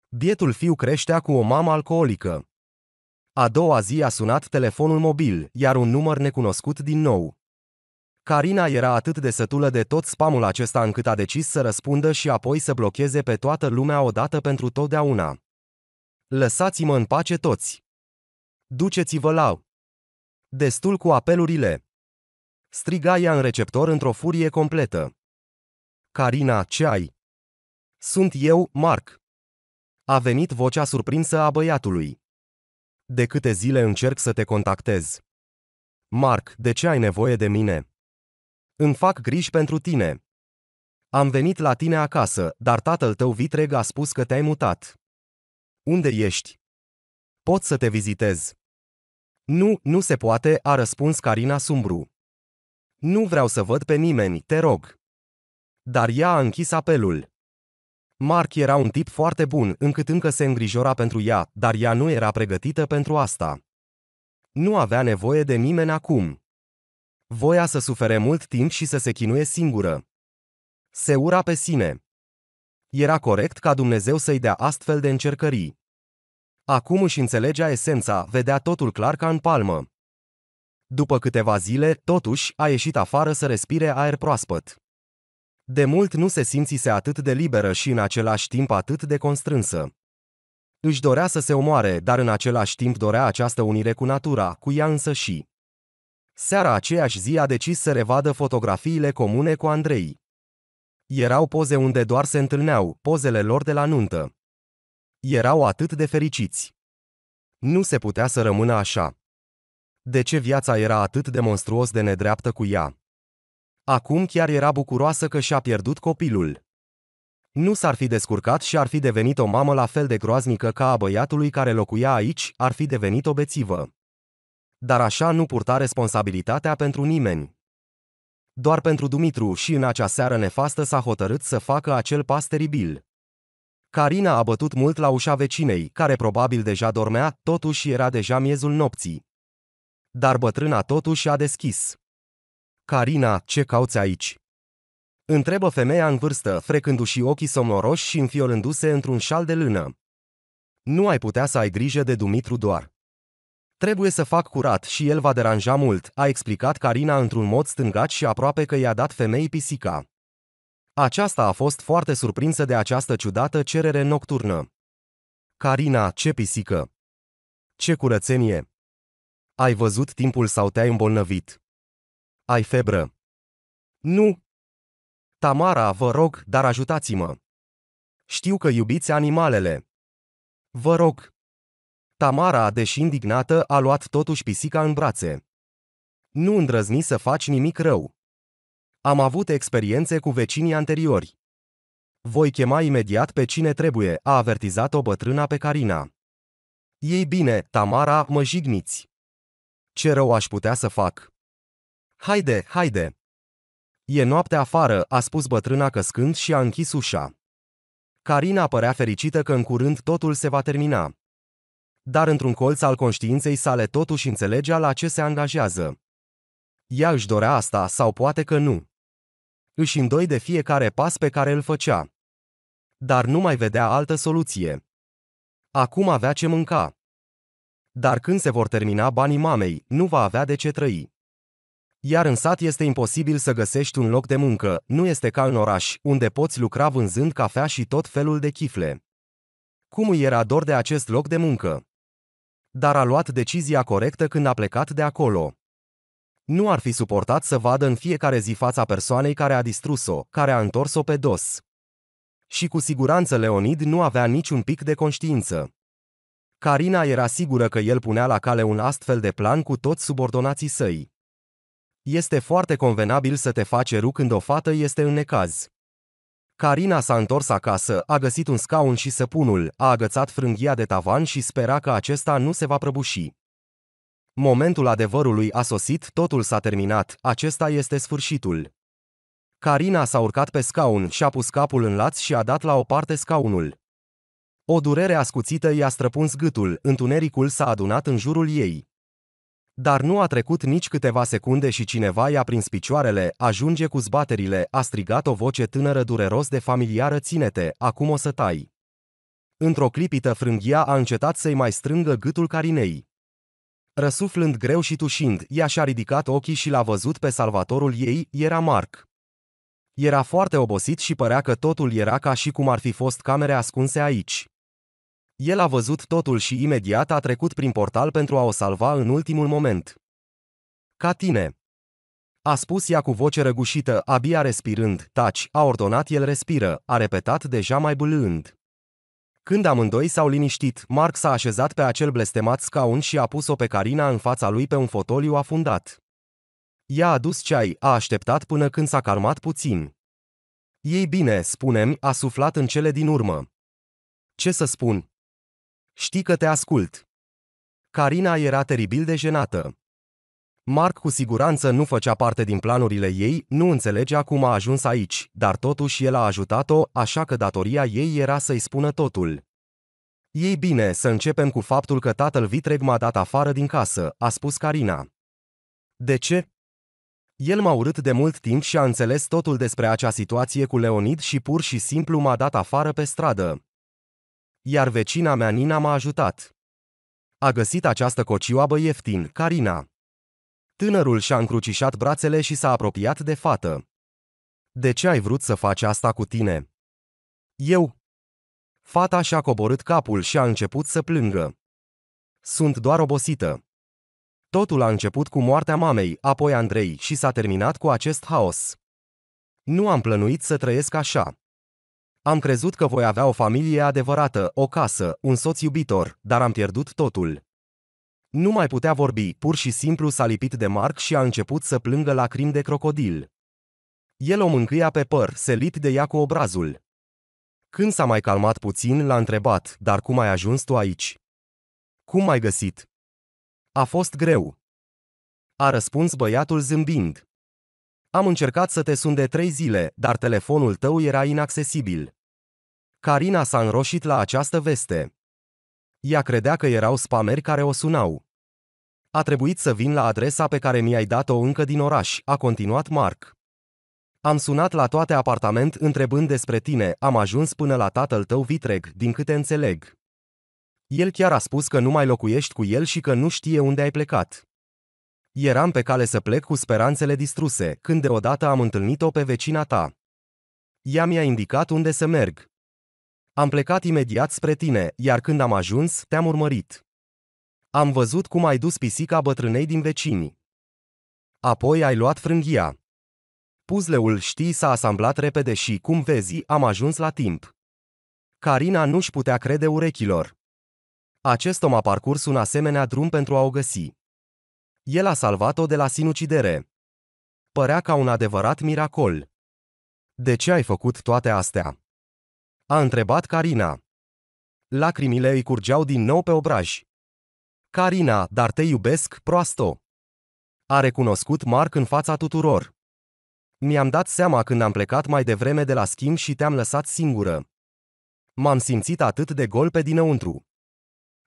Bietul fiu creștea cu o mamă alcoolică. A doua zi a sunat telefonul mobil, iar un număr necunoscut din nou. Carina era atât de sătulă de tot spamul acesta încât a decis să răspundă și apoi să blocheze pe toată lumea odată pentru totdeauna. Lăsați-mă în pace toți! Duceți-vă la! Destul cu apelurile! striga ea în receptor într-o furie completă. Carina, ce ai? Sunt eu, Mark. A venit vocea surprinsă a băiatului. De câte zile încerc să te contactez. Mark, de ce ai nevoie de mine? Îmi fac griji pentru tine. Am venit la tine acasă, dar tatăl tău vitreg a spus că te-ai mutat. Unde ești? Pot să te vizitez. Nu, nu se poate, a răspuns Carina Sumbru. Nu vreau să văd pe nimeni, te rog. Dar ea a închis apelul. Mark era un tip foarte bun, încât încă se îngrijora pentru ea, dar ea nu era pregătită pentru asta. Nu avea nevoie de nimeni acum. Voia să sufere mult timp și să se chinuie singură. Se ura pe sine. Era corect ca Dumnezeu să-i dea astfel de încercării. Acum își înțelegea esența, vedea totul clar ca în palmă. După câteva zile, totuși, a ieșit afară să respire aer proaspăt. De mult nu se simțise atât de liberă și în același timp atât de constrânsă. Își dorea să se omoare, dar în același timp dorea această unire cu natura, cu ea însă și. Seara aceeași zi a decis să revadă fotografiile comune cu Andrei. Erau poze unde doar se întâlneau, pozele lor de la nuntă. Erau atât de fericiți. Nu se putea să rămână așa de ce viața era atât de monstruos de nedreaptă cu ea. Acum chiar era bucuroasă că și-a pierdut copilul. Nu s-ar fi descurcat și ar fi devenit o mamă la fel de groaznică ca a băiatului care locuia aici, ar fi devenit o bețivă. Dar așa nu purta responsabilitatea pentru nimeni. Doar pentru Dumitru și în acea seară nefastă s-a hotărât să facă acel pas teribil. Carina a bătut mult la ușa vecinei, care probabil deja dormea, totuși era deja miezul nopții dar bătrâna totuși a deschis. Carina, ce cauți aici? Întrebă femeia în vârstă, frecându-și ochii somnoroși și înfiorându-se într-un șal de lână. Nu ai putea să ai grijă de Dumitru doar. Trebuie să fac curat și el va deranja mult, a explicat Carina într-un mod stângat și aproape că i-a dat femeii pisica. Aceasta a fost foarte surprinsă de această ciudată cerere nocturnă. Carina, ce pisică! Ce curățenie! Ai văzut timpul sau te-ai îmbolnăvit? Ai febră? Nu. Tamara, vă rog, dar ajutați-mă. Știu că iubiți animalele. Vă rog. Tamara, deși indignată, a luat totuși pisica în brațe. Nu îndrăzni să faci nimic rău. Am avut experiențe cu vecinii anteriori. Voi chema imediat pe cine trebuie, a avertizat-o bătrâna pe Carina. Ei bine, Tamara, mă jigniți. Ce rău aș putea să fac? Haide, haide! E noapte afară, a spus bătrâna căscând și a închis ușa. Carina părea fericită că în curând totul se va termina. Dar într-un colț al conștiinței sale totuși înțelegea la ce se angajează. Ea își dorea asta sau poate că nu. Își îndoi de fiecare pas pe care îl făcea. Dar nu mai vedea altă soluție. Acum avea ce mânca. Dar când se vor termina banii mamei, nu va avea de ce trăi. Iar în sat este imposibil să găsești un loc de muncă, nu este ca în oraș, unde poți lucra vânzând cafea și tot felul de chifle. Cum îi era dor de acest loc de muncă? Dar a luat decizia corectă când a plecat de acolo. Nu ar fi suportat să vadă în fiecare zi fața persoanei care a distrus-o, care a întors-o pe dos. Și cu siguranță Leonid nu avea niciun pic de conștiință. Carina era sigură că el punea la cale un astfel de plan cu toți subordonații săi. Este foarte convenabil să te faci ru când o fată este în necaz. Carina s-a întors acasă, a găsit un scaun și săpunul, a agățat frânghia de tavan și spera că acesta nu se va prăbuși. Momentul adevărului a sosit, totul s-a terminat, acesta este sfârșitul. Carina s-a urcat pe scaun și a pus capul în laț și a dat la o parte scaunul. O durere ascuțită i-a străpuns gâtul, întunericul s-a adunat în jurul ei. Dar nu a trecut nici câteva secunde și cineva i-a prins picioarele, ajunge cu zbaterile, a strigat o voce tânără dureros de familiară ține-te, acum o să tai. Într-o clipită frânghia a încetat să-i mai strângă gâtul carinei. Răsuflând greu și tușind, ea și-a ridicat ochii și l-a văzut pe salvatorul ei, era Marc. Era foarte obosit și părea că totul era ca și cum ar fi fost camere ascunse aici. El a văzut totul și imediat a trecut prin portal pentru a o salva în ultimul moment. Ca tine! A spus ea cu voce răgușită, abia respirând, taci, a ordonat el respiră, a repetat deja mai bâlând. Când amândoi s-au liniștit, Mark s-a așezat pe acel blestemat scaun și a pus-o pe Carina în fața lui pe un fotoliu afundat. Ea a dus ceai, a așteptat până când s-a calmat puțin. Ei bine, spunem, a suflat în cele din urmă. Ce să spun, Știi că te ascult. Carina era teribil de jenată. Mark cu siguranță nu făcea parte din planurile ei, nu înțelegea cum a ajuns aici, dar totuși el a ajutat-o, așa că datoria ei era să-i spună totul. Ei bine, să începem cu faptul că tatăl vitreg m-a dat afară din casă, a spus Carina. De ce? El m-a urât de mult timp și a înțeles totul despre acea situație cu Leonid și pur și simplu m-a dat afară pe stradă iar vecina mea Nina m-a ajutat. A găsit această cocioabă ieftin, Carina. Tânărul și-a încrucișat brațele și s-a apropiat de fată. De ce ai vrut să faci asta cu tine? Eu. Fata și-a coborât capul și a început să plângă. Sunt doar obosită. Totul a început cu moartea mamei, apoi Andrei și s-a terminat cu acest haos. Nu am plănuit să trăiesc așa. Am crezut că voi avea o familie adevărată, o casă, un soț iubitor, dar am pierdut totul. Nu mai putea vorbi, pur și simplu s-a lipit de Marc și a început să plângă lacrimi de crocodil. El o mâncâia pe păr, se lit de ea cu obrazul. Când s-a mai calmat puțin, l-a întrebat, dar cum ai ajuns tu aici? Cum ai găsit? A fost greu. A răspuns băiatul zâmbind. Am încercat să te sun de trei zile, dar telefonul tău era inaccesibil. Carina s-a înroșit la această veste. Ea credea că erau spameri care o sunau. A trebuit să vin la adresa pe care mi-ai dat-o încă din oraș, a continuat Mark. Am sunat la toate apartament întrebând despre tine, am ajuns până la tatăl tău vitreg, din câte înțeleg. El chiar a spus că nu mai locuiești cu el și că nu știe unde ai plecat. Eram pe cale să plec cu speranțele distruse, când deodată am întâlnit-o pe vecina ta. Ea mi-a indicat unde să merg. Am plecat imediat spre tine, iar când am ajuns, te-am urmărit. Am văzut cum ai dus pisica bătrânei din vecini. Apoi ai luat frânghia. Puzleul știi s-a asamblat repede și, cum vezi, am ajuns la timp. Carina nu-și putea crede urechilor. Acest om a parcurs un asemenea drum pentru a o găsi. El a salvat-o de la sinucidere. Părea ca un adevărat miracol. De ce ai făcut toate astea? A întrebat Carina. Lacrimile îi curgeau din nou pe obraj. Carina, dar te iubesc, proasto. A recunoscut Marc în fața tuturor. Mi-am dat seama când am plecat mai devreme de la schimb și te-am lăsat singură. M-am simțit atât de gol pe dinăuntru.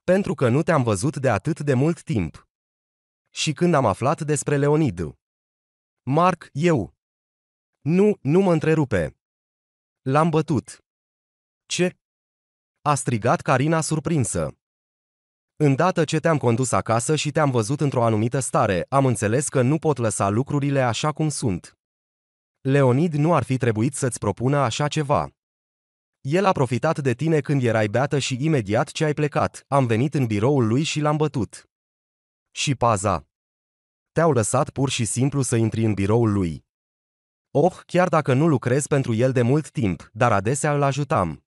Pentru că nu te-am văzut de atât de mult timp și când am aflat despre Leonid. Marc, eu. Nu, nu mă întrerupe. L-am bătut. Ce? A strigat Carina surprinsă. Îndată ce te-am condus acasă și te-am văzut într-o anumită stare, am înțeles că nu pot lăsa lucrurile așa cum sunt. Leonid nu ar fi trebuit să-ți propună așa ceva. El a profitat de tine când erai beată și imediat ce ai plecat, am venit în biroul lui și l-am bătut. Și paza. Te-au lăsat pur și simplu să intri în biroul lui. Oh, chiar dacă nu lucrez pentru el de mult timp, dar adesea îl ajutam.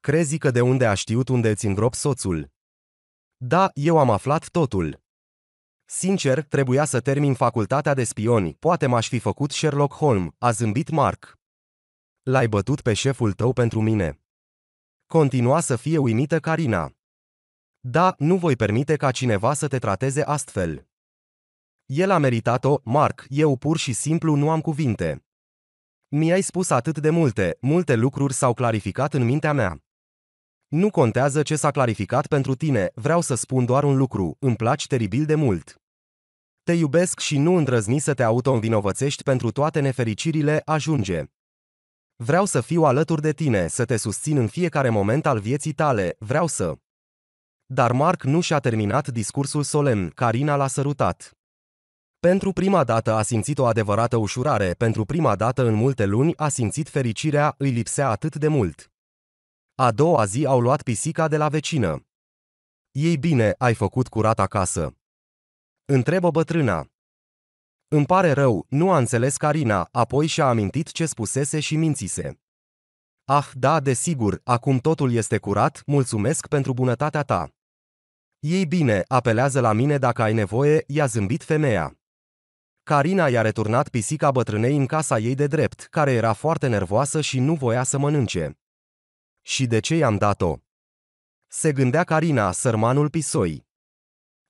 Crezi că de unde a știut unde îți îngrop soțul? Da, eu am aflat totul. Sincer, trebuia să termin facultatea de spioni, poate m-aș fi făcut Sherlock Holmes, a zâmbit Mark. L-ai bătut pe șeful tău pentru mine. Continua să fie uimită Carina. Da, nu voi permite ca cineva să te trateze astfel. El a meritat-o, Mark, eu pur și simplu nu am cuvinte. Mi-ai spus atât de multe, multe lucruri s-au clarificat în mintea mea. Nu contează ce s-a clarificat pentru tine, vreau să spun doar un lucru, îmi placi teribil de mult. Te iubesc și nu îndrăzni să te auto-învinovățești pentru toate nefericirile, ajunge. Vreau să fiu alături de tine, să te susțin în fiecare moment al vieții tale, vreau să... Dar Mark nu și-a terminat discursul solemn, Carina l-a sărutat. Pentru prima dată a simțit o adevărată ușurare, pentru prima dată în multe luni a simțit fericirea, îi lipsea atât de mult. A doua zi au luat pisica de la vecină. Ei bine, ai făcut curat acasă. Întrebă bătrâna. Îmi pare rău, nu a înțeles Carina, apoi și-a amintit ce spusese și mințise. Ah, da, desigur, acum totul este curat, mulțumesc pentru bunătatea ta. Ei bine, apelează la mine dacă ai nevoie, i-a zâmbit femeia. Carina i-a returnat pisica bătrânei în casa ei de drept, care era foarte nervoasă și nu voia să mănânce. Și de ce i-am dat-o? Se gândea Carina, sărmanul pisoi.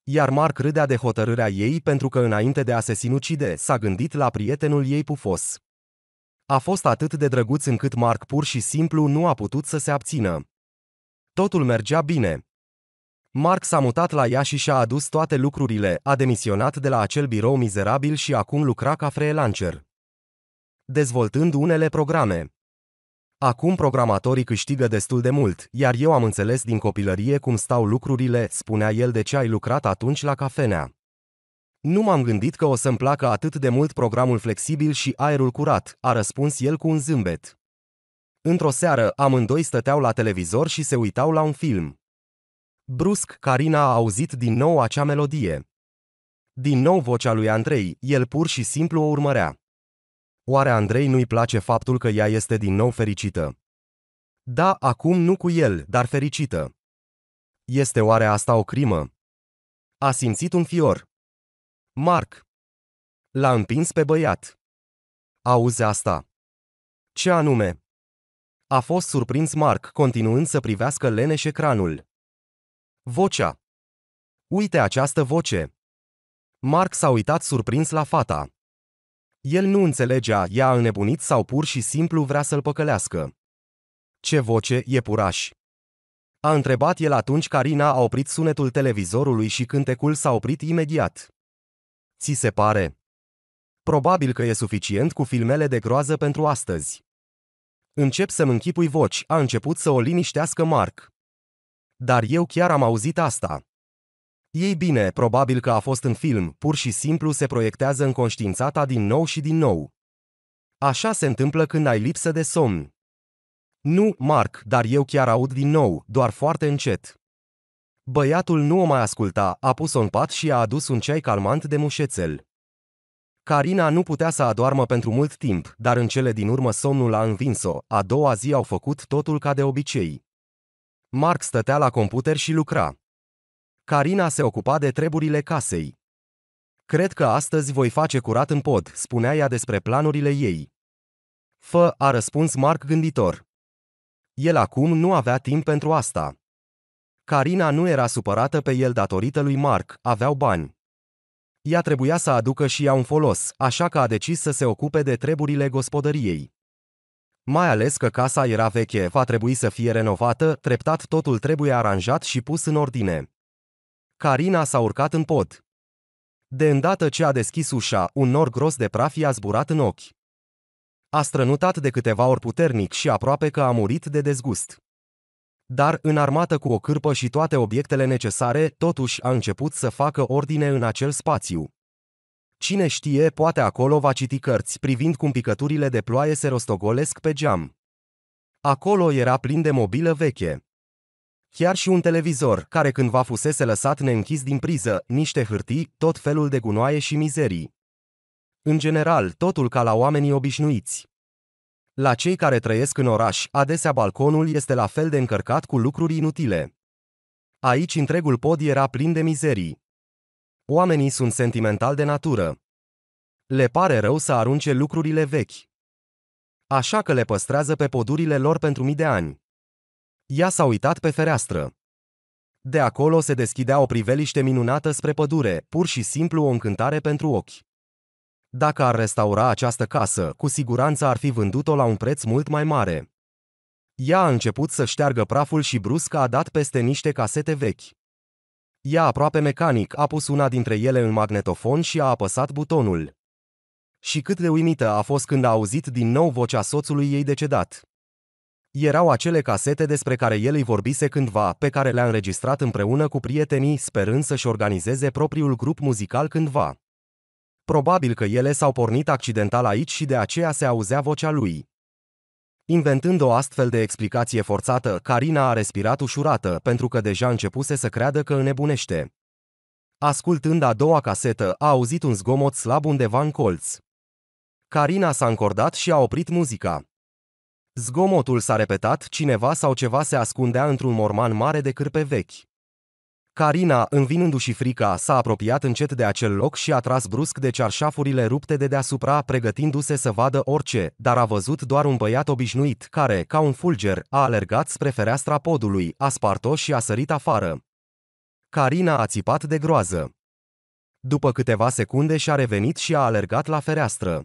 Iar Marc râdea de hotărârea ei pentru că înainte de a se sinucide s-a gândit la prietenul ei pufos. A fost atât de drăguț încât Marc pur și simplu nu a putut să se abțină. Totul mergea bine. Mark s-a mutat la ea și și-a adus toate lucrurile, a demisionat de la acel birou mizerabil și acum lucra ca freelancer. Dezvoltând unele programe. Acum programatorii câștigă destul de mult, iar eu am înțeles din copilărie cum stau lucrurile, spunea el de ce ai lucrat atunci la cafenea. Nu m-am gândit că o să-mi placă atât de mult programul flexibil și aerul curat, a răspuns el cu un zâmbet. Într-o seară, amândoi stăteau la televizor și se uitau la un film. Brusc, Carina a auzit din nou acea melodie. Din nou vocea lui Andrei, el pur și simplu o urmărea. Oare Andrei nu-i place faptul că ea este din nou fericită? Da, acum nu cu el, dar fericită. Este oare asta o crimă? A simțit un fior. Marc. L-a împins pe băiat. Auzi asta. Ce anume? A fost surprins Marc, continuând să privească leneș ecranul. Vocea. Uite această voce. Mark s-a uitat surprins la fata. El nu înțelegea, ea a înnebunit sau pur și simplu vrea să-l păcălească. Ce voce e puraș! A întrebat el atunci Carina a oprit sunetul televizorului și cântecul s-a oprit imediat. Ți se pare? Probabil că e suficient cu filmele de groază pentru astăzi. Încep să-mi închipui voci, a început să o liniștească Mark dar eu chiar am auzit asta. Ei bine, probabil că a fost în film, pur și simplu se proiectează în conștiința ta din nou și din nou. Așa se întâmplă când ai lipsă de somn. Nu, Mark, dar eu chiar aud din nou, doar foarte încet. Băiatul nu o mai asculta, a pus-o în pat și a adus un ceai calmant de mușețel. Carina nu putea să adoarmă pentru mult timp, dar în cele din urmă somnul a învins-o, a doua zi au făcut totul ca de obicei. Mark stătea la computer și lucra. Carina se ocupa de treburile casei. Cred că astăzi voi face curat în pod, spunea ea despre planurile ei. Fă, a răspuns Mark gânditor. El acum nu avea timp pentru asta. Carina nu era supărată pe el datorită lui Mark, aveau bani. Ea trebuia să aducă și ea un folos, așa că a decis să se ocupe de treburile gospodăriei. Mai ales că casa era veche, va trebui să fie renovată, treptat totul trebuie aranjat și pus în ordine. Carina s-a urcat în pod. De îndată ce a deschis ușa, un nor gros de praf i-a zburat în ochi. A strănutat de câteva ori puternic și aproape că a murit de dezgust. Dar, înarmată cu o cârpă și toate obiectele necesare, totuși a început să facă ordine în acel spațiu. Cine știe, poate acolo va citi cărți privind cum picăturile de ploaie se rostogolesc pe geam. Acolo era plin de mobilă veche. Chiar și un televizor, care cândva fusese lăsat neînchis din priză, niște hârtii, tot felul de gunoaie și mizerii. În general, totul ca la oamenii obișnuiți. La cei care trăiesc în oraș, adesea balconul este la fel de încărcat cu lucruri inutile. Aici întregul pod era plin de mizerii. Oamenii sunt sentimentali de natură. Le pare rău să arunce lucrurile vechi. Așa că le păstrează pe podurile lor pentru mii de ani. Ea s-a uitat pe fereastră. De acolo se deschidea o priveliște minunată spre pădure, pur și simplu o încântare pentru ochi. Dacă ar restaura această casă, cu siguranță ar fi vândut-o la un preț mult mai mare. Ea a început să șteargă praful și brusc a dat peste niște casete vechi. Ea aproape mecanic a pus una dintre ele în magnetofon și a apăsat butonul. Și cât de uimită a fost când a auzit din nou vocea soțului ei decedat. Erau acele casete despre care el îi vorbise cândva, pe care le-a înregistrat împreună cu prietenii, sperând să-și organizeze propriul grup muzical cândva. Probabil că ele s-au pornit accidental aici și de aceea se auzea vocea lui. Inventând o astfel de explicație forțată, Carina a respirat ușurată, pentru că deja începuse să creadă că înnebunește. Ascultând a doua casetă, a auzit un zgomot slab undeva în colț. Carina s-a încordat și a oprit muzica. Zgomotul s-a repetat, cineva sau ceva se ascundea într-un morman mare de cârpe vechi. Carina, învinându-și frica, s-a apropiat încet de acel loc și a tras brusc de cearșafurile rupte de deasupra, pregătindu-se să vadă orice, dar a văzut doar un băiat obișnuit, care, ca un fulger, a alergat spre fereastra podului, a spart-o și a sărit afară. Carina a țipat de groază. După câteva secunde și-a revenit și a alergat la fereastră.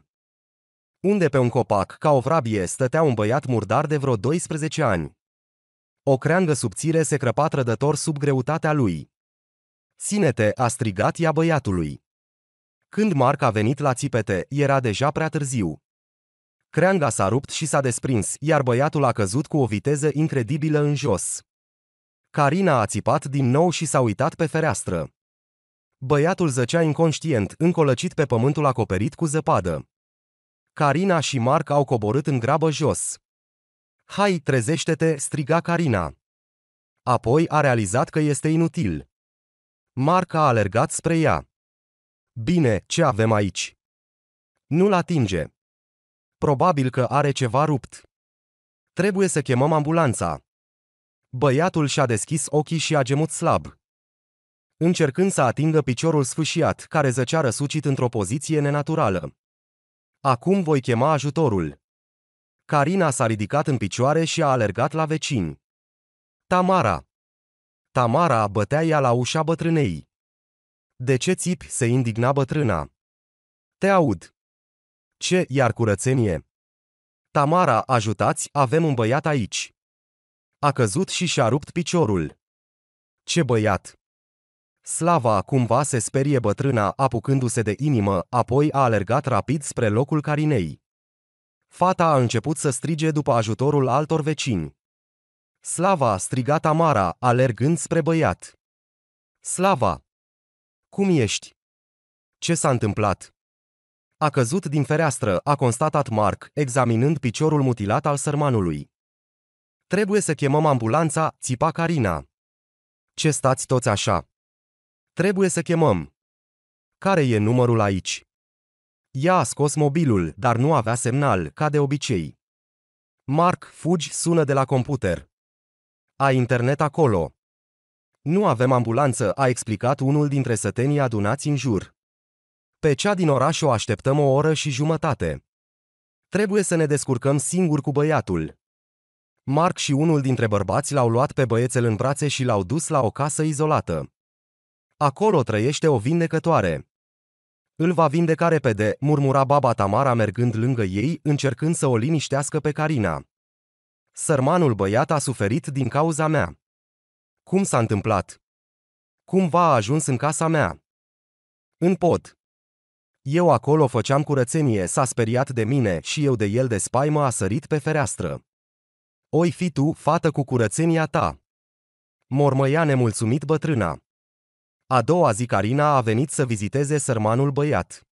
Unde pe un copac, ca o vrabie, stătea un băiat murdar de vreo 12 ani. O creangă subțire se crăpa trădător sub greutatea lui. Sinete te a strigat ea băiatului. Când Marc a venit la țipete, era deja prea târziu. Creanga s-a rupt și s-a desprins, iar băiatul a căzut cu o viteză incredibilă în jos. Carina a țipat din nou și s-a uitat pe fereastră. Băiatul zăcea inconștient, încolăcit pe pământul acoperit cu zăpadă. Carina și Marc au coborât în grabă jos. Hai, trezește-te!" striga Carina. Apoi a realizat că este inutil. Marc a alergat spre ea. Bine, ce avem aici? Nu-l atinge. Probabil că are ceva rupt. Trebuie să chemăm ambulanța. Băiatul și-a deschis ochii și a gemut slab. Încercând să atingă piciorul sfâșiat, care zăcea răsucit într-o poziție nenaturală. Acum voi chema ajutorul. Carina s-a ridicat în picioare și a alergat la vecini. Tamara! Tamara bătea ea la ușa bătrânei. De ce țipi se indigna bătrâna? Te aud. Ce, iar curățenie? Tamara, ajutați, avem un băiat aici. A căzut și și-a rupt piciorul. Ce băiat! Slava cumva se sperie bătrâna apucându-se de inimă, apoi a alergat rapid spre locul carinei. Fata a început să strige după ajutorul altor vecini. Slava, a strigat Amara, alergând spre băiat. Slava! Cum ești? Ce s-a întâmplat? A căzut din fereastră, a constatat Mark, examinând piciorul mutilat al sărmanului. Trebuie să chemăm ambulanța, țipa Carina. Ce stați toți așa? Trebuie să chemăm. Care e numărul aici? Ea a scos mobilul, dar nu avea semnal, ca de obicei. Mark, fugi, sună de la computer. Ai internet acolo. Nu avem ambulanță, a explicat unul dintre sătenii adunați în jur. Pe cea din oraș o așteptăm o oră și jumătate. Trebuie să ne descurcăm singur cu băiatul. Mark și unul dintre bărbați l-au luat pe băiețel în brațe și l-au dus la o casă izolată. Acolo trăiește o vindecătoare. Îl va vindeca repede, murmura baba Tamara mergând lângă ei, încercând să o liniștească pe Carina. Sărmanul băiat a suferit din cauza mea. Cum s-a întâmplat? Cum va a ajuns în casa mea? În pod. Eu acolo făceam curățenie, s-a speriat de mine și eu de el de spaimă a sărit pe fereastră. Oi fi tu, fată cu curățenia ta! Mormăia nemulțumit bătrâna. A doua zi Carina a venit să viziteze sărmanul băiat.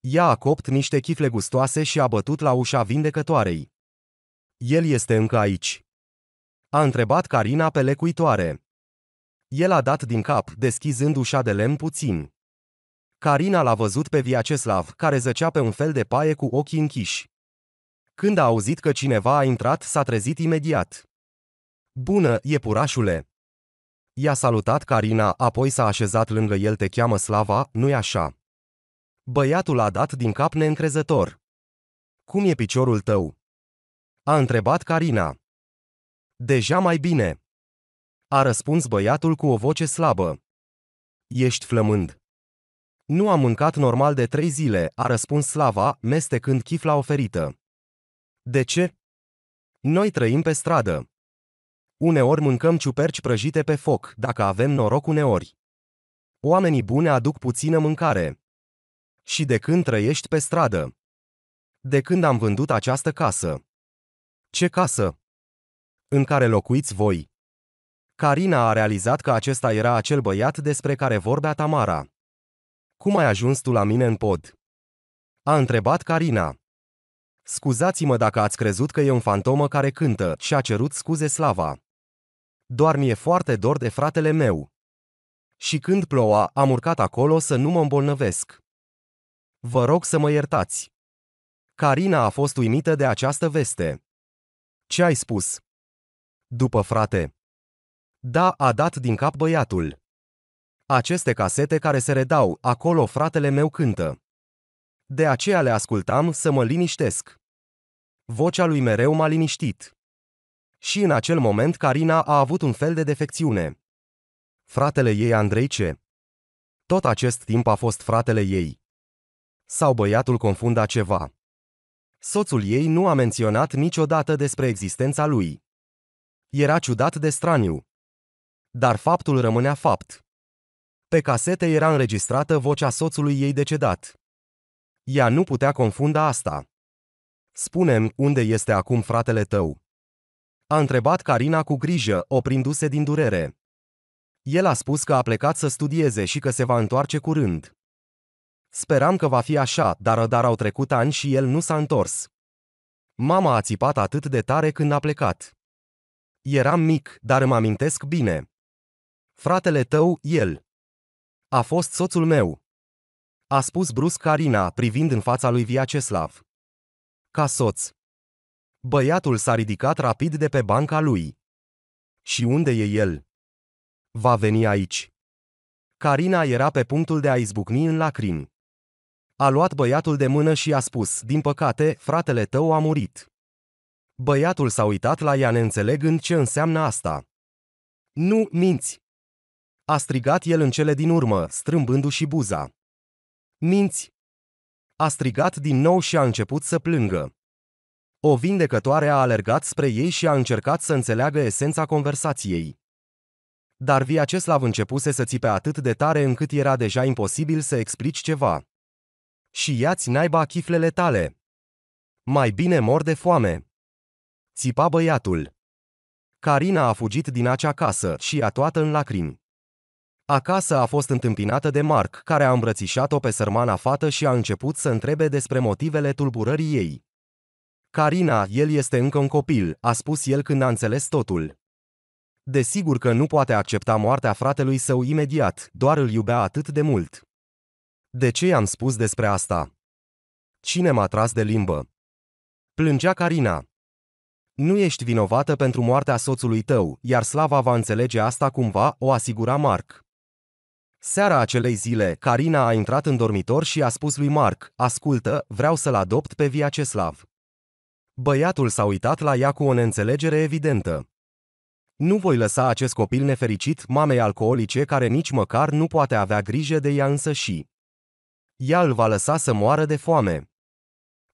Ea a copt niște chifle gustoase și a bătut la ușa vindecătoarei. El este încă aici. A întrebat Carina pe lecuitoare. El a dat din cap, deschizând ușa de lemn puțin. Carina l-a văzut pe Viaceslav, care zăcea pe un fel de paie cu ochii închiși. Când a auzit că cineva a intrat, s-a trezit imediat. Bună, iepurașule! I-a salutat Carina, apoi s-a așezat lângă el te cheamă Slava, nu-i așa? Băiatul a dat din cap neîncrezător. Cum e piciorul tău? A întrebat Carina. Deja mai bine. A răspuns băiatul cu o voce slabă. Ești flămând. Nu am mâncat normal de trei zile, a răspuns Slava, mestecând chifla oferită. De ce? Noi trăim pe stradă. Uneori mâncăm ciuperci prăjite pe foc, dacă avem noroc uneori. Oamenii bune aduc puțină mâncare. Și de când trăiești pe stradă? De când am vândut această casă? Ce casă? În care locuiți voi? Carina a realizat că acesta era acel băiat despre care vorbea Tamara. Cum ai ajuns tu la mine în pod? A întrebat Carina. Scuzați-mă dacă ați crezut că e un fantomă care cântă și a cerut scuze Slava doar mi-e foarte dor de fratele meu. Și când ploua, am urcat acolo să nu mă îmbolnăvesc. Vă rog să mă iertați. Carina a fost uimită de această veste. Ce ai spus? După frate. Da, a dat din cap băiatul. Aceste casete care se redau, acolo fratele meu cântă. De aceea le ascultam să mă liniștesc. Vocea lui mereu m-a liniștit. Și în acel moment Carina a avut un fel de defecțiune. Fratele ei Andrei ce? Tot acest timp a fost fratele ei. Sau băiatul confunda ceva. Soțul ei nu a menționat niciodată despre existența lui. Era ciudat de straniu. Dar faptul rămânea fapt. Pe casete era înregistrată vocea soțului ei decedat. Ea nu putea confunda asta. Spunem, unde este acum fratele tău? A întrebat Carina cu grijă, oprindu-se din durere. El a spus că a plecat să studieze și că se va întoarce curând. Speram că va fi așa, dar dar au trecut ani și el nu s-a întors. Mama a țipat atât de tare când a plecat. Eram mic, dar îmi amintesc bine. Fratele tău, el. A fost soțul meu. A spus brusc Carina, privind în fața lui Viaceslav. Ca soț. Băiatul s-a ridicat rapid de pe banca lui. Și unde e el? Va veni aici. Carina era pe punctul de a izbucni în lacrimi. A luat băiatul de mână și a spus, din păcate, fratele tău a murit. Băiatul s-a uitat la ea neînțelegând ce înseamnă asta. Nu minți! A strigat el în cele din urmă, strâmbându-și buza. Minți! A strigat din nou și a început să plângă. O vindecătoare a alergat spre ei și a încercat să înțeleagă esența conversației. Dar Viaceslav începuse să țipe atât de tare încât era deja imposibil să explici ceva. Și ia-ți naiba chiflele tale. Mai bine mor de foame. Țipa băiatul. Carina a fugit din acea casă și a toată în lacrimi. Acasă a fost întâmpinată de Mark, care a îmbrățișat-o pe sărmana fată și a început să întrebe despre motivele tulburării ei. Carina, el este încă un copil, a spus el când a înțeles totul. Desigur că nu poate accepta moartea fratelui său imediat, doar îl iubea atât de mult. De ce i-am spus despre asta? Cine m-a tras de limbă? Plângea Carina. Nu ești vinovată pentru moartea soțului tău, iar Slava va înțelege asta cumva, o asigura Marc. Seara acelei zile, Carina a intrat în dormitor și a spus lui Marc, ascultă, vreau să-l adopt pe Viaceslav. Băiatul s-a uitat la ea cu o neînțelegere evidentă. Nu voi lăsa acest copil nefericit mamei alcoolice care nici măcar nu poate avea grijă de ea însă și. Ea îl va lăsa să moară de foame.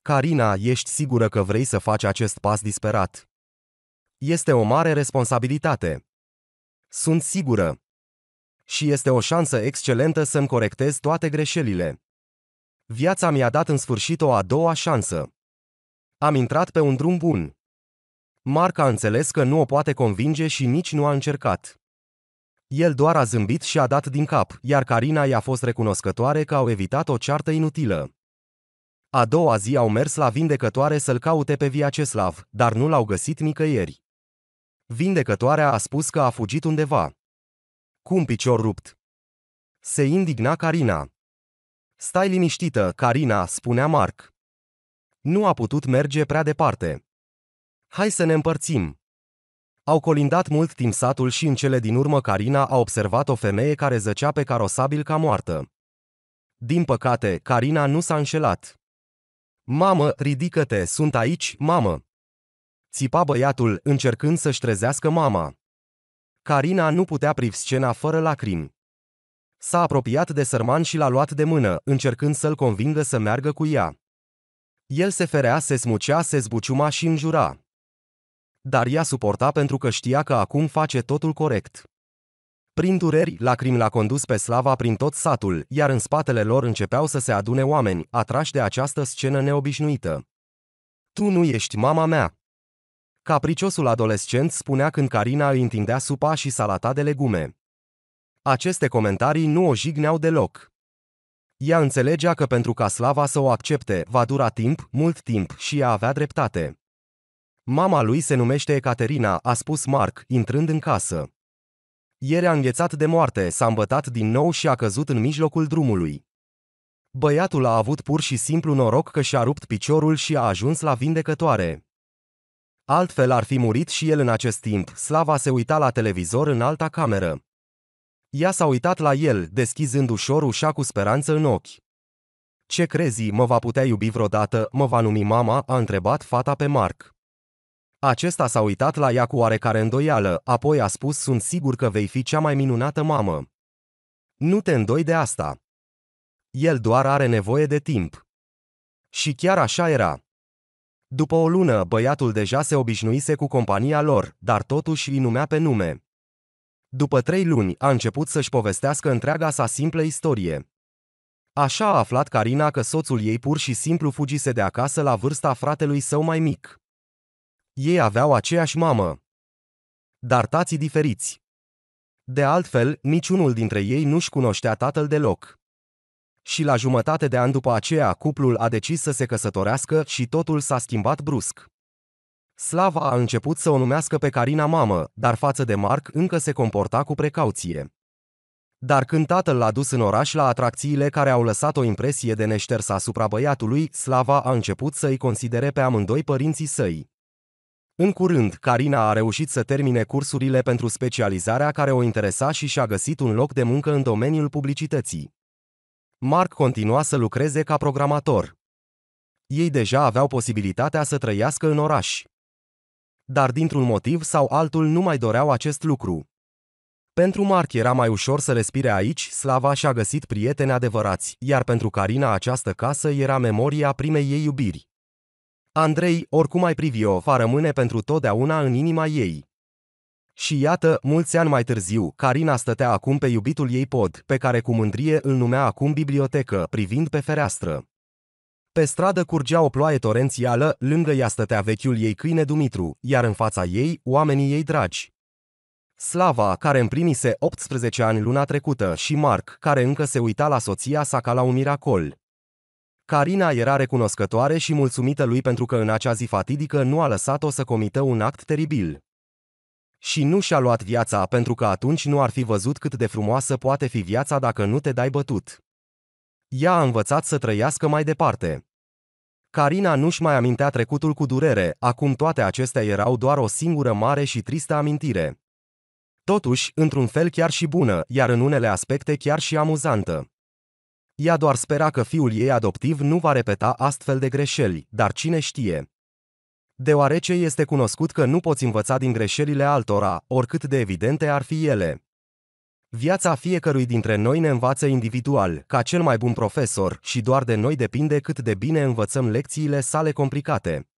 Carina, ești sigură că vrei să faci acest pas disperat? Este o mare responsabilitate. Sunt sigură. Și este o șansă excelentă să-mi corectez toate greșelile. Viața mi-a dat în sfârșit o a doua șansă. Am intrat pe un drum bun. Marc a înțeles că nu o poate convinge și nici nu a încercat. El doar a zâmbit și a dat din cap, iar Carina i-a fost recunoscătoare că au evitat o ceartă inutilă. A doua zi au mers la vindecătoare să-l caute pe Viaceslav, dar nu l-au găsit nicăieri. Vindecătoarea a spus că a fugit undeva. Cu un picior rupt. Se indigna Carina. Stai liniștită, Carina, spunea Marc. Nu a putut merge prea departe. Hai să ne împărțim. Au colindat mult timp satul și în cele din urmă Carina a observat o femeie care zăcea pe carosabil ca moartă. Din păcate, Carina nu s-a înșelat. Mamă, ridică-te, sunt aici, mamă! Țipa băiatul, încercând să-și trezească mama. Carina nu putea privi scena fără lacrimi. S-a apropiat de sărman și l-a luat de mână, încercând să-l convingă să meargă cu ea. El se ferea, se smucea, se zbuciuma și înjura. Dar ea suporta pentru că știa că acum face totul corect. Prin dureri, lacrimi l-a condus pe Slava prin tot satul, iar în spatele lor începeau să se adune oameni, atrași de această scenă neobișnuită. Tu nu ești mama mea! Capriciosul adolescent spunea când Carina îi întindea supa și salata de legume. Aceste comentarii nu o jigneau deloc. Ea înțelegea că pentru ca slava să o accepte, va dura timp, mult timp, și ea avea dreptate. Mama lui se numește Ecaterina, a spus Mark, intrând în casă. Ieri a înghețat de moarte, s-a îmbătat din nou și a căzut în mijlocul drumului. Băiatul a avut pur și simplu noroc că și-a rupt piciorul și a ajuns la vindecătoare. Altfel ar fi murit și el în acest timp, Slava se uita la televizor în alta cameră. Ea s-a uitat la el, deschizând ușor ușa cu speranță în ochi. Ce crezi, mă va putea iubi vreodată, mă va numi mama?" a întrebat fata pe Marc. Acesta s-a uitat la ea cu oarecare îndoială, apoi a spus sunt sigur că vei fi cea mai minunată mamă. Nu te îndoi de asta. El doar are nevoie de timp. Și chiar așa era. După o lună, băiatul deja se obișnuise cu compania lor, dar totuși îi numea pe nume. După trei luni, a început să-și povestească întreaga sa simplă istorie. Așa a aflat Carina că soțul ei pur și simplu fugise de acasă la vârsta fratelui său mai mic. Ei aveau aceeași mamă. Dar tații diferiți. De altfel, niciunul dintre ei nu-și cunoștea tatăl deloc. Și la jumătate de an după aceea, cuplul a decis să se căsătorească și totul s-a schimbat brusc. Slava a început să o numească pe Carina mamă, dar față de Marc încă se comporta cu precauție. Dar când tatăl l-a dus în oraș la atracțiile care au lăsat o impresie de neșters asupra băiatului, Slava a început să-i considere pe amândoi părinții săi. În curând, Carina a reușit să termine cursurile pentru specializarea care o interesa și și-a găsit un loc de muncă în domeniul publicității. Mark continua să lucreze ca programator. Ei deja aveau posibilitatea să trăiască în oraș dar dintr-un motiv sau altul nu mai doreau acest lucru. Pentru Mark era mai ușor să respire aici, Slava și-a găsit prieteni adevărați, iar pentru Carina această casă era memoria primei ei iubiri. Andrei, oricum ai privi-o, va rămâne pentru totdeauna în inima ei. Și iată, mulți ani mai târziu, Carina stătea acum pe iubitul ei pod, pe care cu mândrie îl numea acum bibliotecă, privind pe fereastră. Pe stradă curgea o ploaie torențială, lângă ea stătea vechiul ei câine Dumitru, iar în fața ei, oamenii ei dragi. Slava, care împlinise 18 ani luna trecută, și Marc, care încă se uita la soția sa ca la un miracol. Carina era recunoscătoare și mulțumită lui pentru că în acea zi fatidică nu a lăsat-o să comită un act teribil. Și nu și-a luat viața pentru că atunci nu ar fi văzut cât de frumoasă poate fi viața dacă nu te dai bătut. Ea a învățat să trăiască mai departe. Carina nu-și mai amintea trecutul cu durere, acum toate acestea erau doar o singură mare și tristă amintire. Totuși, într-un fel chiar și bună, iar în unele aspecte chiar și amuzantă. Ea doar spera că fiul ei adoptiv nu va repeta astfel de greșeli, dar cine știe. Deoarece este cunoscut că nu poți învăța din greșelile altora, oricât de evidente ar fi ele. Viața fiecărui dintre noi ne învață individual, ca cel mai bun profesor, și doar de noi depinde cât de bine învățăm lecțiile sale complicate.